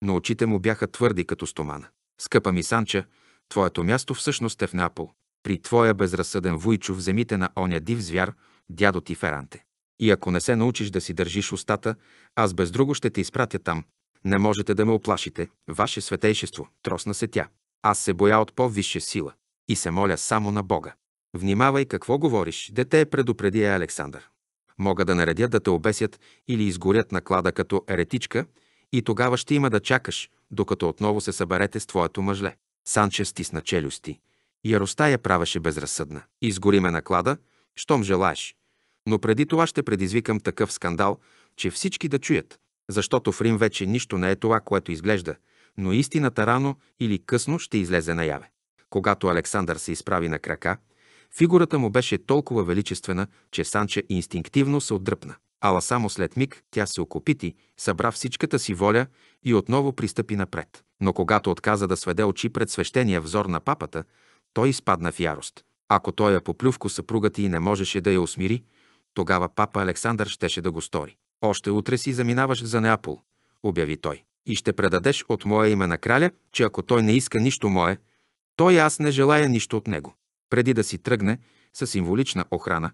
но очите му бяха твърди като стомана. Скъпа ми Санча, твоето място всъщност е в Неапол. При твоя безразсъден вуйчо в земите на оня див звяр, дядо ти Феранте. И ако не се научиш да си държиш устата, аз без друго ще те изпратя там. Не можете да ме оплашите, ваше светейшество, тросна се тя. Аз се боя от по-висша сила и се моля само на Бога. Внимавай какво говориш, дете предупреди е Александър. Мога да наредя да те обесят или изгорят на клада като еретичка и тогава ще има да чакаш, докато отново се съберете с твоето мъжле. Санче стисна челюсти. Яростта я правеше безразсъдна. Изгори ме на клада, щом желаеш. Но преди това ще предизвикам такъв скандал, че всички да чуят. Защото в Рим вече нищо не е това, което изглежда, но истината рано или късно ще излезе наяве. Когато Александър се изправи на крака – Фигурата му беше толкова величествена, че Санче инстинктивно се отдръпна. Ала само след миг тя се окопити, събра всичката си воля и отново пристъпи напред. Но когато отказа да сведе очи пред свещения взор на папата, той изпадна в ярост. Ако той я поплювко съпругата и не можеше да я усмири, тогава папа Александър щеше да го стори. Още утре си заминаваш за Неапол, обяви той. И ще предадеш от мое име на краля, че ако той не иска нищо мое, той аз не желая нищо от него. Преди да си тръгне, със символична охрана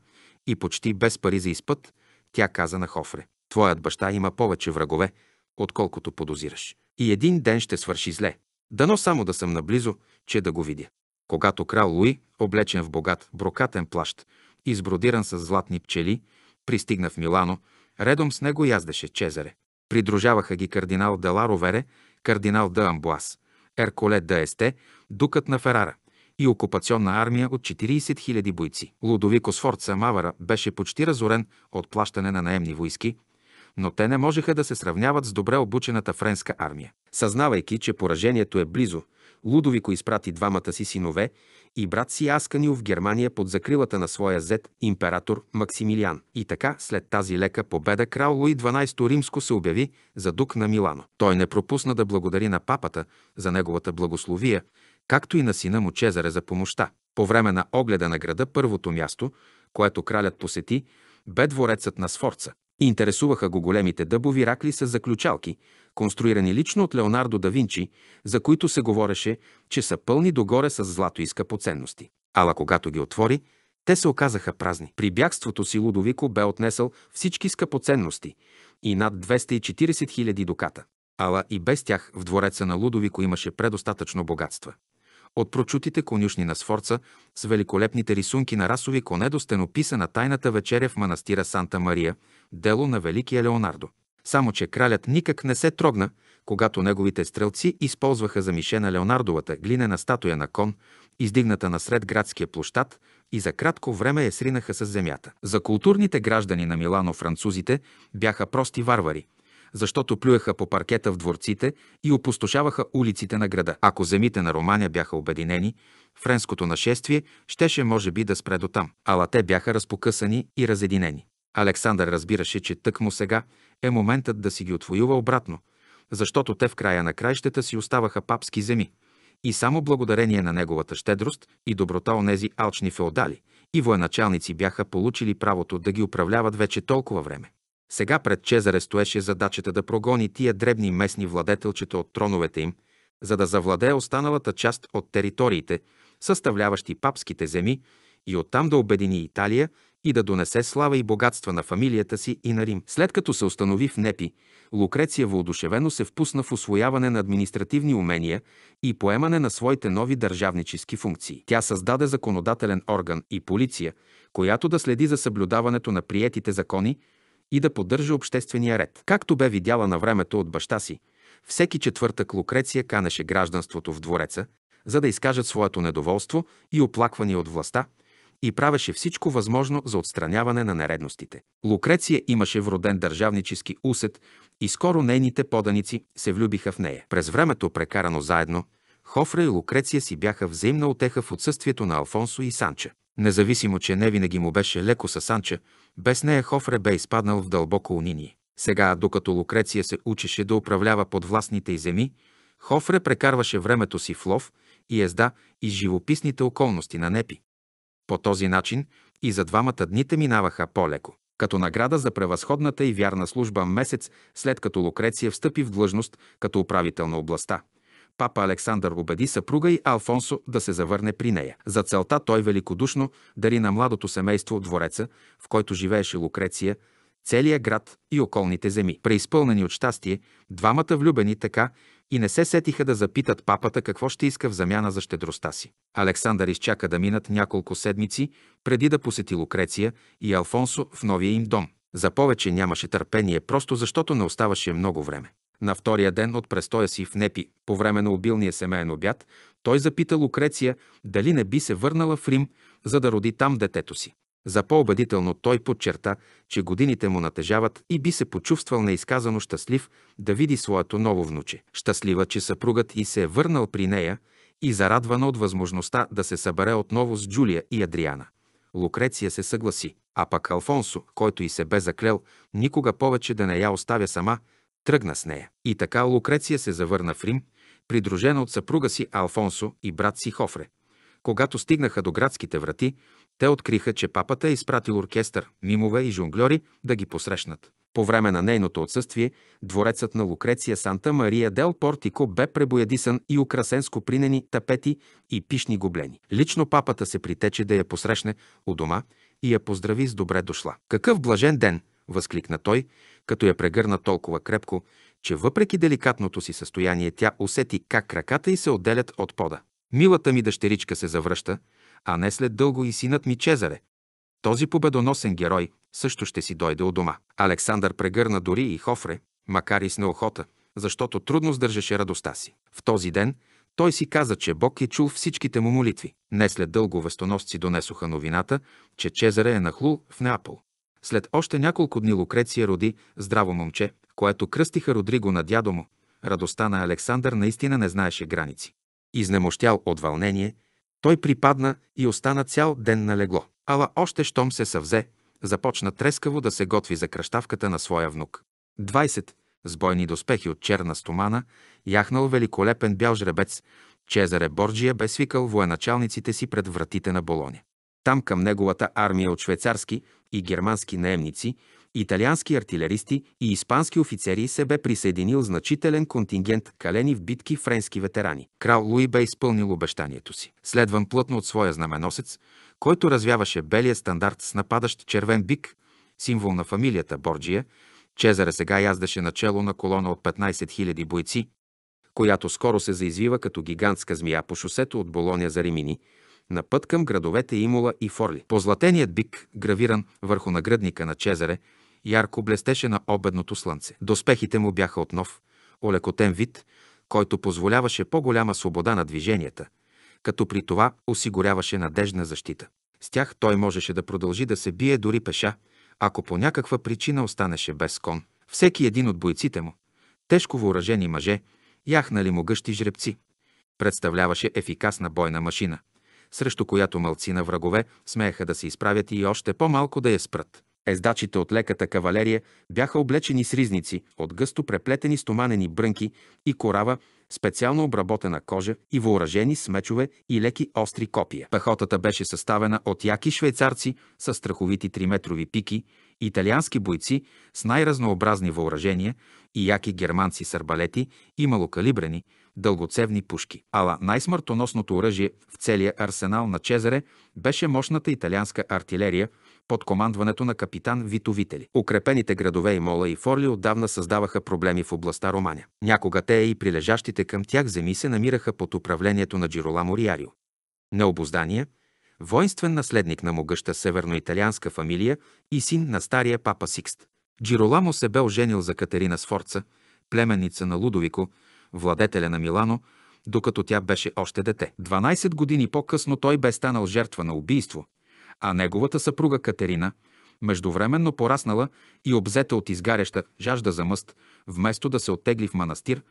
и почти без пари за изпът, тя каза на Хофре. Твоят баща има повече врагове, отколкото подозираш. И един ден ще свърши зле. Дано само да съм наблизо, че да го видя. Когато крал Луи, облечен в богат брокатен плащ, избродиран с златни пчели, пристигна в Милано, редом с него яздеше Чезаре. Придружаваха ги кардинал Деларовере, кардинал Дамбуас, Ерколе Д'Есте, Есте, дукът на Ферара, и окупационна армия от 40 000 бойци. Лудовико Сфорца Мавара беше почти разорен от плащане на наемни войски, но те не можеха да се сравняват с добре обучената френска армия. Съзнавайки, че поражението е близо, Лудовико изпрати двамата си синове и брат си Асканил в Германия под закрилата на своя зет император Максимилиан. И така, след тази лека победа, крал Луи XII Римско се обяви за дук на Милано. Той не пропусна да благодари на папата за неговата благословия, както и на сина му Чезаре за помощта. По време на огледа на града първото място, което кралят посети, бе дворецът на Сфорца. Интересуваха го големите дъбови ракли с заключалки, конструирани лично от Леонардо да Винчи, за които се говореше, че са пълни догоре с злато и скъпоценности. Ала когато ги отвори, те се оказаха празни. При бягството си Лудовико бе отнесъл всички скъпоценности и над 240 000 дуката. Ала и без тях в двореца на Лудовико имаше предостатъчно богатства. От прочутите конюшни на Сфорца с великолепните рисунки на расови коне до стенописа на тайната вечеря в манастира Санта Мария, дело на Великия Леонардо. Само, че кралят никак не се трогна, когато неговите стрелци използваха за мишена Леонардовата глинена статуя на кон, издигната насред градския площад, и за кратко време я сринаха с земята. За културните граждани на Милано французите бяха прости варвари – защото плюеха по паркета в дворците и опустошаваха улиците на града. Ако земите на Романя бяха обединени, френското нашествие щеше може би да спре до там, ала те бяха разпокъсани и разединени. Александър разбираше, че тък му сега е моментът да си ги отвоюва обратно, защото те в края на краищата си оставаха папски земи и само благодарение на неговата щедрост и доброта онези алчни феодали и военачалници бяха получили правото да ги управляват вече толкова време. Сега пред Чезаре стоеше задачата да прогони тия дребни местни владетелчета от троновете им, за да завладее останалата част от териториите, съставляващи папските земи, и оттам да обедини Италия и да донесе слава и богатства на фамилията си и на Рим. След като се установи в Непи, Лукреция въодушевено се впусна в освояване на административни умения и поемане на своите нови държавнически функции. Тя създаде законодателен орган и полиция, която да следи за съблюдаването на приетите закони, и да поддържа обществения ред. Както бе видяла на времето от баща си, всеки четвъртък Лукреция канеше гражданството в двореца, за да изкажат своето недоволство и оплакване от властта, и правеше всичко възможно за отстраняване на нередностите. Лукреция имаше вроден държавнически усет и скоро нейните поданици се влюбиха в нея. През времето, прекарано заедно, Хофра и Лукреция си бяха взаимна отеха в отсъствието на Алфонсо и Санча. Независимо, че не винаги му беше леко с Санча, без нея Хофре бе изпаднал в дълбоко униние. Сега, докато Лукреция се учеше да управлява подвластните й земи, Хофре прекарваше времето си в лов и езда и живописните околности на Непи. По този начин и за двамата дните минаваха по-леко. Като награда за превъзходната и вярна служба месец, след като Лукреция встъпи в длъжност като управител на областта, Папа Александър убеди съпруга и Алфонсо да се завърне при нея. За целта той великодушно дари на младото семейство от двореца, в който живееше Лукреция, целия град и околните земи. Преизпълнени от щастие, двамата влюбени така и не се сетиха да запитат папата какво ще иска в замяна за щедростта си. Александър изчака да минат няколко седмици преди да посети Лукреция и Алфонсо в новия им дом. За повече нямаше търпение, просто защото не оставаше много време. На втория ден от престоя си в Непи, по време на обилния семейен обяд, той запита Лукреция дали не би се върнала в Рим, за да роди там детето си. За по-убедително той подчерта, че годините му натежават и би се почувствал неизказано щастлив да види своето ново внуче. Щастлива, че съпругът и се е върнал при нея и зарадвана от възможността да се събере отново с Джулия и Адриана. Лукреция се съгласи, а пък Алфонсо, който и се бе заклел никога повече да не я оставя сама, тръгна с нея. И така Лукреция се завърна в Рим, придружена от съпруга си Алфонсо и брат си Хофре. Когато стигнаха до градските врати, те откриха, че папата е изпратил оркестър, мимове и жонглери да ги посрещнат. По време на нейното отсъствие, дворецът на Лукреция Санта Мария Дел Портико бе пребоядисан и украсен с купринени тапети и пишни гублени. Лично папата се притече да я посрещне у дома и я поздрави с добре дошла. Какъв блажен ден! възкликна той, като я прегърна толкова крепко, че въпреки деликатното си състояние тя усети как краката й се отделят от пода. Милата ми дъщеричка се завръща, а не след дълго и синът ми Чезаре. Този победоносен герой също ще си дойде у дома. Александър прегърна дори и Хофре, макар и с неохота, защото трудно сдържаше радостта си. В този ден той си каза, че Бог е чул всичките му молитви. Не след дълго вестоносци донесоха новината, че Чезаре е нахлул в Неапол. След още няколко дни Лукреция роди здраво момче, което кръстиха Родриго на дядо му. Радостта на Александър наистина не знаеше граници. Изнемощял от вълнение, той припадна и остана цял ден на легло. Ала още щом се съвзе, започна трескаво да се готви за кръщавката на своя внук. 20. С бойни доспехи от черна стомана, яхнал великолепен бял жребец, Чезаре Борджия бе свикал военачалниците си пред вратите на Болоня. Там към неговата армия от швейцарски и германски наемници, италиански артилеристи и испански офицери се бе присъединил значителен контингент калени в битки френски ветерани. Крал Луи бе изпълнил обещанието си. Следван плътно от своя знаменосец, който развяваше белия стандарт с нападащ червен бик, символ на фамилията Борджия, Чезаре сега яздаше начало на колона от 15 000 бойци, която скоро се заизвива като гигантска змия по шосето от Болония за Римини, на път към градовете Имола и Форли. Позлатеният бик, гравиран върху нагръдника на Чезаре, ярко блестеше на обедното слънце. Доспехите му бяха отнов, олекотен вид, който позволяваше по-голяма свобода на движенията, като при това осигуряваше надежна защита. С тях той можеше да продължи да се бие дори пеша, ако по някаква причина останеше без кон. Всеки един от бойците му, тежко въоръжени мъже, яхнали могъщи жребци, представляваше ефикасна бойна машина, срещу която мълци на врагове смееха да се изправят и още по-малко да я спрат. Ездачите от леката кавалерия бяха облечени с ризници, от гъсто преплетени стоманени брънки и корава, специално обработена кожа и въоръжени с мечове и леки остри копия. Пехотата беше съставена от яки швейцарци с страховити триметрови пики, италиански бойци с най-разнообразни въоръжения и яки германци с арбалети и малокалибрени, дългоцевни пушки. Ала най-смъртоносното оръжие в целия арсенал на Чезаре беше мощната италианска артилерия под командването на капитан Витовители. Укрепените градове и Мола и Форли отдавна създаваха проблеми в областта Романя. Някога те и прилежащите към тях земи се намираха под управлението на Джироламо Риарио. Необоздание – воинствен наследник на могъща северноиталианска фамилия и син на стария папа Сикст. Джироламо се бе оженил за Катерина Сфорца, племенница на Лудовико, владетеля на Милано, докато тя беше още дете. 12 години по-късно той бе станал жертва на убийство, а неговата съпруга Катерина, междувременно пораснала и обзета от изгаряща жажда за мъст, вместо да се оттегли в манастир,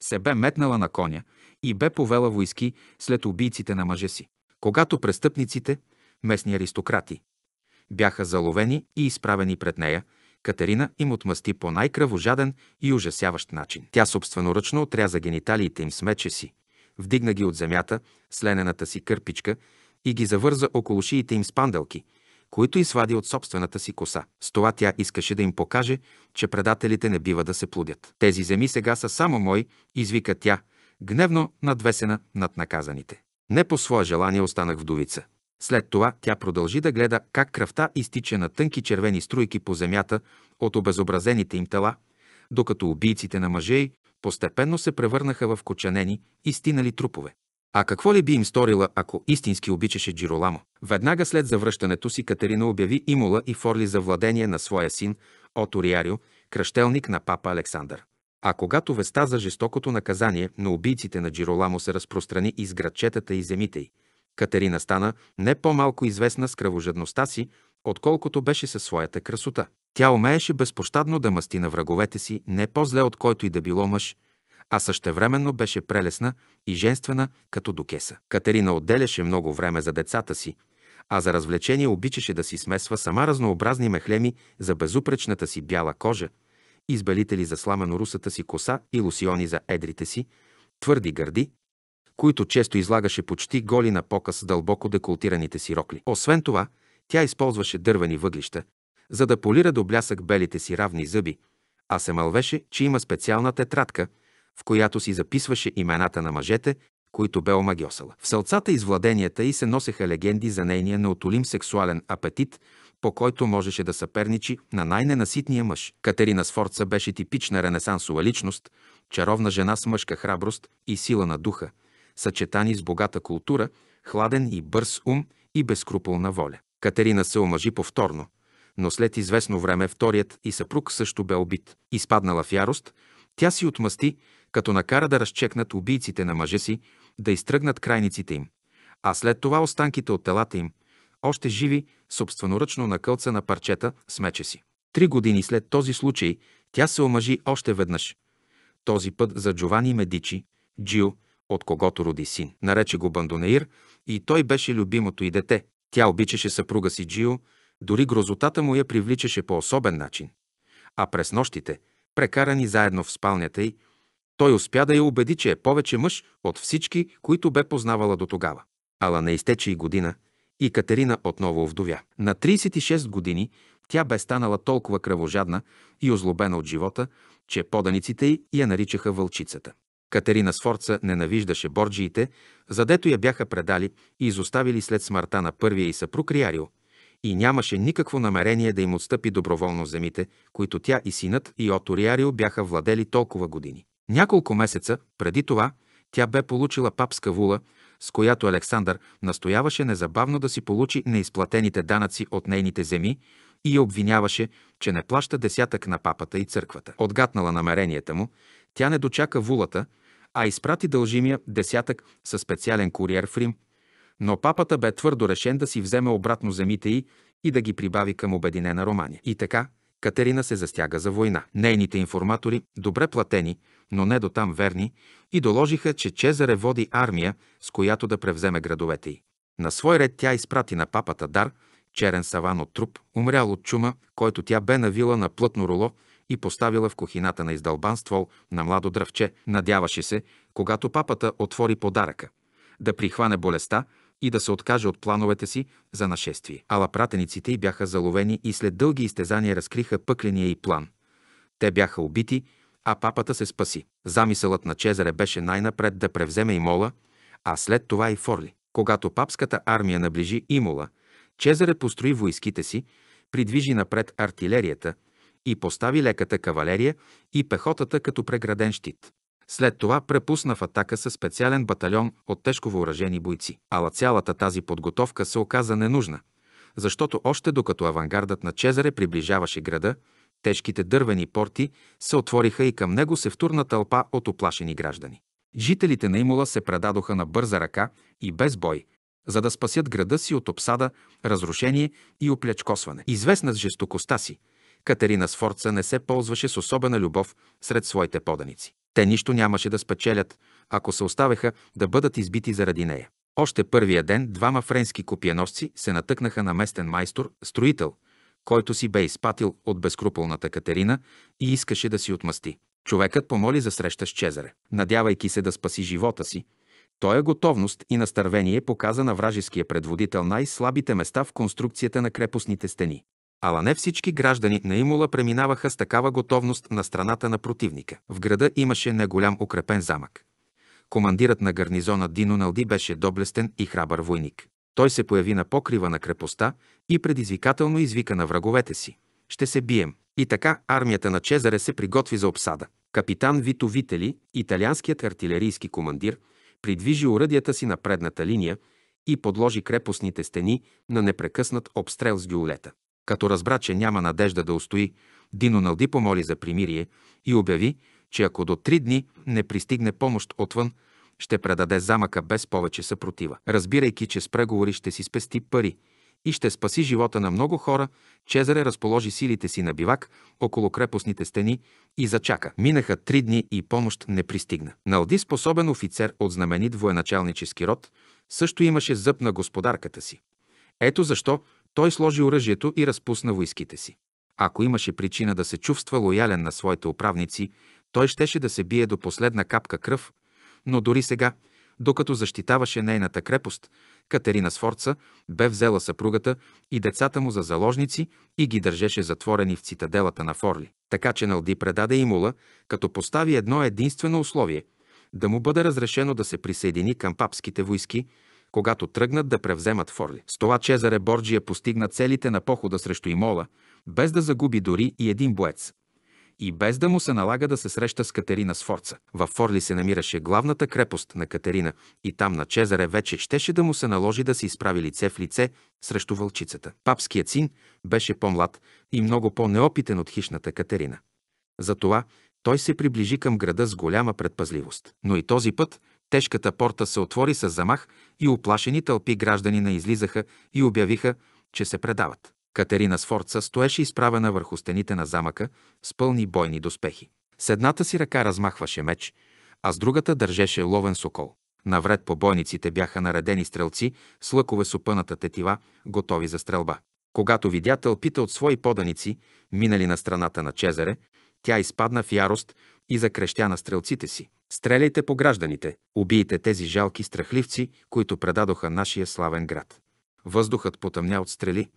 се бе метнала на коня и бе повела войски след убийците на мъже си. Когато престъпниците, местни аристократи, бяха заловени и изправени пред нея, Катерина им отмъсти по най-кръвожаден и ужасяващ начин. Тя собственоръчно отряза гениталиите им с мече си, вдигна ги от земята с ленената си кърпичка и ги завърза около шиите им с панделки, които извади от собствената си коса. С това тя искаше да им покаже, че предателите не бива да се плудят. Тези земи сега са само мои, извика тя, гневно надвесена над наказаните. Не по свое желание останах вдовица. След това тя продължи да гледа как кръвта изтича на тънки червени струйки по земята от обезобразените им тела, докато убийците на мъже постепенно се превърнаха в кочанени и стинали трупове. А какво ли би им сторила, ако истински обичаше Джироламо? Веднага след завръщането си Катерина обяви Имола и Форли за владение на своя син от Риарио, кръщелник на папа Александър. А когато веста за жестокото наказание на убийците на Джироламо се разпространи из градчетата и земите й, Катерина стана не по-малко известна с кръвожадността си, отколкото беше със своята красота. Тя умееше безпощадно да мъсти на враговете си не по-зле от който и да било мъж, а същевременно беше прелесна и женствена като докеса. Катерина отделяше много време за децата си, а за развлечение обичаше да си смесва сама разнообразни мехлеми за безупречната си бяла кожа, избелители за сламено русата си коса и лосиони за едрите си, твърди гърди, които често излагаше почти голи на показ дълбоко декултираните си рокли. Освен това, тя използваше дървени въглища, за да полира до блясък белите си равни зъби, а се мълвеше, че има специална тетрадка, в която си записваше имената на мъжете, които бе омагиосала. В сълцата и владенията й се носеха легенди за нейния неотолим сексуален апетит, по който можеше да съперничи на най-ненаситния мъж. Катерина Сфорца беше типична ренесансова личност, чаровна жена с мъжка храброст и сила на духа – съчетани с богата култура, хладен и бърз ум и безкруполна воля. Катерина се омъжи повторно, но след известно време вторият и съпруг също бе убит. Изпаднала в ярост, тя си отмъсти, като накара да разчекнат убийците на мъжа си, да изтръгнат крайниците им, а след това останките от телата им, още живи, собственоръчно накълца на парчета с меча си. Три години след този случай тя се омъжи още веднъж. Този път за Джовани Медичи, Джил, от когото роди син. Нарече го Бандонеир и той беше любимото и дете. Тя обичаше съпруга си Джио, дори грозотата му я привличаше по особен начин. А през нощите, прекарани заедно в спалнята й, той успя да я убеди, че е повече мъж от всички, които бе познавала до тогава. Ала не изтече и година, и Катерина отново овдовя. На 36 години тя бе станала толкова кръвожадна и озлобена от живота, че поданиците й я наричаха вълчицата. Катерина Сфорца ненавиждаше борджиите, задето я бяха предали и изоставили след смъртта на първия и съпруг Риарио, и нямаше никакво намерение да им отстъпи доброволно земите, които тя и синът и Ото Риарио бяха владели толкова години. Няколко месеца преди това тя бе получила папска вула, с която Александър настояваше незабавно да си получи неизплатените данъци от нейните земи и я обвиняваше, че не плаща десятък на папата и църквата. Отгатнала намеренията му, тя не дочака вулата, а изпрати дължимия десятък със специален куриер в Рим, но папата бе твърдо решен да си вземе обратно земите й и да ги прибави към Обединена Романия. И така, Катерина се застяга за война. Нейните информатори, добре платени, но не до там верни, и доложиха, че Чезаре води армия, с която да превземе градовете й. На свой ред тя изпрати на папата дар, черен саван от труп, умрял от чума, който тя бе навила на плътно руло и поставила в кухината на издълбан ствол на младо дръвче. Надяваше се, когато папата отвори подаръка, да прихване болестта и да се откаже от плановете си за нашествие. Ала пратениците й бяха заловени и след дълги изтезания разкриха пъкления и план. Те бяха убити, а папата се спаси. Замисълът на Чезаре беше най-напред да превземе Имола, а след това и Форли. Когато папската армия наближи Имола, Чезаре построи войските си, придвижи напред артилерията – и постави леката кавалерия и пехотата като преграден щит. След това препусна в атака със специален батальон от тежко въоръжени бойци. Ала цялата тази подготовка се оказа ненужна, защото още докато авангардът на Чезаре приближаваше града, тежките дървени порти се отвориха и към него се втурна тълпа от оплашени граждани. Жителите на Имола се предадоха на бърза ръка и без бой, за да спасят града си от обсада, разрушение и оплячкосване. Известна с жестокостта си, Катерина Сфорца не се ползваше с особена любов сред своите поданици. Те нищо нямаше да спечелят, ако се оставяха да бъдат избити заради нея. Още първия ден двама френски копиеносци се натъкнаха на местен майстор, строител, който си бе изпатил от безкруполната Катерина и искаше да си отмъсти. Човекът помоли за среща с Чезаре. Надявайки се да спаси живота си, той е готовност и настървение показа на вражеския предводител най-слабите места в конструкцията на крепостните стени. Ала не всички граждани на Имула преминаваха с такава готовност на страната на противника. В града имаше неголям укрепен замък. Командирът на гарнизона Дино Налди беше доблестен и храбър войник. Той се появи на покрива на крепостта и предизвикателно извика на враговете си. Ще се бием. И така армията на Чезаре се приготви за обсада. Капитан Вито Вители, италианският артилерийски командир, придвижи оръдията си на предната линия и подложи крепостните стени на непрекъснат обстрел с гюлета. Като разбра, че няма надежда да устои, Дино Налди помоли за примирие и обяви, че ако до три дни не пристигне помощ отвън, ще предаде замъка без повече съпротива. Разбирайки, че с преговори ще си спести пари и ще спаси живота на много хора, Чезаре разположи силите си на бивак около крепостните стени и зачака. Минаха три дни и помощ не пристигна. Налди, способен офицер от знаменит военачалнически род, също имаше зъб на господарката си. Ето защо той сложи оръжието и разпусна войските си. Ако имаше причина да се чувства лоялен на своите управници, той щеше да се бие до последна капка кръв, но дори сега, докато защитаваше нейната крепост, Катерина Сфорца бе взела съпругата и децата му за заложници и ги държеше затворени в цитаделата на Форли. Така че Налди предаде Имула, като постави едно единствено условие – да му бъде разрешено да се присъедини към папските войски – когато тръгнат да превземат Форли. С това Чезаре Борджия е постигна целите на похода срещу Имола, без да загуби дори и един боец и без да му се налага да се среща с Катерина Сфорца. Във Форли се намираше главната крепост на Катерина и там на Чезаре вече щеше да му се наложи да се изправи лице в лице срещу вълчицата. Папският син беше по-млад и много по-неопитен от хищната Катерина. Затова той се приближи към града с голяма предпазливост. Но и този път Тежката порта се отвори с замах и оплашени тълпи граждани излизаха и обявиха, че се предават. Катерина Сфорца стоеше изправена върху стените на замъка с пълни бойни доспехи. С едната си ръка размахваше меч, а с другата държеше ловен сокол. Навред по бойниците бяха наредени стрелци с лъкове с опъната тетива, готови за стрелба. Когато видя тълпите от свои поданици, минали на страната на Чезаре, тя изпадна в ярост и закрещя на стрелците си. Стреляйте по гражданите, убийте тези жалки страхливци, които предадоха нашия славен град. Въздухът потъмня от стрели.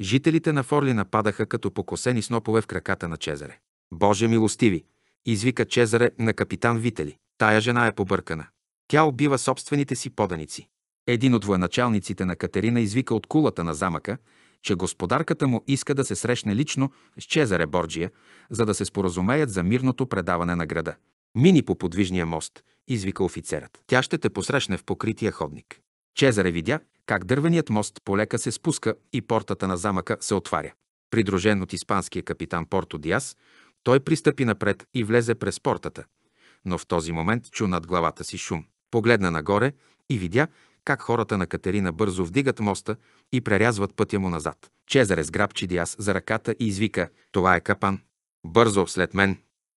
Жителите на Форли нападаха като покосени снопове в краката на Чезаре. Боже милостиви! извика Чезаре на капитан Вители. Тая жена е побъркана. Тя убива собствените си поданици. Един от военачалниците на Катерина извика от кулата на замъка, че господарката му иска да се срещне лично с Чезаре Борджия, за да се споразумеят за мирното предаване на града. Мини по подвижния мост, извика офицерът. Тя ще те посрещне в покрития ходник. Чезаре видя как дървеният мост полека се спуска и портата на замъка се отваря. Придружен от испанския капитан Порто Диас, той пристъпи напред и влезе през портата. Но в този момент чу над главата си шум. Погледна нагоре и видя как хората на Катерина бързо вдигат моста и прерязват пътя му назад. Чезаре сграбчи Диас за ръката и извика «Това е капан! Бързо след мен!»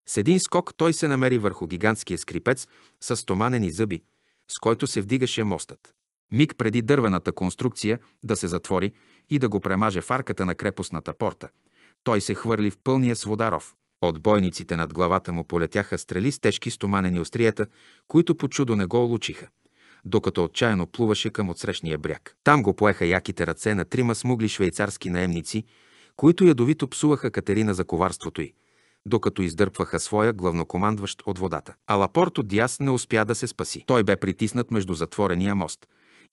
С един скок той се намери върху гигантския скрипец с стоманени зъби, с който се вдигаше мостът. Миг преди дървената конструкция да се затвори и да го премаже в арката на крепостната порта, той се хвърли в пълния с водаров. От бойниците над главата му полетяха стрели с тежки стоманени остриета, които по чудо не го улучиха, докато отчаяно плуваше към отсрещния бряг. Там го поеха яките ръце на трима смугли швейцарски наемници, които ядовито псуваха Катерина за коварството й докато издърпваха своя главнокомандващ от водата. Алапорто Диас не успя да се спаси. Той бе притиснат между затворения мост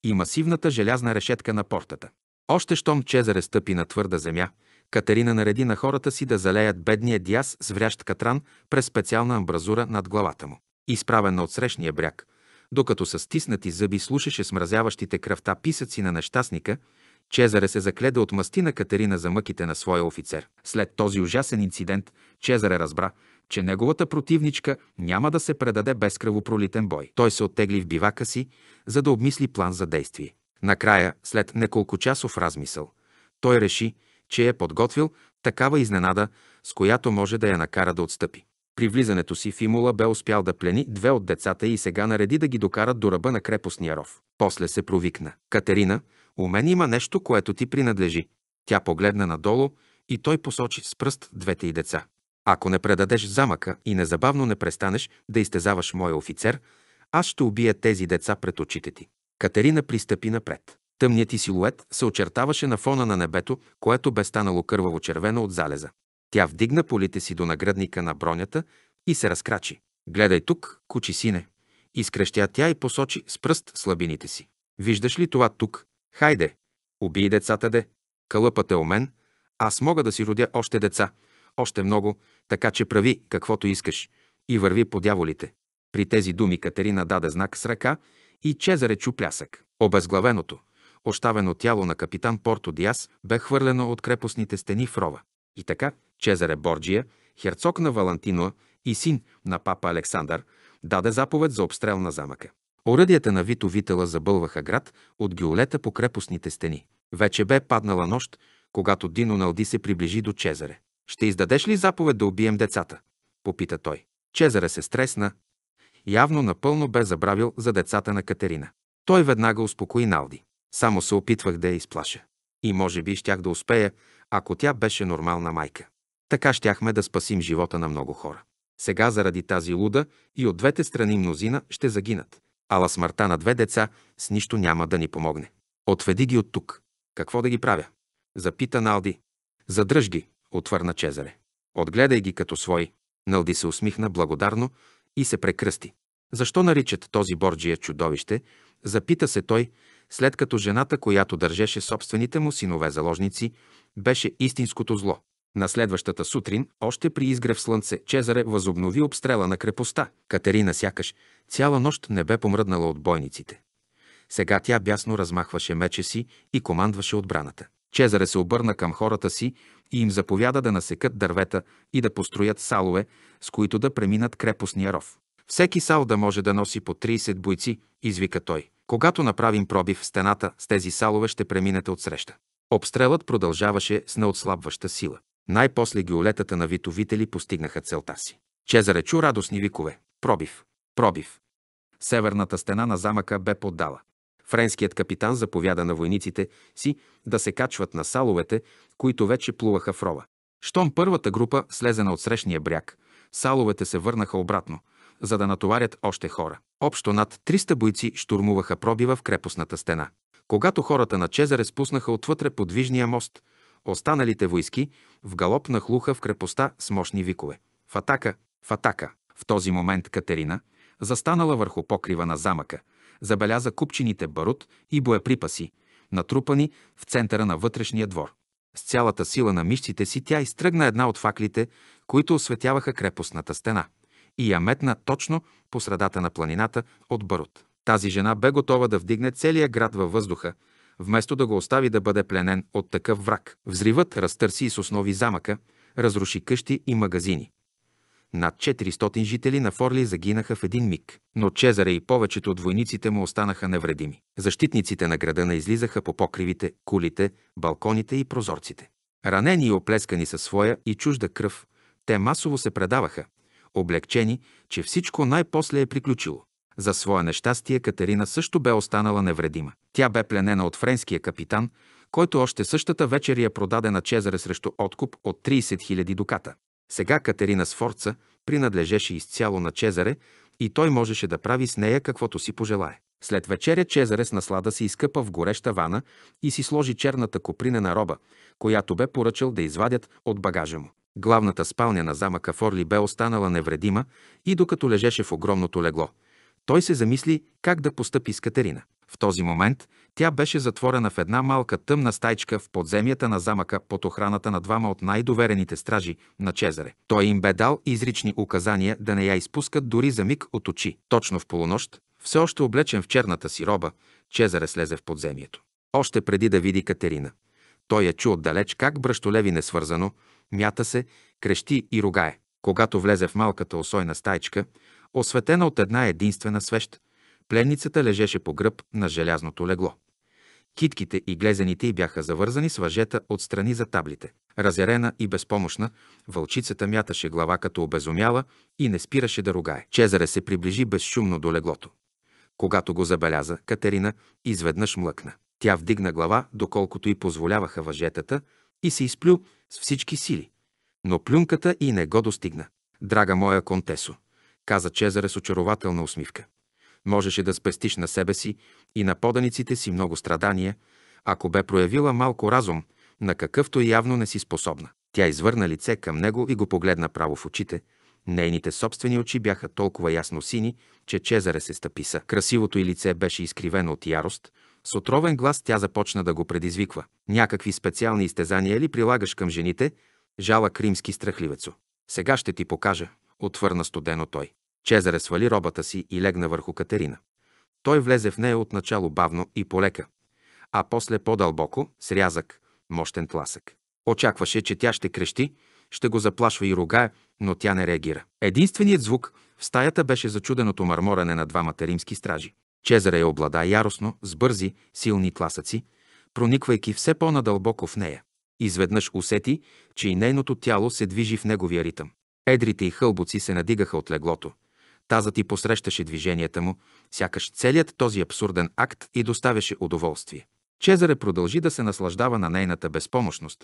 и масивната желязна решетка на портата. Още щом Чезаре стъпи на твърда земя, Катерина нареди на хората си да залеят бедния Диас с врящ катран през специална амбразура над главата му. Изправена от срещния бряг, докато с стиснати зъби слушаше смразяващите кръвта писъци на нещастника – Чезаре се закледа от мъсти на Катерина за мъките на своя офицер. След този ужасен инцидент Чезаре разбра, че неговата противничка няма да се предаде без кръвопролитен бой. Той се оттегли в бивака си, за да обмисли план за действие. Накрая, след неколко часов размисъл, той реши, че е подготвил такава изненада, с която може да я накара да отстъпи. При влизането си в Имула бе успял да плени две от децата и сега нареди да ги докарат до ръба на крепостния ров. После се провикна. Катерина, у мен има нещо, което ти принадлежи. Тя погледна надолу и той посочи с пръст двете и деца. Ако не предадеш замъка и незабавно не престанеш да изтезаваш моя офицер, аз ще убия тези деца пред очите ти. Катерина пристъпи напред. Тъмният ти силует се очертаваше на фона на небето, което бе станало кърваво червено от залеза. Тя вдигна полите си до наградника на бронята и се разкрачи. Гледай тук, кучи сине. Изкрещя тя и посочи с пръст слабините си. Виждаш ли това тук? Хайде, убий децата де, кълъпът е у мен, аз мога да си родя още деца, още много, така че прави каквото искаш и върви по дяволите. При тези думи Катерина даде знак с ръка и че заречу плясък. Обезглавеното, оставено тяло на капитан Порто Диас бе хвърлено от крепостните стени в рова. И така Чезаре Борджия, херцог на Валантинуа и син на папа Александър, даде заповед за обстрел на замъка. Оръдията на Вито Витала забълваха град от гиолета по крепостните стени. Вече бе паднала нощ, когато Дино Налди се приближи до Чезаре. «Ще издадеш ли заповед да убием децата?» – попита той. Чезаре се стресна. Явно напълно бе забравил за децата на Катерина. Той веднага успокои Налди. Само се опитвах да я изплаша. И може би щях да успея, ако тя беше нормална майка. Така щяхме да спасим живота на много хора. Сега заради тази луда и от двете страни мнозина ще загинат. Ала смъртта на две деца с нищо няма да ни помогне. Отведи ги от тук. Какво да ги правя? Запита Налди. Задръж ги, отвърна Чезаре. Отгледай ги като свои. Налди се усмихна благодарно и се прекръсти. Защо наричат този Борджия чудовище? Запита се той, след като жената, която държеше собствените му синове заложници, беше истинското зло. На следващата сутрин, още при изгрев слънце, Чезаре възобнови обстрела на крепостта. Катерина сякаш цяла нощ не бе помръднала от бойниците. Сега тя бясно размахваше мече си и командваше отбраната. Чезаре се обърна към хората си и им заповяда да насекат дървета и да построят салове, с които да преминат крепостния ров. Всеки сал да може да носи по 30 бойци, извика той. Когато направим пробив в стената, с тези салове ще преминете отсреща. Обстрелът продължаваше с неотслабваща сила. Най-после гиолетата на витовители постигнаха целта си. Чезаре чу радостни викове. Пробив! Пробив! Северната стена на замъка бе поддала. Френският капитан заповяда на войниците си да се качват на саловете, които вече плуваха в рова. Щом първата група слезе от срещния бряг, саловете се върнаха обратно, за да натоварят още хора. Общо над 300 бойци штурмуваха пробива в крепостната стена. Когато хората на Чезаре спуснаха отвътре подвижния мост – Останалите войски в галоп нахлуха в крепостта с мощни викове. В атака, в атака! В този момент Катерина, застанала върху покрива на замъка, забеляза купчините барут и боеприпаси, натрупани в центъра на вътрешния двор. С цялата сила на мишците си тя изтръгна една от факлите, които осветяваха крепостната стена, и я метна точно по средата на планината от барут. Тази жена бе готова да вдигне целия град във въздуха, вместо да го остави да бъде пленен от такъв враг. Взривът разтърси с основи замъка, разруши къщи и магазини. Над 400 жители на Форли загинаха в един миг, но Чезаре и повечето от войниците му останаха невредими. Защитниците на града не излизаха по покривите, кулите, балконите и прозорците. Ранени и оплескани със своя и чужда кръв, те масово се предаваха, облегчени, че всичко най-после е приключило. За свое нещастие Катерина също бе останала невредима. Тя бе пленена от френския капитан, който още същата вечер я продаде на Чезаре срещу откуп от 30 000 дуката. Сега Катерина Сфорца принадлежеше изцяло на Чезаре и той можеше да прави с нея каквото си пожелае. След вечеря Чезаре с наслада се изкъпа в гореща вана и си сложи черната копринена роба, която бе поръчал да извадят от багажа му. Главната спалня на замъка Форли бе останала невредима и докато лежеше в огромното легло – той се замисли как да постъпи с Катерина. В този момент тя беше затворена в една малка тъмна стайчка в подземията на замъка под охраната на двама от най-доверените стражи на Чезаре. Той им бе дал изрични указания да не я изпускат дори за миг от очи. Точно в полунощ, все още облечен в черната си роба, Чезаре слезе в подземието. Още преди да види Катерина. Той я чу отдалеч как бръщолеви несвързано, мята се, крещи и ругае. Когато влезе в малката осойна стайчка, осветена от една единствена свещ. Пленницата лежеше по гръб на желязното легло. Китките и глезените й бяха завързани с въжета от страни за таблите. Разярена и безпомощна, вълчицата мяташе глава като обезумяла и не спираше да ругае. Чезаре се приближи безшумно до леглото. Когато го забеляза, Катерина изведнъж млъкна. Тя вдигна глава, доколкото й позволяваха въжетата, и се изплю с всички сили. Но плюнката и не го достигна. Драга моя контесо, каза Чезаре с очарователна усмивка. Можеше да спестиш на себе си и на поданиците си много страдания, ако бе проявила малко разум, на какъвто явно не си способна. Тя извърна лице към него и го погледна право в очите. Нейните собствени очи бяха толкова ясно сини, че Чезаре се стъписа. Красивото й лице беше изкривено от ярост. С отровен глас тя започна да го предизвиква. Някакви специални изтезания ли прилагаш към жените? Жала Кримски страхливецо. Сега ще ти покажа, отвърна студено той. Чезаре свали робата си и легна върху Катерина. Той влезе в нея отначало бавно и полека, а после по-дълбоко, с рязък, мощен тласък. Очакваше, че тя ще крещи, ще го заплашва и ругае, но тя не реагира. Единственият звук в стаята беше зачуденото мърморане на двамата римски стражи. Чезаре я облада яростно, с бързи, силни тласъци, прониквайки все по-надълбоко в нея. Изведнъж усети, че и нейното тяло се движи в неговия ритъм. Едрите и хълбоци се надигаха от леглото – Тазът и посрещаше движенията му, сякаш целият този абсурден акт и доставяше удоволствие. Чезаре продължи да се наслаждава на нейната безпомощност,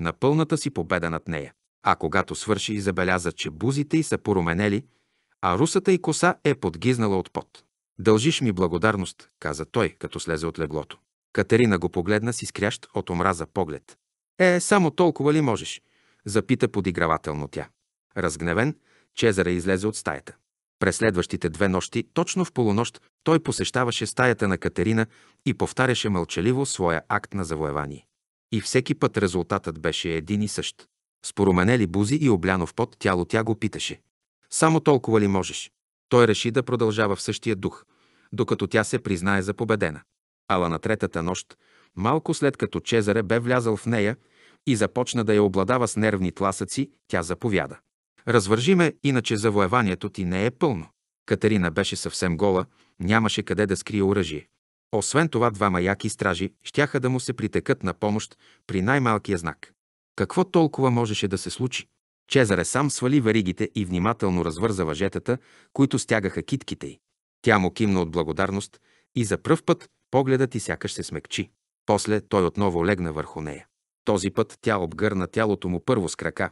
на пълната си победа над нея. А когато свърши, и забеляза, че бузите й са поруменели, а русата й коса е подгизнала от пот. Дължиш ми благодарност, каза той, като слезе от леглото. Катерина го погледна с изкрящ от омраза поглед. Е, само толкова ли можеш? Запита подигравателно тя. Разгневен, Чезаре излезе от стаята. През следващите две нощи, точно в полунощ, той посещаваше стаята на Катерина и повтаряше мълчаливо своя акт на завоевание. И всеки път резултатът беше един и същ. С поруменели бузи и обляно в пот тяло тя го питаше. Само толкова ли можеш? Той реши да продължава в същия дух, докато тя се признае за победена. Ала на третата нощ, малко след като Чезаре бе влязъл в нея и започна да я обладава с нервни тласъци, тя заповяда. Развържи ме, иначе завоеванието ти не е пълно. Катерина беше съвсем гола, нямаше къде да скрие оръжие. Освен това, два маяки стражи щяха да му се притекат на помощ при най-малкия знак. Какво толкова можеше да се случи? Чезаре сам свали варигите и внимателно развърза въжетата, които стягаха китките й. Тя му кимна от благодарност и за пръв път погледът и сякаш се смекчи. После той отново легна върху нея. Този път тя обгърна тялото му първо с крака,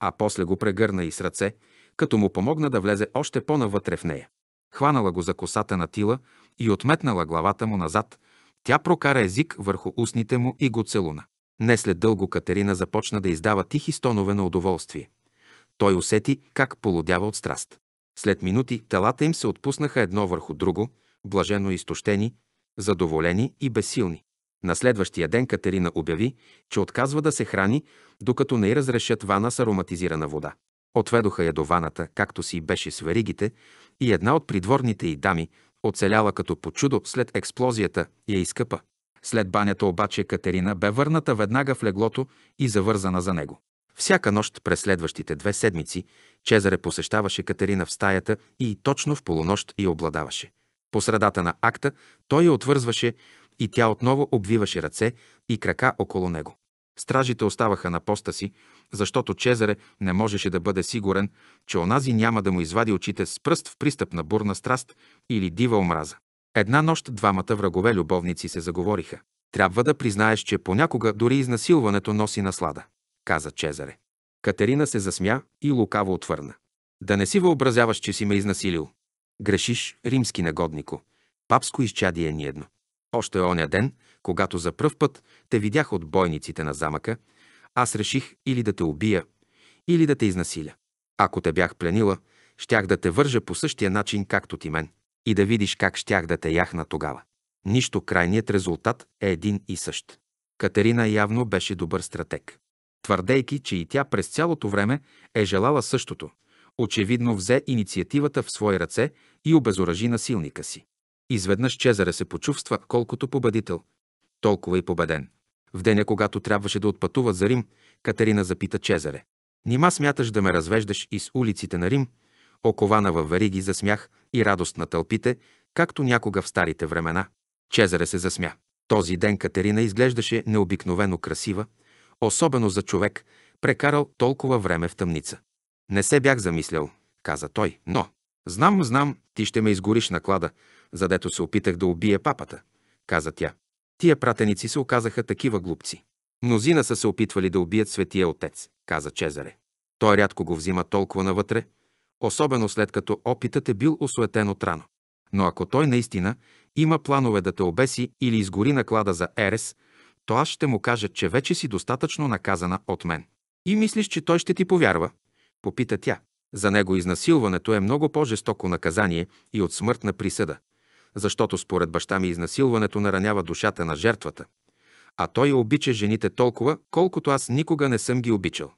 а после го прегърна и с ръце, като му помогна да влезе още по-навътре в нея. Хванала го за косата на тила и отметнала главата му назад. Тя прокара език върху устните му и го целуна. Не след дълго Катерина започна да издава тихи стонове на удоволствие. Той усети как полудява от страст. След минути телата им се отпуснаха едно върху друго, блажено изтощени, задоволени и безсилни. На следващия ден Катерина обяви, че отказва да се храни, докато не й разрешат вана с ароматизирана вода. Отведоха я до ваната, както си беше с веригите, и една от придворните й дами, оцеляла като по чудо след експлозията, я изкъпа. След банята обаче Катерина бе върната веднага в леглото и завързана за него. Всяка нощ през следващите две седмици Чезаре посещаваше Катерина в стаята и точно в полунощ я обладаваше. По средата на акта той я отвързваше и тя отново обвиваше ръце и крака около него. Стражите оставаха на поста си, защото Чезаре не можеше да бъде сигурен, че онази няма да му извади очите с пръст в пристъп на бурна страст или дива омраза. Една нощ двамата врагове любовници се заговориха. Трябва да признаеш, че понякога дори изнасилването носи наслада, каза Чезаре. Катерина се засмя и лукаво отвърна. Да не си въобразяваш, че си ме изнасилил. Грешиш, римски негоднико. Папско изчадие ни едно. Още оня ден, когато за пръв път те видях от бойниците на замъка, аз реших или да те убия, или да те изнасиля. Ако те бях пленила, щях да те вържа по същия начин, както ти мен, и да видиш как щях да те яхна тогава. Нищо крайният резултат е един и същ. Катерина явно беше добър стратег. Твърдейки, че и тя през цялото време е желала същото, очевидно взе инициативата в свои ръце и обезоръжи насилника си. Изведнъж Чезаре се почувства колкото победител, толкова и победен. В деня, когато трябваше да отпътуват за Рим, Катерина запита Чезаре. Нима смяташ да ме развеждаш из улиците на Рим, окована във вериги за смях и радост на тълпите, както някога в старите времена. Чезаре се засмя. Този ден Катерина изглеждаше необикновено красива, особено за човек, прекарал толкова време в тъмница. Не се бях замислял, каза той, но... Знам, знам, ти ще ме изгориш наклада, задето се опитах да убия папата, каза тя. Тия пратеници се оказаха такива глупци. Мнозина са се опитвали да убият светия отец, каза Чезаре. Той рядко го взима толкова навътре, особено след като опитът е бил осуетен от рано. Но ако той наистина има планове да те обеси или изгори наклада за Ерес, то аз ще му кажа, че вече си достатъчно наказана от мен. И мислиш, че той ще ти повярва? Попита тя. За него изнасилването е много по-жестоко наказание и от смъртна присъда защото според баща ми изнасилването наранява душата на жертвата. А той обича жените толкова, колкото аз никога не съм ги обичал.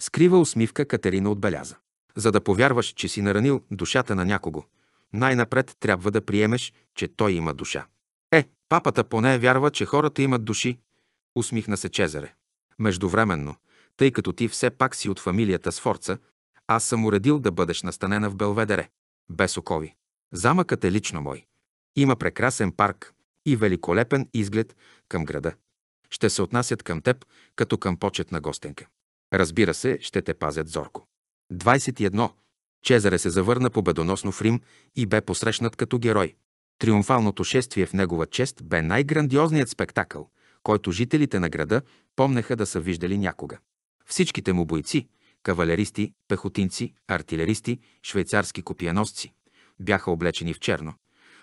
Скрива усмивка Катерина отбеляза. За да повярваш, че си наранил душата на някого, най-напред трябва да приемеш, че той има душа. Е, папата поне вярва, че хората имат души, усмихна се Чезаре. Междувременно, тъй като ти все пак си от фамилията Сфорца, аз съм уредил да бъдеш настанена в Белведере, без окови. Замъкът е лично мой. Има прекрасен парк и великолепен изглед към града. Ще се отнасят към теб като към почетна гостенка. Разбира се, ще те пазят зорко. 21. Чезаре се завърна победоносно в Рим и бе посрещнат като герой. Триумфалното шествие в негова чест бе най-грандиозният спектакъл, който жителите на града помнеха да са виждали някога. Всичките му бойци, кавалеристи, пехотинци, артилеристи, швейцарски копиеносци бяха облечени в черно,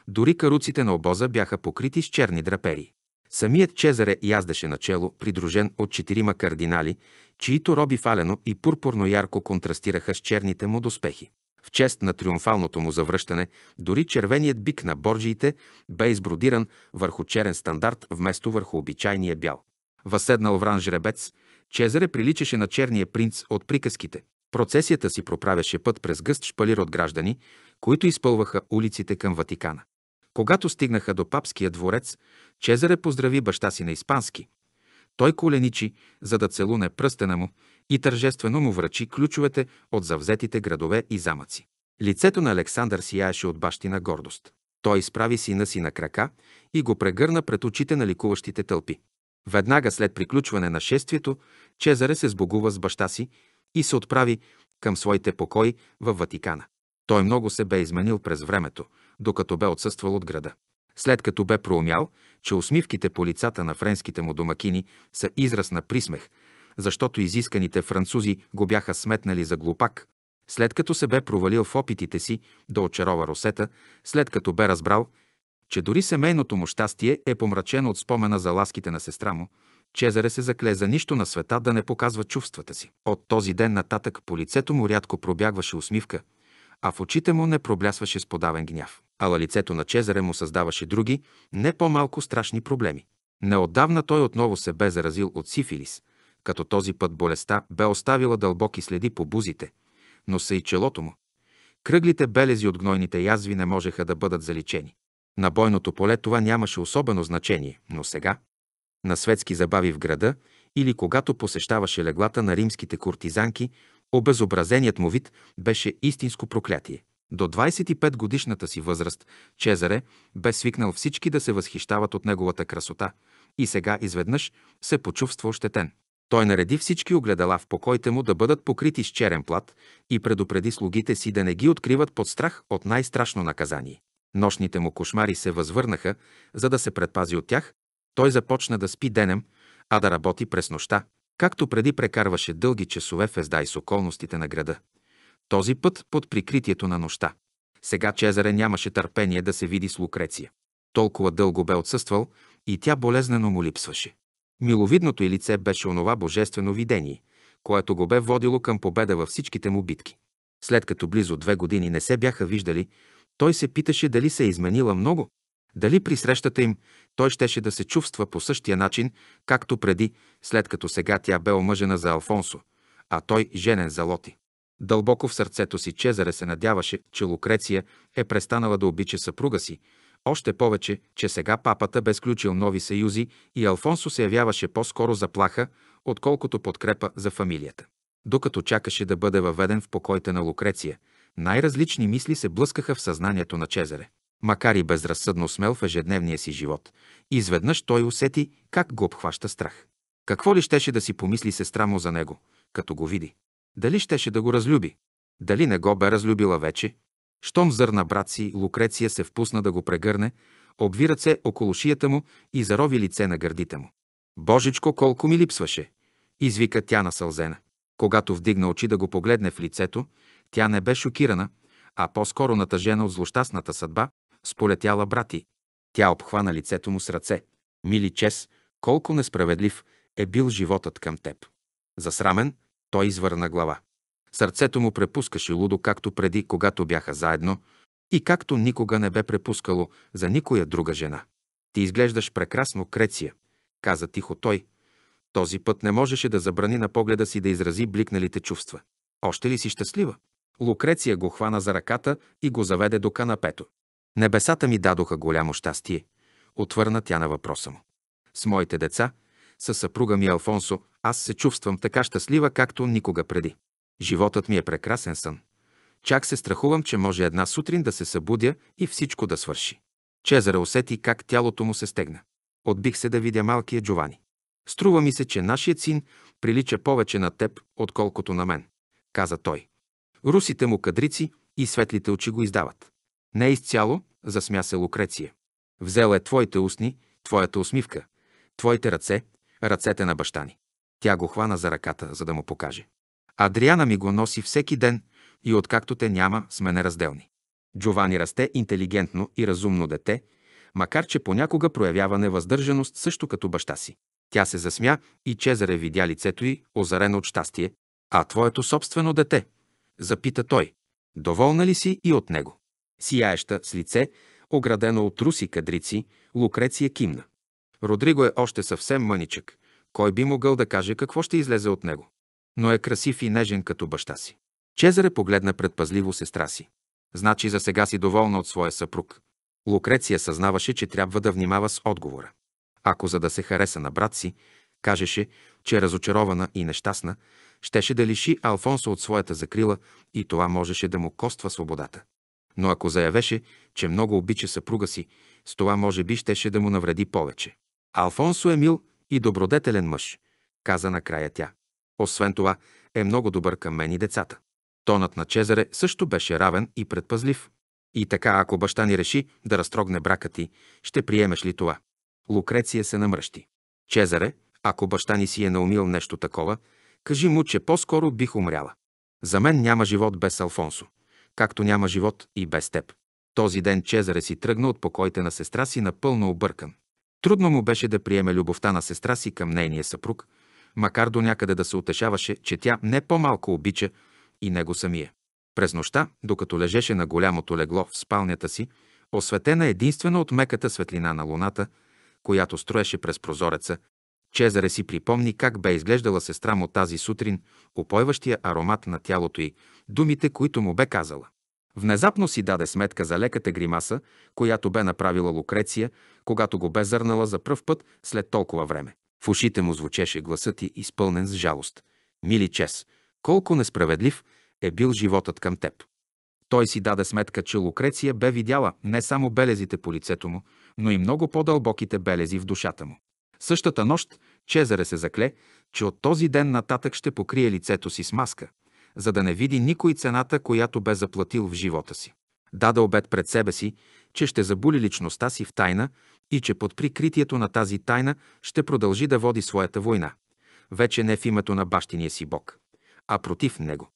дори каруците на обоза бяха покрити с черни драпери. Самият Чезаре яздаше начело, придружен от четирима кардинали, чието роби фалено и пурпурно ярко контрастираха с черните му доспехи. В чест на триумфалното му завръщане, дори червеният бик на борджиите бе избродиран върху черен стандарт вместо върху обичайния бял. Въседнал вран жребец, Чезаре приличаше на черния принц от приказките. Процесията си проправяше път през гъст шпалир от граждани, които изпълваха улиците към Ватикана. Когато стигнаха до папския дворец, Чезаре поздрави баща си на испански. Той коленичи, за да целуне пръстена му и тържествено му връчи ключовете от завзетите градове и замъци. Лицето на Александър сияеше от бащина гордост. Той изправи сина си на крака и го прегърна пред очите на ликуващите тълпи. Веднага след приключване на шествието, Чезаре се сбогува с баща си и се отправи към своите покои във Ватикана. Той много се бе изменил през времето, докато бе отсъствал от града. След като бе проумял, че усмивките по лицата на френските му домакини са израз на присмех, защото изисканите французи го бяха сметнали за глупак, след като се бе провалил в опитите си да очарова Росета, след като бе разбрал, че дори семейното му щастие е помрачено от спомена за ласките на сестра му, Чезаре се закле за нищо на света да не показва чувствата си. От този ден нататък по лицето му рядко пробягваше усмивка, а в очите му не проблясваше с подавен гняв ала лицето на Чезаре му създаваше други, не по-малко страшни проблеми. Неотдавна той отново се бе заразил от сифилис, като този път болестта бе оставила дълбоки следи по бузите, но са и челото му. Кръглите белези от гнойните язви не можеха да бъдат заличени. На бойното поле това нямаше особено значение, но сега, на светски забави в града или когато посещаваше леглата на римските куртизанки, обезобразеният му вид беше истинско проклятие. До 25 годишната си възраст Чезаре бе свикнал всички да се възхищават от неговата красота и сега изведнъж се почувства ощетен. Той нареди всички огледала в покоите му да бъдат покрити с черен плат и предупреди слугите си да не ги откриват под страх от най-страшно наказание. Нощните му кошмари се възвърнаха, за да се предпази от тях. Той започна да спи денем, а да работи през нощта, както преди прекарваше дълги часове в езда и с околностите на града. Този път под прикритието на нощта. Сега Чезаре нямаше търпение да се види с Лукреция. Толкова дълго бе отсъствал и тя болезнено му липсваше. Миловидното й лице беше онова божествено видение, което го бе водило към победа във всичките му битки. След като близо две години не се бяха виждали, той се питаше дали се е изменила много, дали при срещата им той щеше да се чувства по същия начин, както преди, след като сега тя бе омъжена за Алфонсо, а той женен за Лоти. Дълбоко в сърцето си Чезаре се надяваше, че Лукреция е престанала да обича съпруга си, още повече, че сега папата бе сключил нови съюзи и Алфонсо се явяваше по-скоро заплаха, отколкото подкрепа за фамилията. Докато чакаше да бъде въведен в покоите на Лукреция, най-различни мисли се блъскаха в съзнанието на Чезаре. Макар и безразсъдно смел в ежедневния си живот, изведнъж той усети как го обхваща страх. Какво ли щеше да си помисли сестра му за него, като го види? Дали щеше да го разлюби? Дали не го бе разлюбила вече? Щом зърна брат си, Лукреция се впусна да го прегърне, обви ръце около шията му и зарови лице на гърдите му. Божичко, колко ми липсваше! извика тя насълзена. Когато вдигна очи да го погледне в лицето, тя не бе шокирана, а по-скоро натъжена от злощастната съдба, сполетяла брати. Тя обхвана лицето му с ръце. Мили Чес, колко несправедлив е бил животът към теб. Засрамен, той извърна глава. Сърцето му препускаше лудо, както преди, когато бяха заедно, и както никога не бе препускало за никоя друга жена. Ти изглеждаш прекрасно, Креция, каза тихо той. Този път не можеше да забрани на погледа си да изрази бликналите чувства. Още ли си щастлива? Лукреция го хвана за ръката и го заведе до канапето. Небесата ми дадоха голямо щастие, отвърна тя на въпроса му. С моите деца – със съпруга ми Алфонсо аз се чувствам така щастлива, както никога преди. Животът ми е прекрасен сън. Чак се страхувам, че може една сутрин да се събудя и всичко да свърши. Чезара усети как тялото му се стегна. Отбих се да видя малкия Джовани. Струва ми се, че нашият син прилича повече на теб, отколкото на мен, каза той. Русите му кадрици и светлите очи го издават. Не изцяло, засмя се Лукреция. Взела е твоите устни, твоята усмивка, твоите ръце, ръцете на баща ни. Тя го хвана за ръката, за да му покаже. Адриана ми го носи всеки ден и откакто те няма, сме неразделни. Джовани расте интелигентно и разумно дете, макар че понякога проявява невъздържаност също като баща си. Тя се засмя и Чезаре видя лицето й, озарено от щастие. А твоето собствено дете? Запита той. Доволна ли си и от него? Сияеща с лице, оградено от руси кадрици, Лукреция кимна. Родриго е още съвсем мъничък. Кой би могъл да каже какво ще излезе от него? Но е красив и нежен като баща си. Чезаре погледна предпазливо сестра си. Значи за сега си доволна от своя съпруг. Лукреция съзнаваше, че трябва да внимава с отговора. Ако за да се хареса на брат си, кажеше, че е разочарована и нещастна, щеше да лиши Алфонсо от своята закрила и това можеше да му коства свободата. Но ако заявеше, че много обича съпруга си, с това може би щеше да му навреди повече. Алфонсо е мил и добродетелен мъж, каза накрая тя. Освен това, е много добър към мен и децата. Тонът на Чезаре също беше равен и предпазлив. И така, ако баща ни реши да разтрогне брака ти, ще приемеш ли това? Лукреция се намръщи. Чезаре, ако баща ни си е наумил нещо такова, кажи му, че по-скоро бих умряла. За мен няма живот без Алфонсо, както няма живот и без теб. Този ден Чезаре си тръгна от покоите на сестра си напълно объркан. Трудно му беше да приеме любовта на сестра си към нейния съпруг, макар до някъде да се утешаваше, че тя не по-малко обича и него самия. През нощта, докато лежеше на голямото легло в спалнята си, осветена единствено от меката светлина на луната, която строеше през прозореца, Чезаре си припомни как бе изглеждала сестра му тази сутрин, опойващия аромат на тялото й, думите, които му бе казала. Внезапно си даде сметка за леката гримаса, която бе направила Лукреция, когато го бе зърнала за пръв път след толкова време. В ушите му звучеше гласът и изпълнен с жалост. Мили Чес, колко несправедлив е бил животът към теб. Той си даде сметка, че Лукреция бе видяла не само белезите по лицето му, но и много по-дълбоките белези в душата му. Същата нощ Чезаре се закле, че от този ден нататък ще покрие лицето си с маска – за да не види никой цената, която бе заплатил в живота си. Даде обед пред себе си, че ще забули личността си в тайна и че под прикритието на тази тайна ще продължи да води своята война. Вече не в името на бащиния си Бог, а против него.